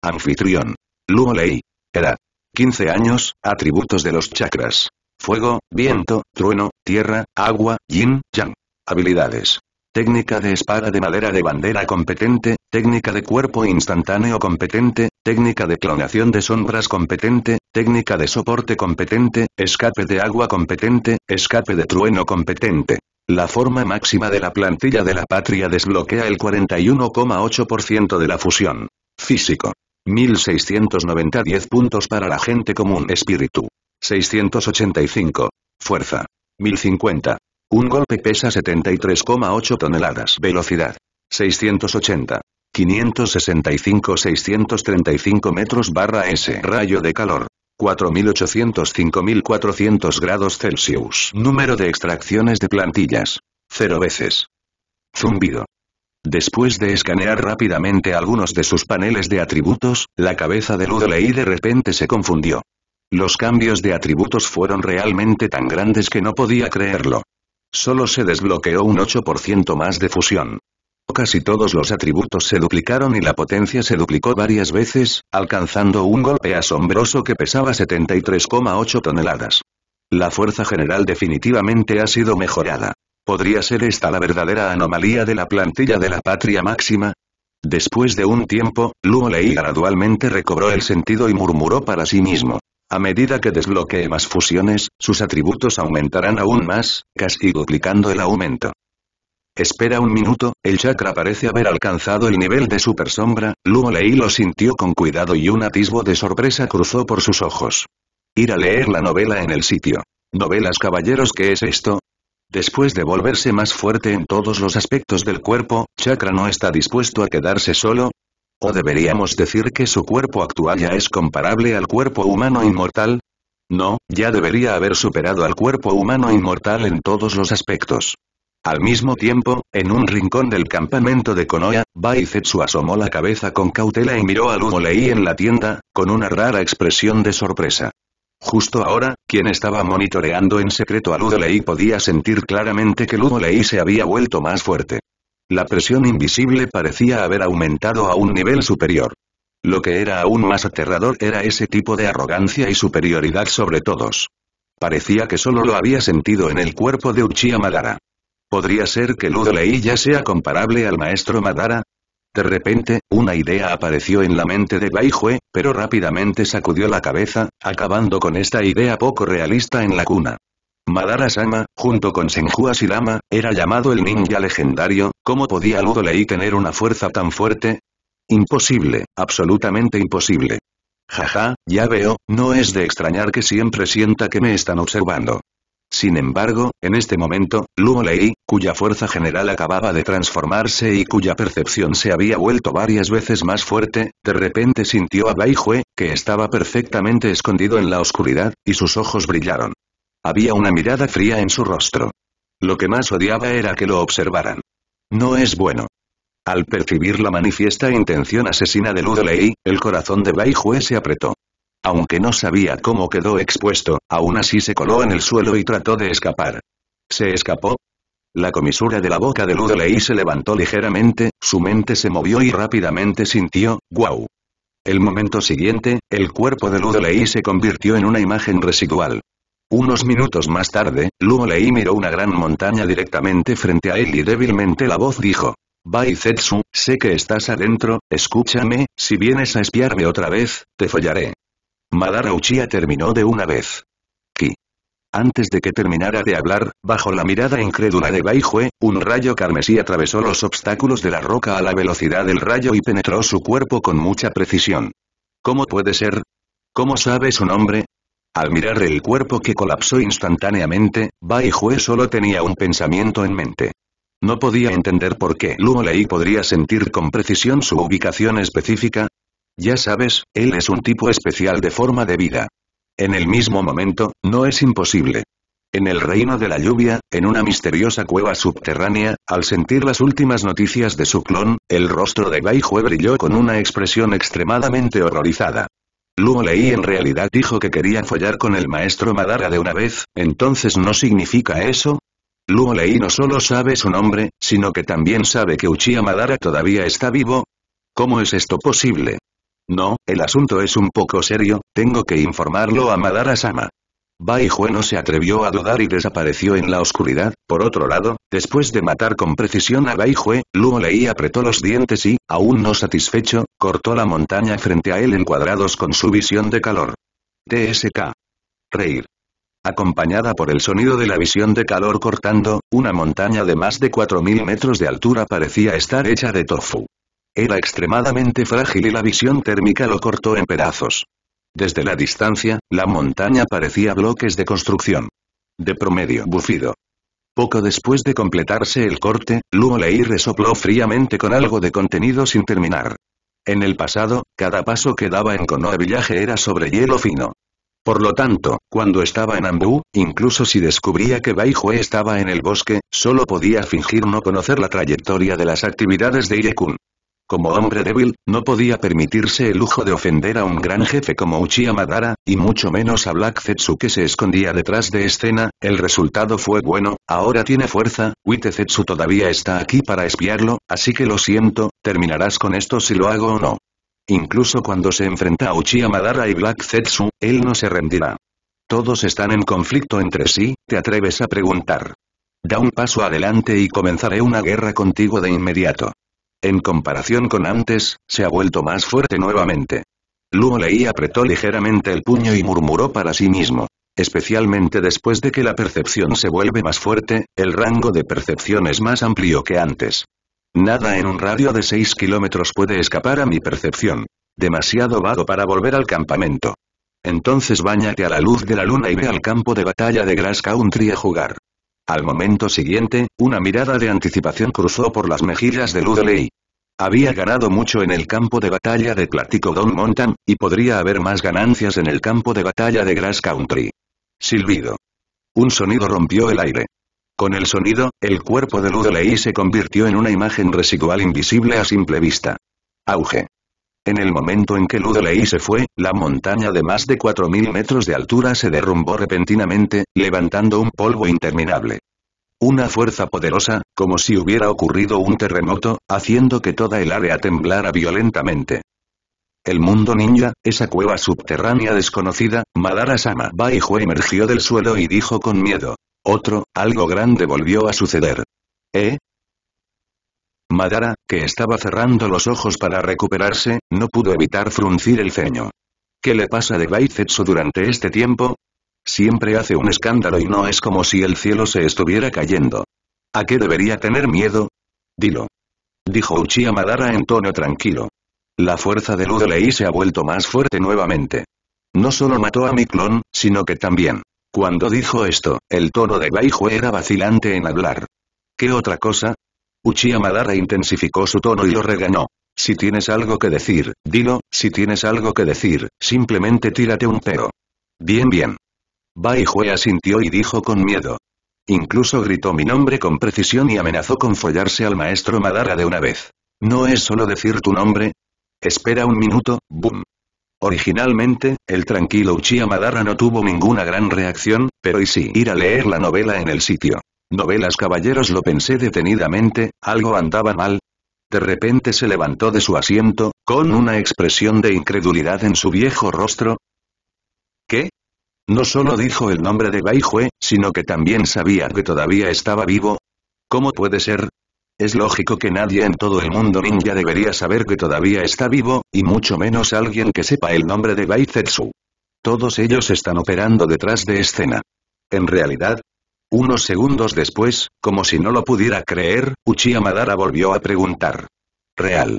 Anfitrión. Luo Lei. Era. 15 años, atributos de los chakras. Fuego, viento, trueno, tierra, agua, yin, yang. Habilidades. Técnica de espada de madera de bandera competente, técnica de cuerpo instantáneo competente, técnica de clonación de sombras competente, técnica de soporte competente, escape de agua competente, escape de trueno competente. La forma máxima de la plantilla de la patria desbloquea el 41,8% de la fusión. Físico. 1690 puntos para la gente común espíritu. 685. Fuerza. 1050. Un golpe pesa 73,8 toneladas. Velocidad. 680. 565-635 metros barra S. Rayo de calor. 4800-5400 grados Celsius. Número de extracciones de plantillas. 0 veces. Zumbido. Después de escanear rápidamente algunos de sus paneles de atributos, la cabeza de Ludley de repente se confundió. Los cambios de atributos fueron realmente tan grandes que no podía creerlo. Solo se desbloqueó un 8% más de fusión. Casi todos los atributos se duplicaron y la potencia se duplicó varias veces, alcanzando un golpe asombroso que pesaba 73,8 toneladas. La fuerza general definitivamente ha sido mejorada. ¿Podría ser esta la verdadera anomalía de la plantilla de la patria máxima? Después de un tiempo, Luo Lei gradualmente recobró el sentido y murmuró para sí mismo. A medida que desbloquee más fusiones, sus atributos aumentarán aún más, casi duplicando el aumento. Espera un minuto, el chakra parece haber alcanzado el nivel de super sombra, Luo Lei lo sintió con cuidado y un atisbo de sorpresa cruzó por sus ojos. Ir a leer la novela en el sitio. Novelas caballeros ¿qué es esto? Después de volverse más fuerte en todos los aspectos del cuerpo, Chakra no está dispuesto a quedarse solo, ¿O deberíamos decir que su cuerpo actual ya es comparable al cuerpo humano inmortal? No, ya debería haber superado al cuerpo humano inmortal en todos los aspectos. Al mismo tiempo, en un rincón del campamento de Konoya, Baizetsu asomó la cabeza con cautela y miró a leí en la tienda, con una rara expresión de sorpresa. Justo ahora, quien estaba monitoreando en secreto a Ludolei podía sentir claramente que Ludolei se había vuelto más fuerte. La presión invisible parecía haber aumentado a un nivel superior. Lo que era aún más aterrador era ese tipo de arrogancia y superioridad sobre todos. Parecía que solo lo había sentido en el cuerpo de Uchiha Madara. ¿Podría ser que Lei ya sea comparable al maestro Madara? De repente, una idea apareció en la mente de Baijue, pero rápidamente sacudió la cabeza, acabando con esta idea poco realista en la cuna. Madara-sama, junto con Senju Sidama, era llamado el ninja legendario, ¿cómo podía Ludo tener una fuerza tan fuerte? Imposible, absolutamente imposible. Jaja, ya veo, no es de extrañar que siempre sienta que me están observando. Sin embargo, en este momento, Luo cuya fuerza general acababa de transformarse y cuya percepción se había vuelto varias veces más fuerte, de repente sintió a Bai que estaba perfectamente escondido en la oscuridad, y sus ojos brillaron. Había una mirada fría en su rostro. Lo que más odiaba era que lo observaran. No es bueno. Al percibir la manifiesta intención asesina de Ludley, el corazón de Bai Jue se apretó. Aunque no sabía cómo quedó expuesto, aún así se coló en el suelo y trató de escapar. ¿Se escapó? La comisura de la boca de Ludley se levantó ligeramente, su mente se movió y rápidamente sintió, ¡guau! El momento siguiente, el cuerpo de Ludley se convirtió en una imagen residual. Unos minutos más tarde, Luo Lei miró una gran montaña directamente frente a él y débilmente la voz dijo. Bai Zetsu, sé que estás adentro, escúchame, si vienes a espiarme otra vez, te follaré. Madara Uchiha terminó de una vez. Ki. Antes de que terminara de hablar, bajo la mirada incrédula de Bai Jue, un rayo carmesí atravesó los obstáculos de la roca a la velocidad del rayo y penetró su cuerpo con mucha precisión. ¿Cómo puede ser? ¿Cómo sabe su nombre? Al mirar el cuerpo que colapsó instantáneamente, Bai solo tenía un pensamiento en mente. No podía entender por qué Luo Lei podría sentir con precisión su ubicación específica. Ya sabes, él es un tipo especial de forma de vida. En el mismo momento, no es imposible. En el reino de la lluvia, en una misteriosa cueva subterránea, al sentir las últimas noticias de su clon, el rostro de Bai Jue brilló con una expresión extremadamente horrorizada. Luo Lei en realidad dijo que quería follar con el maestro Madara de una vez, entonces no significa eso. Luo Lei no solo sabe su nombre, sino que también sabe que Uchiha Madara todavía está vivo. ¿Cómo es esto posible? No, el asunto es un poco serio, tengo que informarlo a Madara-sama. Bai no se atrevió a dudar y desapareció en la oscuridad, por otro lado, después de matar con precisión a Bai Luo Lei apretó los dientes y, aún no satisfecho, cortó la montaña frente a él en cuadrados con su visión de calor. TSK. Reír. Acompañada por el sonido de la visión de calor cortando, una montaña de más de 4.000 metros de altura parecía estar hecha de tofu. Era extremadamente frágil y la visión térmica lo cortó en pedazos. Desde la distancia, la montaña parecía bloques de construcción. De promedio bufido. Poco después de completarse el corte, Luo Lei resopló fríamente con algo de contenido sin terminar. En el pasado, cada paso que daba en Konoha Village era sobre hielo fino. Por lo tanto, cuando estaba en Ambu, incluso si descubría que Baihue estaba en el bosque, solo podía fingir no conocer la trayectoria de las actividades de Kun. Como hombre débil, no podía permitirse el lujo de ofender a un gran jefe como Uchiha Madara, y mucho menos a Black Zetsu que se escondía detrás de escena, el resultado fue bueno, ahora tiene fuerza, Wite Zetsu todavía está aquí para espiarlo, así que lo siento, terminarás con esto si lo hago o no. Incluso cuando se enfrenta a Uchiha Madara y Black Zetsu, él no se rendirá. Todos están en conflicto entre sí, te atreves a preguntar. Da un paso adelante y comenzaré una guerra contigo de inmediato. En comparación con antes, se ha vuelto más fuerte nuevamente. Luo Lei apretó ligeramente el puño y murmuró para sí mismo. Especialmente después de que la percepción se vuelve más fuerte, el rango de percepción es más amplio que antes. Nada en un radio de 6 kilómetros puede escapar a mi percepción. Demasiado vago para volver al campamento. Entonces báñate a la luz de la luna y ve al campo de batalla de Grass Country a jugar. Al momento siguiente, una mirada de anticipación cruzó por las mejillas de Ludley. Había ganado mucho en el campo de batalla de Platico Don Mountain, y podría haber más ganancias en el campo de batalla de Grass Country. Silbido. Un sonido rompió el aire. Con el sonido, el cuerpo de Ludley se convirtió en una imagen residual invisible a simple vista. Auge. En el momento en que Ludolei se fue, la montaña de más de 4.000 metros de altura se derrumbó repentinamente, levantando un polvo interminable. Una fuerza poderosa, como si hubiera ocurrido un terremoto, haciendo que toda el área temblara violentamente. El mundo ninja, esa cueva subterránea desconocida, Madara-sama Baihu emergió del suelo y dijo con miedo. Otro, algo grande volvió a suceder. ¿Eh? Madara, que estaba cerrando los ojos para recuperarse, no pudo evitar fruncir el ceño. ¿Qué le pasa de Baizetsu durante este tiempo? Siempre hace un escándalo y no es como si el cielo se estuviera cayendo. ¿A qué debería tener miedo? Dilo. Dijo Uchiha Madara en tono tranquilo. La fuerza de Udolei se ha vuelto más fuerte nuevamente. No solo mató a mi clon, sino que también. Cuando dijo esto, el tono de Baiju era vacilante en hablar. ¿Qué otra cosa? Uchiha Madara intensificó su tono y lo regañó. Si tienes algo que decir, dilo, si tienes algo que decir, simplemente tírate un perro. Bien bien. Bai asintió y dijo con miedo. Incluso gritó mi nombre con precisión y amenazó con follarse al maestro Madara de una vez. ¿No es solo decir tu nombre? Espera un minuto, boom. Originalmente, el tranquilo Uchiha Madara no tuvo ninguna gran reacción, pero y sí ir a leer la novela en el sitio. Novelas Caballeros lo pensé detenidamente, algo andaba mal. De repente se levantó de su asiento, con una expresión de incredulidad en su viejo rostro. ¿Qué? No solo dijo el nombre de Bai sino que también sabía que todavía estaba vivo. ¿Cómo puede ser? Es lógico que nadie en todo el mundo ninja debería saber que todavía está vivo, y mucho menos alguien que sepa el nombre de Bai Zetsu. Todos ellos están operando detrás de escena. En realidad, unos segundos después, como si no lo pudiera creer, Uchiha Madara volvió a preguntar. Real.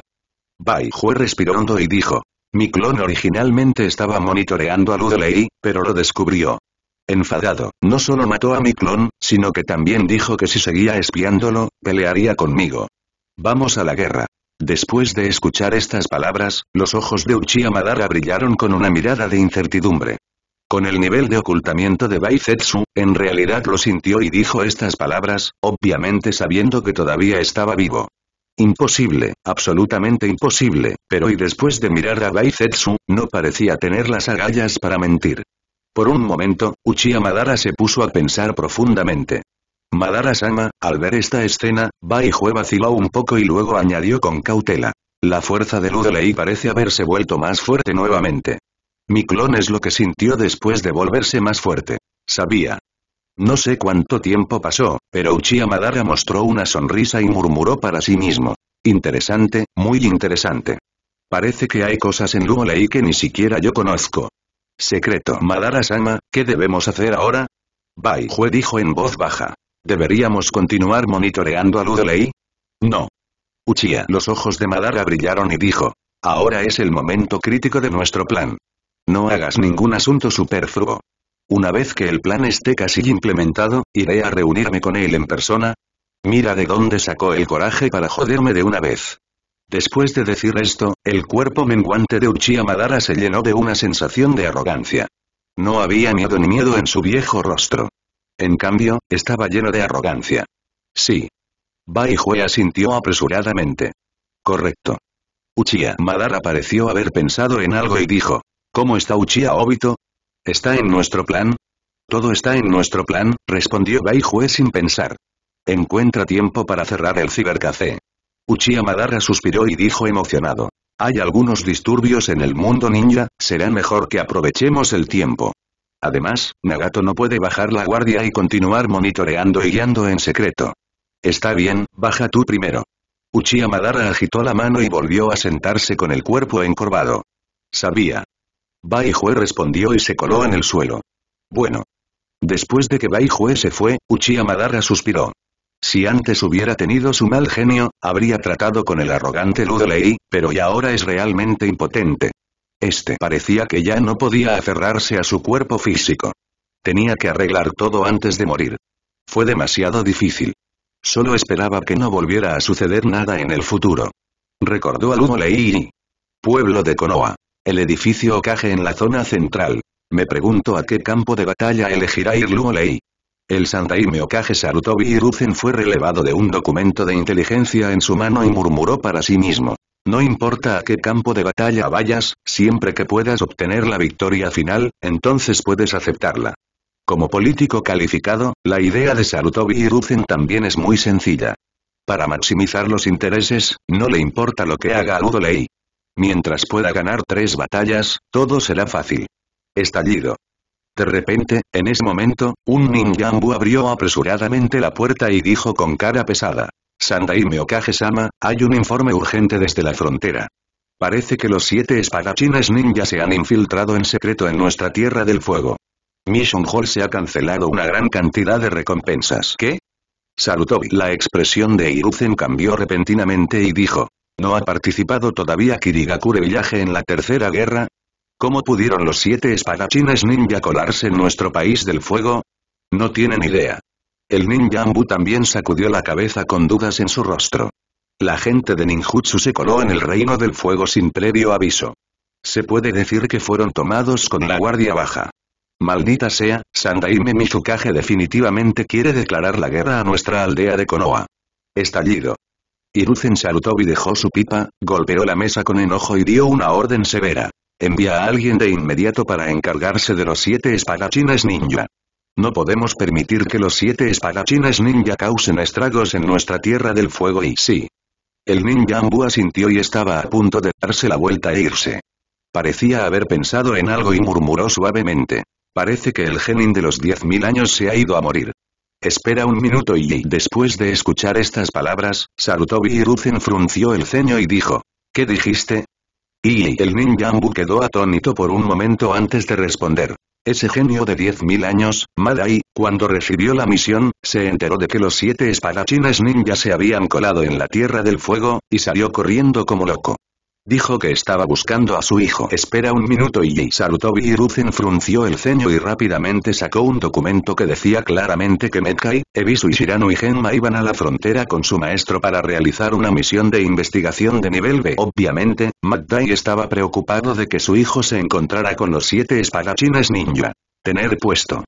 Bai Jue respiró hondo y dijo. Mi clon originalmente estaba monitoreando a Ludley, pero lo descubrió. Enfadado, no solo mató a mi clon, sino que también dijo que si seguía espiándolo, pelearía conmigo. Vamos a la guerra. Después de escuchar estas palabras, los ojos de Uchiha Madara brillaron con una mirada de incertidumbre. Con el nivel de ocultamiento de Baizetsu, en realidad lo sintió y dijo estas palabras, obviamente sabiendo que todavía estaba vivo. Imposible, absolutamente imposible, pero y después de mirar a Baizetsu, no parecía tener las agallas para mentir. Por un momento, Uchiha Madara se puso a pensar profundamente. Madara-sama, al ver esta escena, Baijue vaciló un poco y luego añadió con cautela. La fuerza de Ludolei parece haberse vuelto más fuerte nuevamente. Mi clon es lo que sintió después de volverse más fuerte. Sabía. No sé cuánto tiempo pasó, pero Uchiha Madara mostró una sonrisa y murmuró para sí mismo. Interesante, muy interesante. Parece que hay cosas en Lugolei que ni siquiera yo conozco. Secreto Madara-sama, ¿qué debemos hacer ahora? Bai dijo en voz baja. ¿Deberíamos continuar monitoreando a Luo No. Uchiha. Los ojos de Madara brillaron y dijo. Ahora es el momento crítico de nuestro plan. No hagas ningún asunto superfluo. Una vez que el plan esté casi implementado, iré a reunirme con él en persona. Mira de dónde sacó el coraje para joderme de una vez. Después de decir esto, el cuerpo menguante de Uchiha Madara se llenó de una sensación de arrogancia. No había miedo ni miedo en su viejo rostro. En cambio, estaba lleno de arrogancia. Sí. Bai Jue asintió apresuradamente. Correcto. Uchiha Madara pareció haber pensado en algo y dijo, ¿Cómo está Uchiha Obito? ¿Está en nuestro plan? Todo está en nuestro plan, respondió Baijue sin pensar. Encuentra tiempo para cerrar el cibercafé. Uchiha Madara suspiró y dijo emocionado. Hay algunos disturbios en el mundo ninja, será mejor que aprovechemos el tiempo. Además, Nagato no puede bajar la guardia y continuar monitoreando y guiando en secreto. Está bien, baja tú primero. Uchiha Madara agitó la mano y volvió a sentarse con el cuerpo encorvado. Sabía, Bai respondió y se coló en el suelo. Bueno. Después de que Bai se fue, Uchiha Madara suspiró. Si antes hubiera tenido su mal genio, habría tratado con el arrogante Ludley, pero ya ahora es realmente impotente. Este parecía que ya no podía aferrarse a su cuerpo físico. Tenía que arreglar todo antes de morir. Fue demasiado difícil. Solo esperaba que no volviera a suceder nada en el futuro. Recordó a Ludley Pueblo de Konoha. El edificio ocaje en la zona central. Me pregunto a qué campo de batalla elegirá Irluolei. El santaime ocaje Sarutobi Hiruzen fue relevado de un documento de inteligencia en su mano y murmuró para sí mismo. No importa a qué campo de batalla vayas, siempre que puedas obtener la victoria final, entonces puedes aceptarla. Como político calificado, la idea de Sarutobi Hiruzen también es muy sencilla. Para maximizar los intereses, no le importa lo que haga Udolei. Mientras pueda ganar tres batallas, todo será fácil. Estallido. De repente, en ese momento, un ninjambu abrió apresuradamente la puerta y dijo con cara pesada. Sandaime Okage-sama, hay un informe urgente desde la frontera. Parece que los siete espadachines ninja se han infiltrado en secreto en nuestra Tierra del Fuego. Mission Hall se ha cancelado una gran cantidad de recompensas. ¿Qué? Sarutobi. La expresión de Iruzen cambió repentinamente y dijo. ¿No ha participado todavía Kirigakure Village en la Tercera Guerra? ¿Cómo pudieron los siete espadachines ninja colarse en nuestro país del fuego? No tienen idea. El ninja también sacudió la cabeza con dudas en su rostro. La gente de ninjutsu se coló en el reino del fuego sin previo aviso. Se puede decir que fueron tomados con la guardia baja. Maldita sea, Sandaime Mizukage definitivamente quiere declarar la guerra a nuestra aldea de Konoha. Estallido. Hiruzen saltó y dejó su pipa, golpeó la mesa con enojo y dio una orden severa. Envía a alguien de inmediato para encargarse de los siete espadachines ninja. No podemos permitir que los siete espadachines ninja causen estragos en nuestra tierra del fuego y sí. El ninja Ambu asintió y estaba a punto de darse la vuelta e irse. Parecía haber pensado en algo y murmuró suavemente. Parece que el genin de los diez mil años se ha ido a morir. Espera un minuto y después de escuchar estas palabras, Sarutobi Hiruzen frunció el ceño y dijo. ¿Qué dijiste? Y el ambu quedó atónito por un momento antes de responder. Ese genio de 10.000 años, Madai, cuando recibió la misión, se enteró de que los siete espadachines ninjas se habían colado en la Tierra del Fuego, y salió corriendo como loco. Dijo que estaba buscando a su hijo. Espera un minuto y Sarutobi Hiruzen frunció el ceño y rápidamente sacó un documento que decía claramente que Metkai, Ebisu y Shirano y Genma iban a la frontera con su maestro para realizar una misión de investigación de nivel B. Obviamente, Magdai estaba preocupado de que su hijo se encontrara con los siete espadachines ninja. Tener puesto.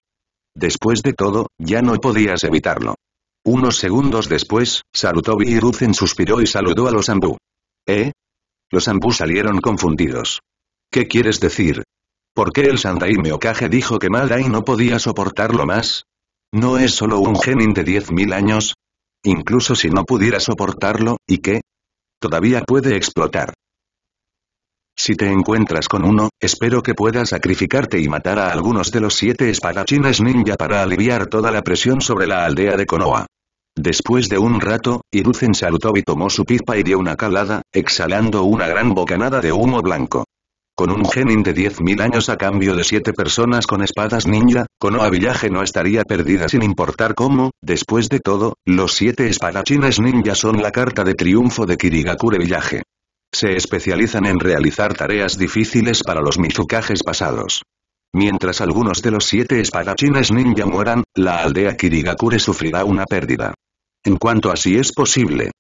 Después de todo, ya no podías evitarlo. Unos segundos después, Sarutobi Hiruzen suspiró y saludó a los Ambu. ¿Eh? Los ambos salieron confundidos. ¿Qué quieres decir? ¿Por qué el Sandaime Okage dijo que Madai no podía soportarlo más? ¿No es solo un genin de 10.000 años? Incluso si no pudiera soportarlo, ¿y qué? Todavía puede explotar. Si te encuentras con uno, espero que puedas sacrificarte y matar a algunos de los siete espadachines ninja para aliviar toda la presión sobre la aldea de Konoha. Después de un rato, Hiruzen salutó y tomó su pipa y dio una calada, exhalando una gran bocanada de humo blanco. Con un genin de 10.000 años a cambio de siete personas con espadas ninja, Konoha Village no estaría perdida sin importar cómo, después de todo, los siete espadachines ninja son la carta de triunfo de Kirigakure Villaje. Se especializan en realizar tareas difíciles para los Mizukages pasados. Mientras algunos de los siete espadachines ninja mueran, la aldea Kirigakure sufrirá una pérdida. En cuanto a si es posible.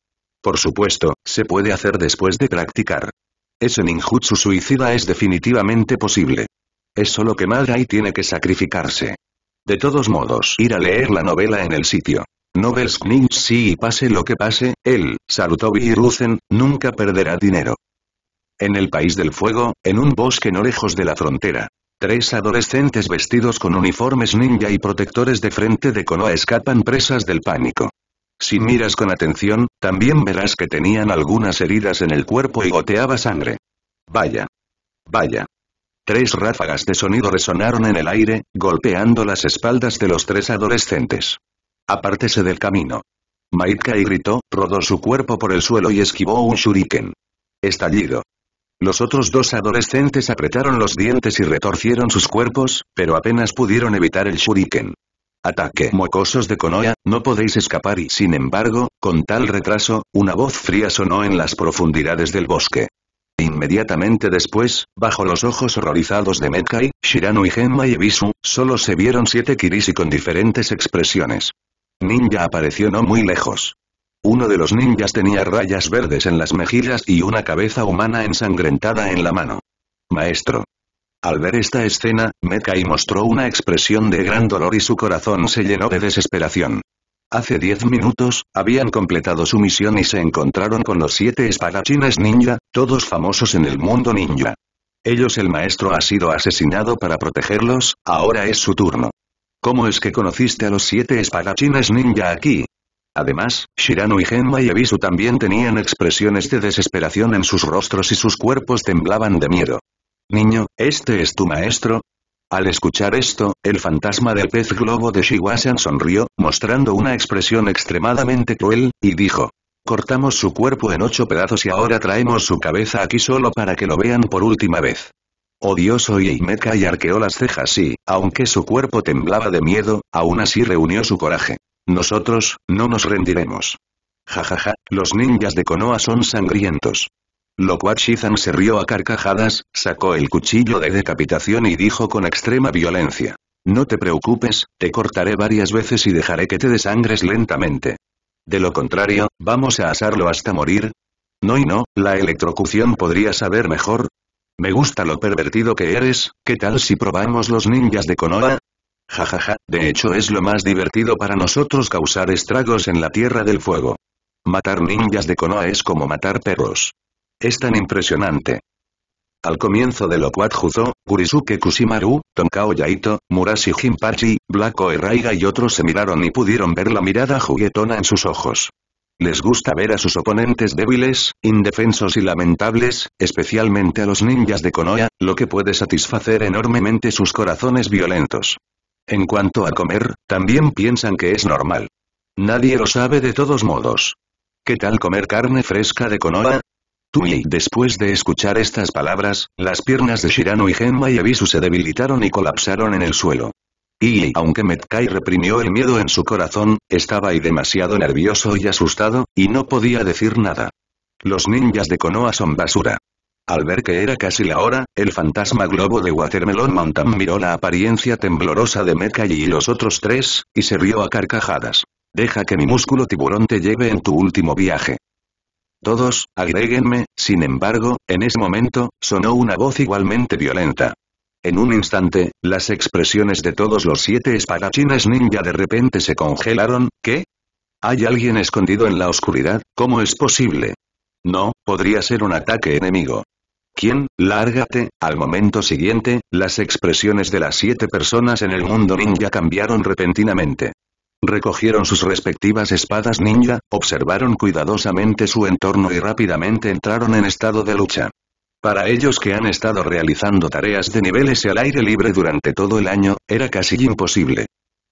Por supuesto, se puede hacer después de practicar. Ese ninjutsu suicida es definitivamente posible. Es solo que y tiene que sacrificarse. De todos modos, ir a leer la novela en el sitio. Novels si y pase lo que pase, él, Sarutobi y Ruzen, nunca perderá dinero. En el País del Fuego, en un bosque no lejos de la frontera, Tres adolescentes vestidos con uniformes ninja y protectores de frente de Konoha escapan presas del pánico. Si miras con atención, también verás que tenían algunas heridas en el cuerpo y goteaba sangre. Vaya. Vaya. Tres ráfagas de sonido resonaron en el aire, golpeando las espaldas de los tres adolescentes. Apártese del camino. Maitkai gritó, rodó su cuerpo por el suelo y esquivó un shuriken. Estallido. Los otros dos adolescentes apretaron los dientes y retorcieron sus cuerpos, pero apenas pudieron evitar el shuriken. Ataque mocosos de Konoha, no podéis escapar y sin embargo, con tal retraso, una voz fría sonó en las profundidades del bosque. Inmediatamente después, bajo los ojos horrorizados de Metkai, Shirano y Genma y Ebisu, solo se vieron siete y con diferentes expresiones. Ninja apareció no muy lejos. Uno de los ninjas tenía rayas verdes en las mejillas y una cabeza humana ensangrentada en la mano. Maestro. Al ver esta escena, Mekai mostró una expresión de gran dolor y su corazón se llenó de desesperación. Hace diez minutos, habían completado su misión y se encontraron con los siete espadachines ninja, todos famosos en el mundo ninja. Ellos el maestro ha sido asesinado para protegerlos, ahora es su turno. ¿Cómo es que conociste a los siete espadachines ninja aquí? Además, Shirano y Genma y Ebisu también tenían expresiones de desesperación en sus rostros y sus cuerpos temblaban de miedo. Niño, ¿este es tu maestro? Al escuchar esto, el fantasma del pez globo de Shiwasan sonrió, mostrando una expresión extremadamente cruel, y dijo. Cortamos su cuerpo en ocho pedazos y ahora traemos su cabeza aquí solo para que lo vean por última vez. Odioso y y arqueó las cejas y, aunque su cuerpo temblaba de miedo, aún así reunió su coraje. Nosotros, no nos rendiremos. Jajaja, ja, ja, los ninjas de Konoha son sangrientos. Lo cual Shizan se rió a carcajadas, sacó el cuchillo de decapitación y dijo con extrema violencia. No te preocupes, te cortaré varias veces y dejaré que te desangres lentamente. De lo contrario, ¿vamos a asarlo hasta morir? No y no, la electrocución podría saber mejor. Me gusta lo pervertido que eres, ¿qué tal si probamos los ninjas de Konoha? Jajaja, de hecho es lo más divertido para nosotros causar estragos en la Tierra del Fuego. Matar ninjas de Konoha es como matar perros. Es tan impresionante. Al comienzo de lo Juzo, Kurisuke Kushimaru, Tonkao Yaito, Murashi Jinpachi, Blaco Eraiga y otros se miraron y pudieron ver la mirada juguetona en sus ojos. Les gusta ver a sus oponentes débiles, indefensos y lamentables, especialmente a los ninjas de Konoha, lo que puede satisfacer enormemente sus corazones violentos. En cuanto a comer, también piensan que es normal. Nadie lo sabe de todos modos. ¿Qué tal comer carne fresca de Konoha? Tui, después de escuchar estas palabras, las piernas de Shirano y Genma y Abisu se debilitaron y colapsaron en el suelo. Y, aunque Metkai reprimió el miedo en su corazón, estaba ahí demasiado nervioso y asustado, y no podía decir nada. Los ninjas de Konoha son basura. Al ver que era casi la hora, el fantasma globo de Watermelon Mountain miró la apariencia temblorosa de Meca y los otros tres, y se rió a carcajadas. Deja que mi músculo tiburón te lleve en tu último viaje. Todos, agréguenme, sin embargo, en ese momento, sonó una voz igualmente violenta. En un instante, las expresiones de todos los siete espadachines ninja de repente se congelaron, ¿qué? ¿Hay alguien escondido en la oscuridad? ¿Cómo es posible? No, podría ser un ataque enemigo quien, lárgate, al momento siguiente, las expresiones de las siete personas en el mundo ninja cambiaron repentinamente. Recogieron sus respectivas espadas ninja, observaron cuidadosamente su entorno y rápidamente entraron en estado de lucha. Para ellos que han estado realizando tareas de niveles al aire libre durante todo el año, era casi imposible.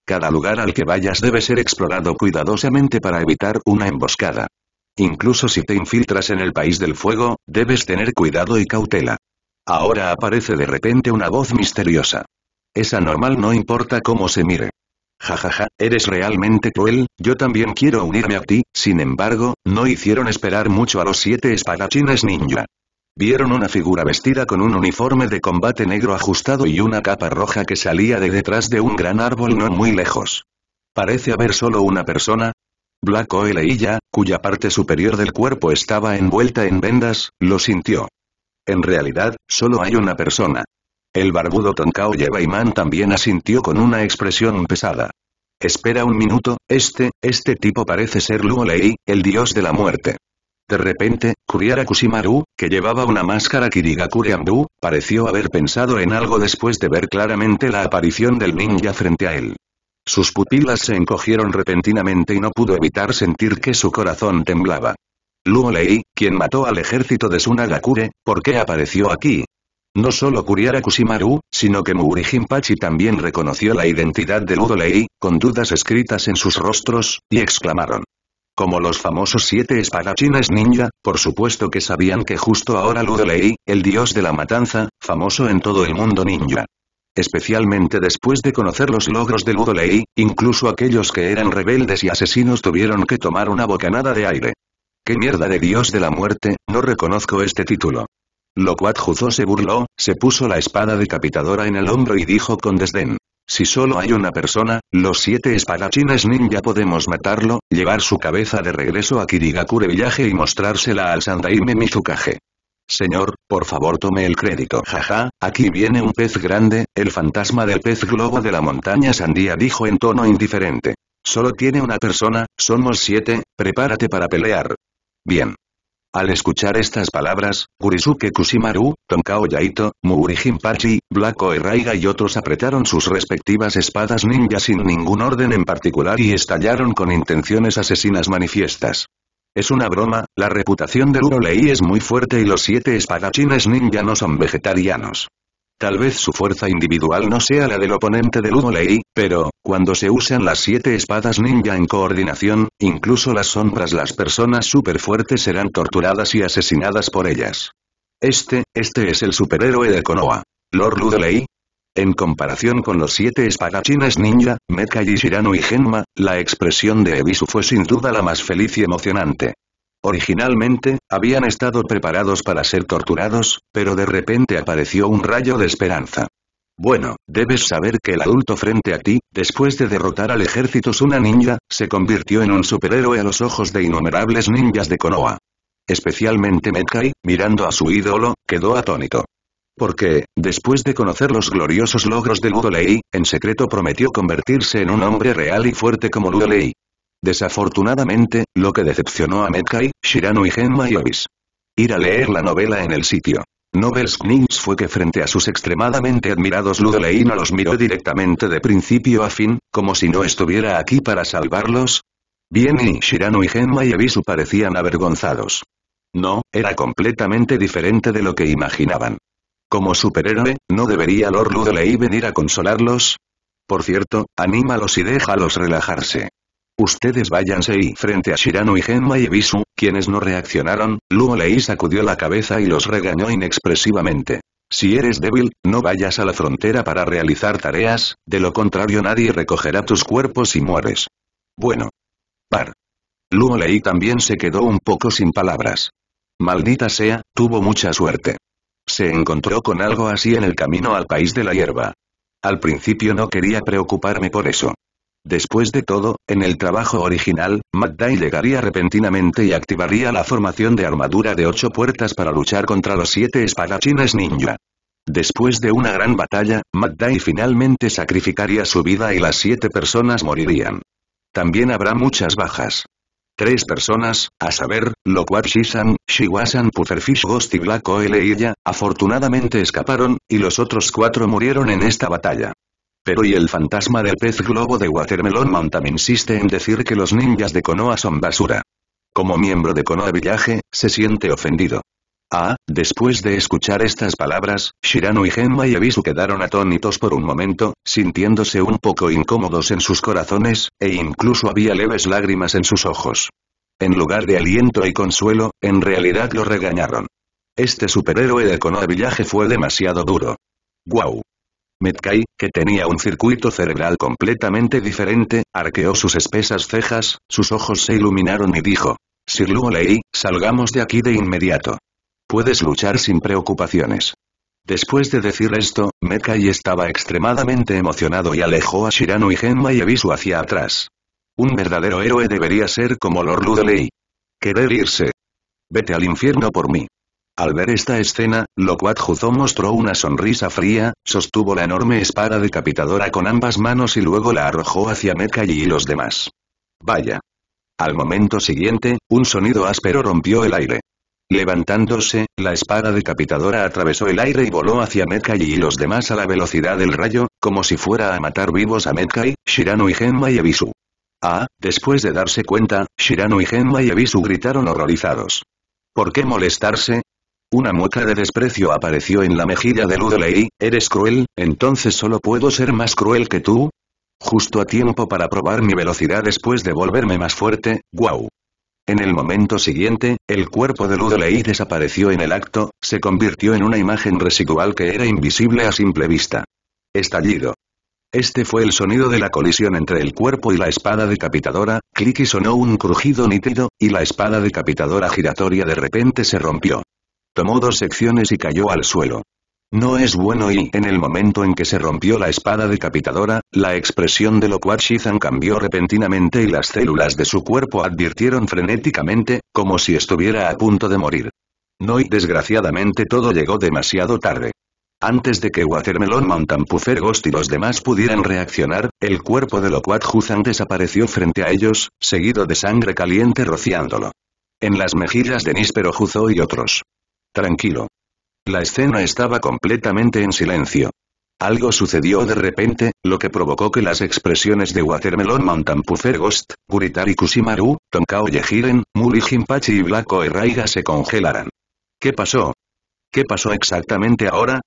Cada lugar al que vayas debe ser explorado cuidadosamente para evitar una emboscada. Incluso si te infiltras en el país del fuego, debes tener cuidado y cautela. Ahora aparece de repente una voz misteriosa. Es anormal no importa cómo se mire. Jajaja, ja, ja, eres realmente cruel, yo también quiero unirme a ti, sin embargo, no hicieron esperar mucho a los siete espadachines ninja. Vieron una figura vestida con un uniforme de combate negro ajustado y una capa roja que salía de detrás de un gran árbol no muy lejos. Parece haber solo una persona, Black Oil ella, cuya parte superior del cuerpo estaba envuelta en vendas, lo sintió. En realidad, solo hay una persona. El barbudo Tonkao Yebaiman también asintió con una expresión pesada. Espera un minuto, este, este tipo parece ser Luo Lei, el dios de la muerte. De repente, Kuriara Kushimaru, que llevaba una máscara Kirigakure-ambu, pareció haber pensado en algo después de ver claramente la aparición del ninja frente a él. Sus pupilas se encogieron repentinamente y no pudo evitar sentir que su corazón temblaba. Luo quien mató al ejército de Sunagakure, ¿por qué apareció aquí? No solo Kuriara Kushimaru, sino que Muri Jinpachi también reconoció la identidad de Ludo con dudas escritas en sus rostros, y exclamaron. Como los famosos siete espadachines ninja, por supuesto que sabían que justo ahora Ludo el dios de la matanza, famoso en todo el mundo ninja, especialmente después de conocer los logros de Udo incluso aquellos que eran rebeldes y asesinos tuvieron que tomar una bocanada de aire. ¡Qué mierda de dios de la muerte, no reconozco este título! Lo Juzo se burló, se puso la espada decapitadora en el hombro y dijo con desdén. Si solo hay una persona, los siete espadachines ninja podemos matarlo, llevar su cabeza de regreso a Kirigakure Villaje y mostrársela al Sandaime Mizukage. Señor, por favor tome el crédito. Jaja, aquí viene un pez grande, el fantasma del pez globo de la montaña Sandía dijo en tono indiferente. Solo tiene una persona, somos siete, prepárate para pelear. Bien. Al escuchar estas palabras, Kurisuke Kushimaru, Tonkao Yaito, Muri Himpachi, blaco y otros apretaron sus respectivas espadas ninja sin ningún orden en particular y estallaron con intenciones asesinas manifiestas. Es una broma, la reputación de Ludolei es muy fuerte y los siete espadachines ninja no son vegetarianos. Tal vez su fuerza individual no sea la del oponente de Ludolei, pero, cuando se usan las siete espadas ninja en coordinación, incluso las sombras las personas fuertes serán torturadas y asesinadas por ellas. Este, este es el superhéroe de Konoha. Lord Ludolei. En comparación con los siete espadachines ninja, y Shirano y Genma, la expresión de Ebisu fue sin duda la más feliz y emocionante. Originalmente, habían estado preparados para ser torturados, pero de repente apareció un rayo de esperanza. Bueno, debes saber que el adulto frente a ti, después de derrotar al ejército Suna Ninja, se convirtió en un superhéroe a los ojos de innumerables ninjas de Konoha. Especialmente Metcai, mirando a su ídolo, quedó atónito. Porque, después de conocer los gloriosos logros de Ludolei, en secreto prometió convertirse en un hombre real y fuerte como Ludolei. Desafortunadamente, lo que decepcionó a medkai Shirano y Gemma y Obis. Ir a leer la novela en el sitio. Novels fue que frente a sus extremadamente admirados Ludolei no los miró directamente de principio a fin, como si no estuviera aquí para salvarlos. Bien y Shirano y Gemma y avisu parecían avergonzados. No, era completamente diferente de lo que imaginaban. Como superhéroe, ¿no debería Lord Ludley venir a consolarlos? Por cierto, anímalos y déjalos relajarse. Ustedes váyanse y frente a Shirano y Genma y Ebisu, quienes no reaccionaron, Luo sacudió la cabeza y los regañó inexpresivamente. Si eres débil, no vayas a la frontera para realizar tareas, de lo contrario nadie recogerá tus cuerpos y mueres. Bueno. Par. Luo Lei también se quedó un poco sin palabras. Maldita sea, tuvo mucha suerte se encontró con algo así en el camino al país de la hierba. Al principio no quería preocuparme por eso. Después de todo, en el trabajo original, Magdai llegaría repentinamente y activaría la formación de armadura de ocho puertas para luchar contra los siete espadachines ninja. Después de una gran batalla, Magdai finalmente sacrificaría su vida y las siete personas morirían. También habrá muchas bajas. Tres personas, a saber, Lo Shisan, Shiwasan Pufferfish Ghost y Black e afortunadamente escaparon, y los otros cuatro murieron en esta batalla. Pero y el fantasma del pez globo de Watermelon Mountain insiste en decir que los ninjas de Konoha son basura. Como miembro de Konoha Village, se siente ofendido. Ah, después de escuchar estas palabras, Shirano y Genma y Ebisu quedaron atónitos por un momento, sintiéndose un poco incómodos en sus corazones, e incluso había leves lágrimas en sus ojos. En lugar de aliento y consuelo, en realidad lo regañaron. Este superhéroe de Konoha Village fue demasiado duro. ¡Guau! metkai que tenía un circuito cerebral completamente diferente, arqueó sus espesas cejas, sus ojos se iluminaron y dijo. Sir Luolei, salgamos de aquí de inmediato. Puedes luchar sin preocupaciones. Después de decir esto, Mekai estaba extremadamente emocionado y alejó a Shirano y Genma y aviso hacia atrás. Un verdadero héroe debería ser como Lord Ludley. Querer irse. Vete al infierno por mí. Al ver esta escena, Lokwat Juzó mostró una sonrisa fría, sostuvo la enorme espada decapitadora con ambas manos y luego la arrojó hacia Mekai y los demás. Vaya. Al momento siguiente, un sonido áspero rompió el aire. Levantándose, la espada decapitadora atravesó el aire y voló hacia Mekai y los demás a la velocidad del rayo, como si fuera a matar vivos a Metkai, Shirano y Genma y Ebisu. Ah, después de darse cuenta, Shirano y Genma y Ebisu gritaron horrorizados. ¿Por qué molestarse? Una mueca de desprecio apareció en la mejilla de Ludley, ¿eres cruel, entonces solo puedo ser más cruel que tú? Justo a tiempo para probar mi velocidad después de volverme más fuerte, guau. En el momento siguiente, el cuerpo de Ludley desapareció en el acto, se convirtió en una imagen residual que era invisible a simple vista. Estallido. Este fue el sonido de la colisión entre el cuerpo y la espada decapitadora, clic y sonó un crujido nítido, y la espada decapitadora giratoria de repente se rompió. Tomó dos secciones y cayó al suelo. No es bueno y, en el momento en que se rompió la espada decapitadora, la expresión de Loquat Shizan cambió repentinamente y las células de su cuerpo advirtieron frenéticamente, como si estuviera a punto de morir. No y desgraciadamente todo llegó demasiado tarde. Antes de que Watermelon Mountain Puffer Ghost y los demás pudieran reaccionar, el cuerpo de Loquat desapareció frente a ellos, seguido de sangre caliente rociándolo. En las mejillas de Níspero Juzo y otros. Tranquilo. La escena estaba completamente en silencio. Algo sucedió de repente, lo que provocó que las expresiones de Watermelon Mountain Puffer Ghost, y Kusimaru, Tonkao Yehiren, Muli y Black Oeraiga se congelaran. ¿Qué pasó? ¿Qué pasó exactamente ahora?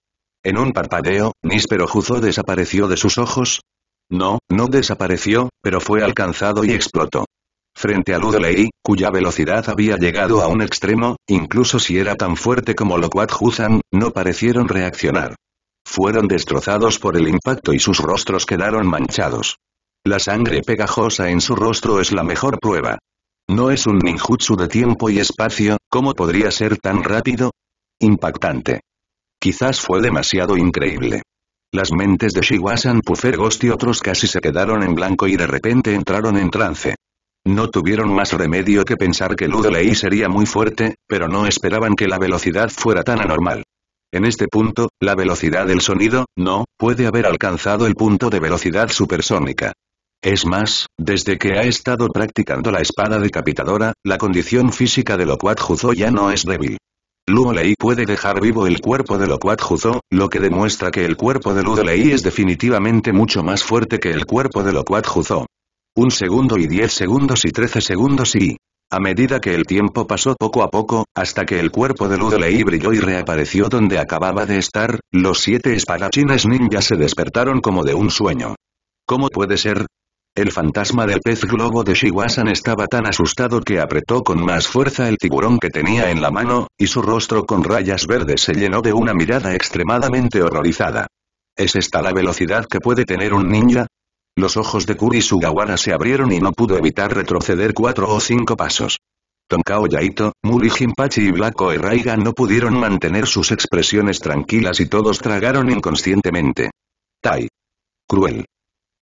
En un parpadeo, Nispero Juzo desapareció de sus ojos. No, no desapareció, pero fue alcanzado y explotó frente a Ludley, cuya velocidad había llegado a un extremo, incluso si era tan fuerte como lo lo Huzan, no parecieron reaccionar. Fueron destrozados por el impacto y sus rostros quedaron manchados. La sangre pegajosa en su rostro es la mejor prueba. No es un ninjutsu de tiempo y espacio, ¿cómo podría ser tan rápido? Impactante. Quizás fue demasiado increíble. Las mentes de Shiwasan Pufer y otros casi se quedaron en blanco y de repente entraron en trance. No tuvieron más remedio que pensar que Lei sería muy fuerte, pero no esperaban que la velocidad fuera tan anormal. En este punto, la velocidad del sonido, no, puede haber alcanzado el punto de velocidad supersónica. Es más, desde que ha estado practicando la espada decapitadora, la condición física de Loquat Juzo ya no es débil. Lei puede dejar vivo el cuerpo de Loquat Juzo, lo que demuestra que el cuerpo de Lei es definitivamente mucho más fuerte que el cuerpo de Loquat Juzo. Un segundo y diez segundos y trece segundos y... A medida que el tiempo pasó poco a poco, hasta que el cuerpo de Ludolei brilló y reapareció donde acababa de estar, los siete espadachines ninja se despertaron como de un sueño. ¿Cómo puede ser? El fantasma del pez globo de Shiwasan estaba tan asustado que apretó con más fuerza el tiburón que tenía en la mano, y su rostro con rayas verdes se llenó de una mirada extremadamente horrorizada. ¿Es esta la velocidad que puede tener un ninja? Los ojos de Kuri Sugawara se abrieron y no pudo evitar retroceder cuatro o cinco pasos. Tonkao Yaito, Muri Jinpachi y Blanco Raiga no pudieron mantener sus expresiones tranquilas y todos tragaron inconscientemente. Tai. Cruel.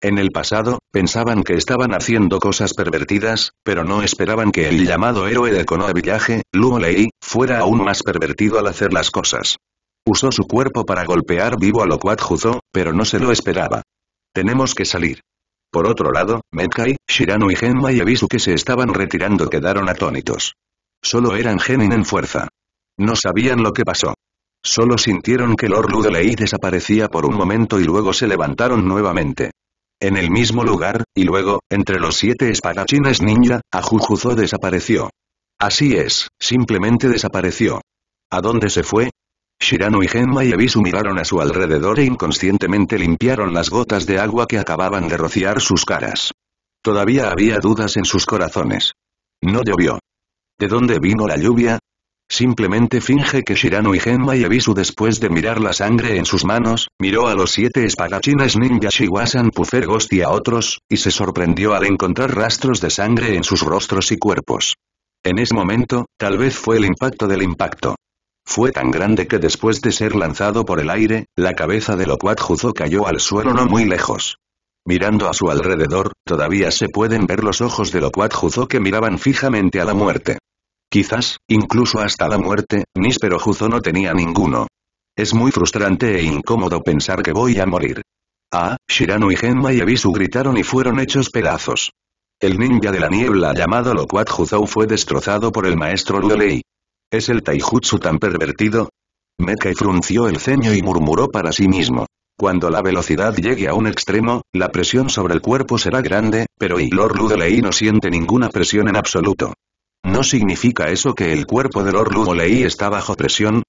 En el pasado, pensaban que estaban haciendo cosas pervertidas, pero no esperaban que el llamado héroe de Konoha Village, Luo Lei, fuera aún más pervertido al hacer las cosas. Usó su cuerpo para golpear vivo a lo Juzo, pero no se lo esperaba. Tenemos que salir. Por otro lado, Metcai, Shirano y Genma y Ebisu que se estaban retirando quedaron atónitos. Solo eran Genin en fuerza. No sabían lo que pasó. Solo sintieron que Lord Ludley desaparecía por un momento y luego se levantaron nuevamente. En el mismo lugar, y luego, entre los siete espadachines ninja, Ajujuzo desapareció. Así es, simplemente desapareció. ¿A dónde se fue? Shirano y Genma y Ebisu miraron a su alrededor e inconscientemente limpiaron las gotas de agua que acababan de rociar sus caras. Todavía había dudas en sus corazones. No llovió. ¿De dónde vino la lluvia? Simplemente finge que Shirano y Genma y Ebisu después de mirar la sangre en sus manos, miró a los siete espadachines ninja Shiwasan Ghost y a otros, y se sorprendió al encontrar rastros de sangre en sus rostros y cuerpos. En ese momento, tal vez fue el impacto del impacto fue tan grande que después de ser lanzado por el aire, la cabeza de Juzo cayó al suelo no muy lejos. Mirando a su alrededor, todavía se pueden ver los ojos de Juzo que miraban fijamente a la muerte. Quizás, incluso hasta la muerte, Nispero Juzo no tenía ninguno. Es muy frustrante e incómodo pensar que voy a morir. Ah, Shirano y Genma y Ebisu gritaron y fueron hechos pedazos. El ninja de la niebla llamado Loquat Juzo fue destrozado por el maestro Luolei. ¿Es el taijutsu tan pervertido? Mekai frunció el ceño y murmuró para sí mismo. Cuando la velocidad llegue a un extremo, la presión sobre el cuerpo será grande, pero y Lord Ludolei no siente ninguna presión en absoluto. ¿No significa eso que el cuerpo de Lord Ludolei está bajo presión?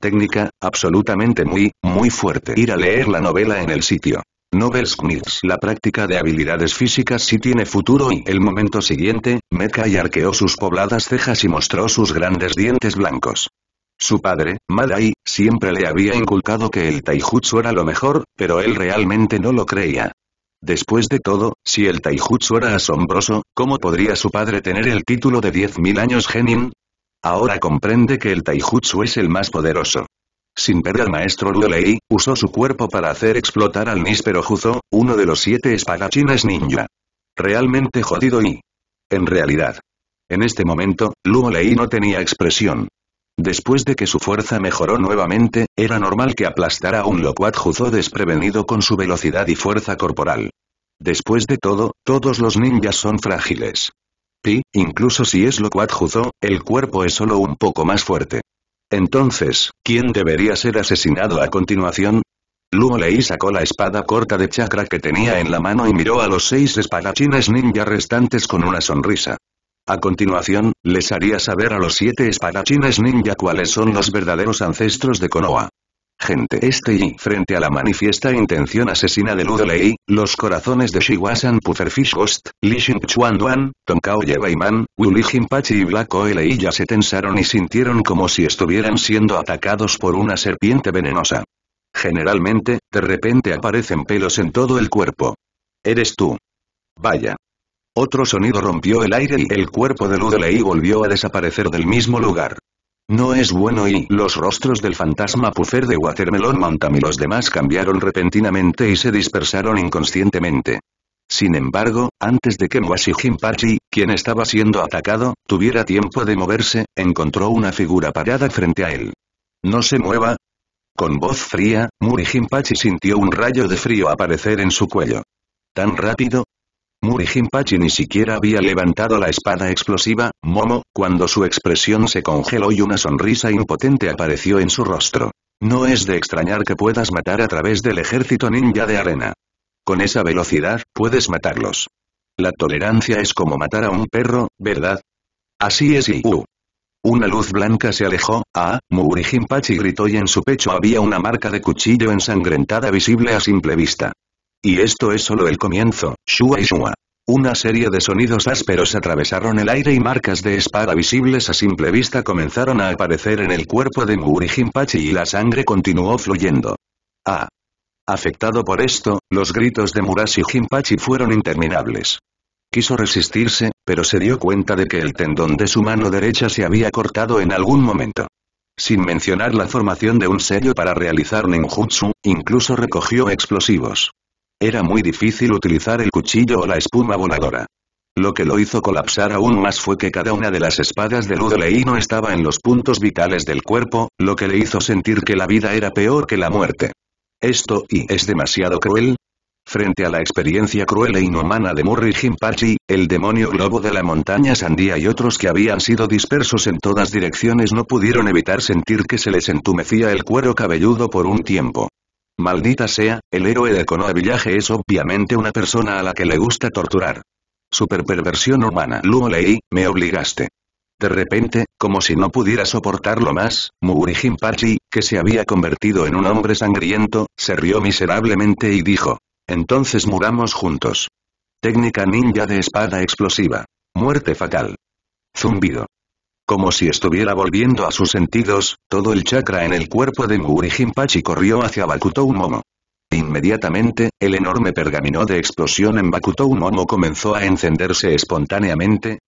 Técnica, absolutamente muy, muy fuerte. Ir a leer la novela en el sitio. Novel Smiths La práctica de habilidades físicas sí tiene futuro y el momento siguiente, y arqueó sus pobladas cejas y mostró sus grandes dientes blancos. Su padre, Madai, siempre le había inculcado que el taijutsu era lo mejor, pero él realmente no lo creía. Después de todo, si el taijutsu era asombroso, ¿cómo podría su padre tener el título de 10.000 años genin? Ahora comprende que el taijutsu es el más poderoso. Sin perder al maestro Luolei, Lei, usó su cuerpo para hacer explotar al Nispero Juzo, uno de los siete espadachines ninja. Realmente jodido y... En realidad. En este momento, Luo Lei no tenía expresión. Después de que su fuerza mejoró nuevamente, era normal que aplastara a un locuat Juzo desprevenido con su velocidad y fuerza corporal. Después de todo, todos los ninjas son frágiles. Y, incluso si es locuat Juzo, el cuerpo es solo un poco más fuerte. Entonces, ¿quién debería ser asesinado a continuación? Luo Lei sacó la espada corta de chakra que tenía en la mano y miró a los seis espadachines ninja restantes con una sonrisa. A continuación, les haría saber a los siete espadachines ninja cuáles son los verdaderos ancestros de Konoha gente este y, frente a la manifiesta intención asesina de Ludley, los corazones de Shiwasan Pufferfish Ghost, Li Chuan Duan, Tonkao Yebaiman, Wu Jinpachi y Black Oele ya se tensaron y sintieron como si estuvieran siendo atacados por una serpiente venenosa. Generalmente, de repente aparecen pelos en todo el cuerpo. Eres tú. Vaya. Otro sonido rompió el aire y el cuerpo de Ludley volvió a desaparecer del mismo lugar. No es bueno y los rostros del fantasma puffer de Watermelon Mountain y los demás cambiaron repentinamente y se dispersaron inconscientemente. Sin embargo, antes de que Mwashi Jinpachi, quien estaba siendo atacado, tuviera tiempo de moverse, encontró una figura parada frente a él. No se mueva, con voz fría, Muri Jinpachi sintió un rayo de frío aparecer en su cuello. ¿Tan rápido? Muri Jinpachi ni siquiera había levantado la espada explosiva, Momo, cuando su expresión se congeló y una sonrisa impotente apareció en su rostro. No es de extrañar que puedas matar a través del ejército ninja de arena. Con esa velocidad, puedes matarlos. La tolerancia es como matar a un perro, ¿verdad? Así es y... Uh. Una luz blanca se alejó, ah, Muri Jinpachi gritó y en su pecho había una marca de cuchillo ensangrentada visible a simple vista. Y esto es solo el comienzo, shua y shua. Una serie de sonidos ásperos atravesaron el aire y marcas de espada visibles a simple vista comenzaron a aparecer en el cuerpo de Muri Jinpachi y la sangre continuó fluyendo. Ah. Afectado por esto, los gritos de Murashi Jinpachi fueron interminables. Quiso resistirse, pero se dio cuenta de que el tendón de su mano derecha se había cortado en algún momento. Sin mencionar la formación de un sello para realizar ninjutsu, incluso recogió explosivos. Era muy difícil utilizar el cuchillo o la espuma voladora. Lo que lo hizo colapsar aún más fue que cada una de las espadas de no estaba en los puntos vitales del cuerpo, lo que le hizo sentir que la vida era peor que la muerte. Esto y es demasiado cruel. Frente a la experiencia cruel e inhumana de Murray Jimpachi, el demonio globo de la montaña Sandía y otros que habían sido dispersos en todas direcciones no pudieron evitar sentir que se les entumecía el cuero cabelludo por un tiempo. Maldita sea, el héroe de Konoha Village es obviamente una persona a la que le gusta torturar. Super perversión humana. Luo me obligaste. De repente, como si no pudiera soportarlo más, Muri que se había convertido en un hombre sangriento, se rió miserablemente y dijo. Entonces muramos juntos. Técnica ninja de espada explosiva. Muerte fatal. Zumbido. Como si estuviera volviendo a sus sentidos, todo el chakra en el cuerpo de Muri Jinpachi corrió hacia Bakutou Momo. Inmediatamente, el enorme pergamino de explosión en Bakutou Momo comenzó a encenderse espontáneamente,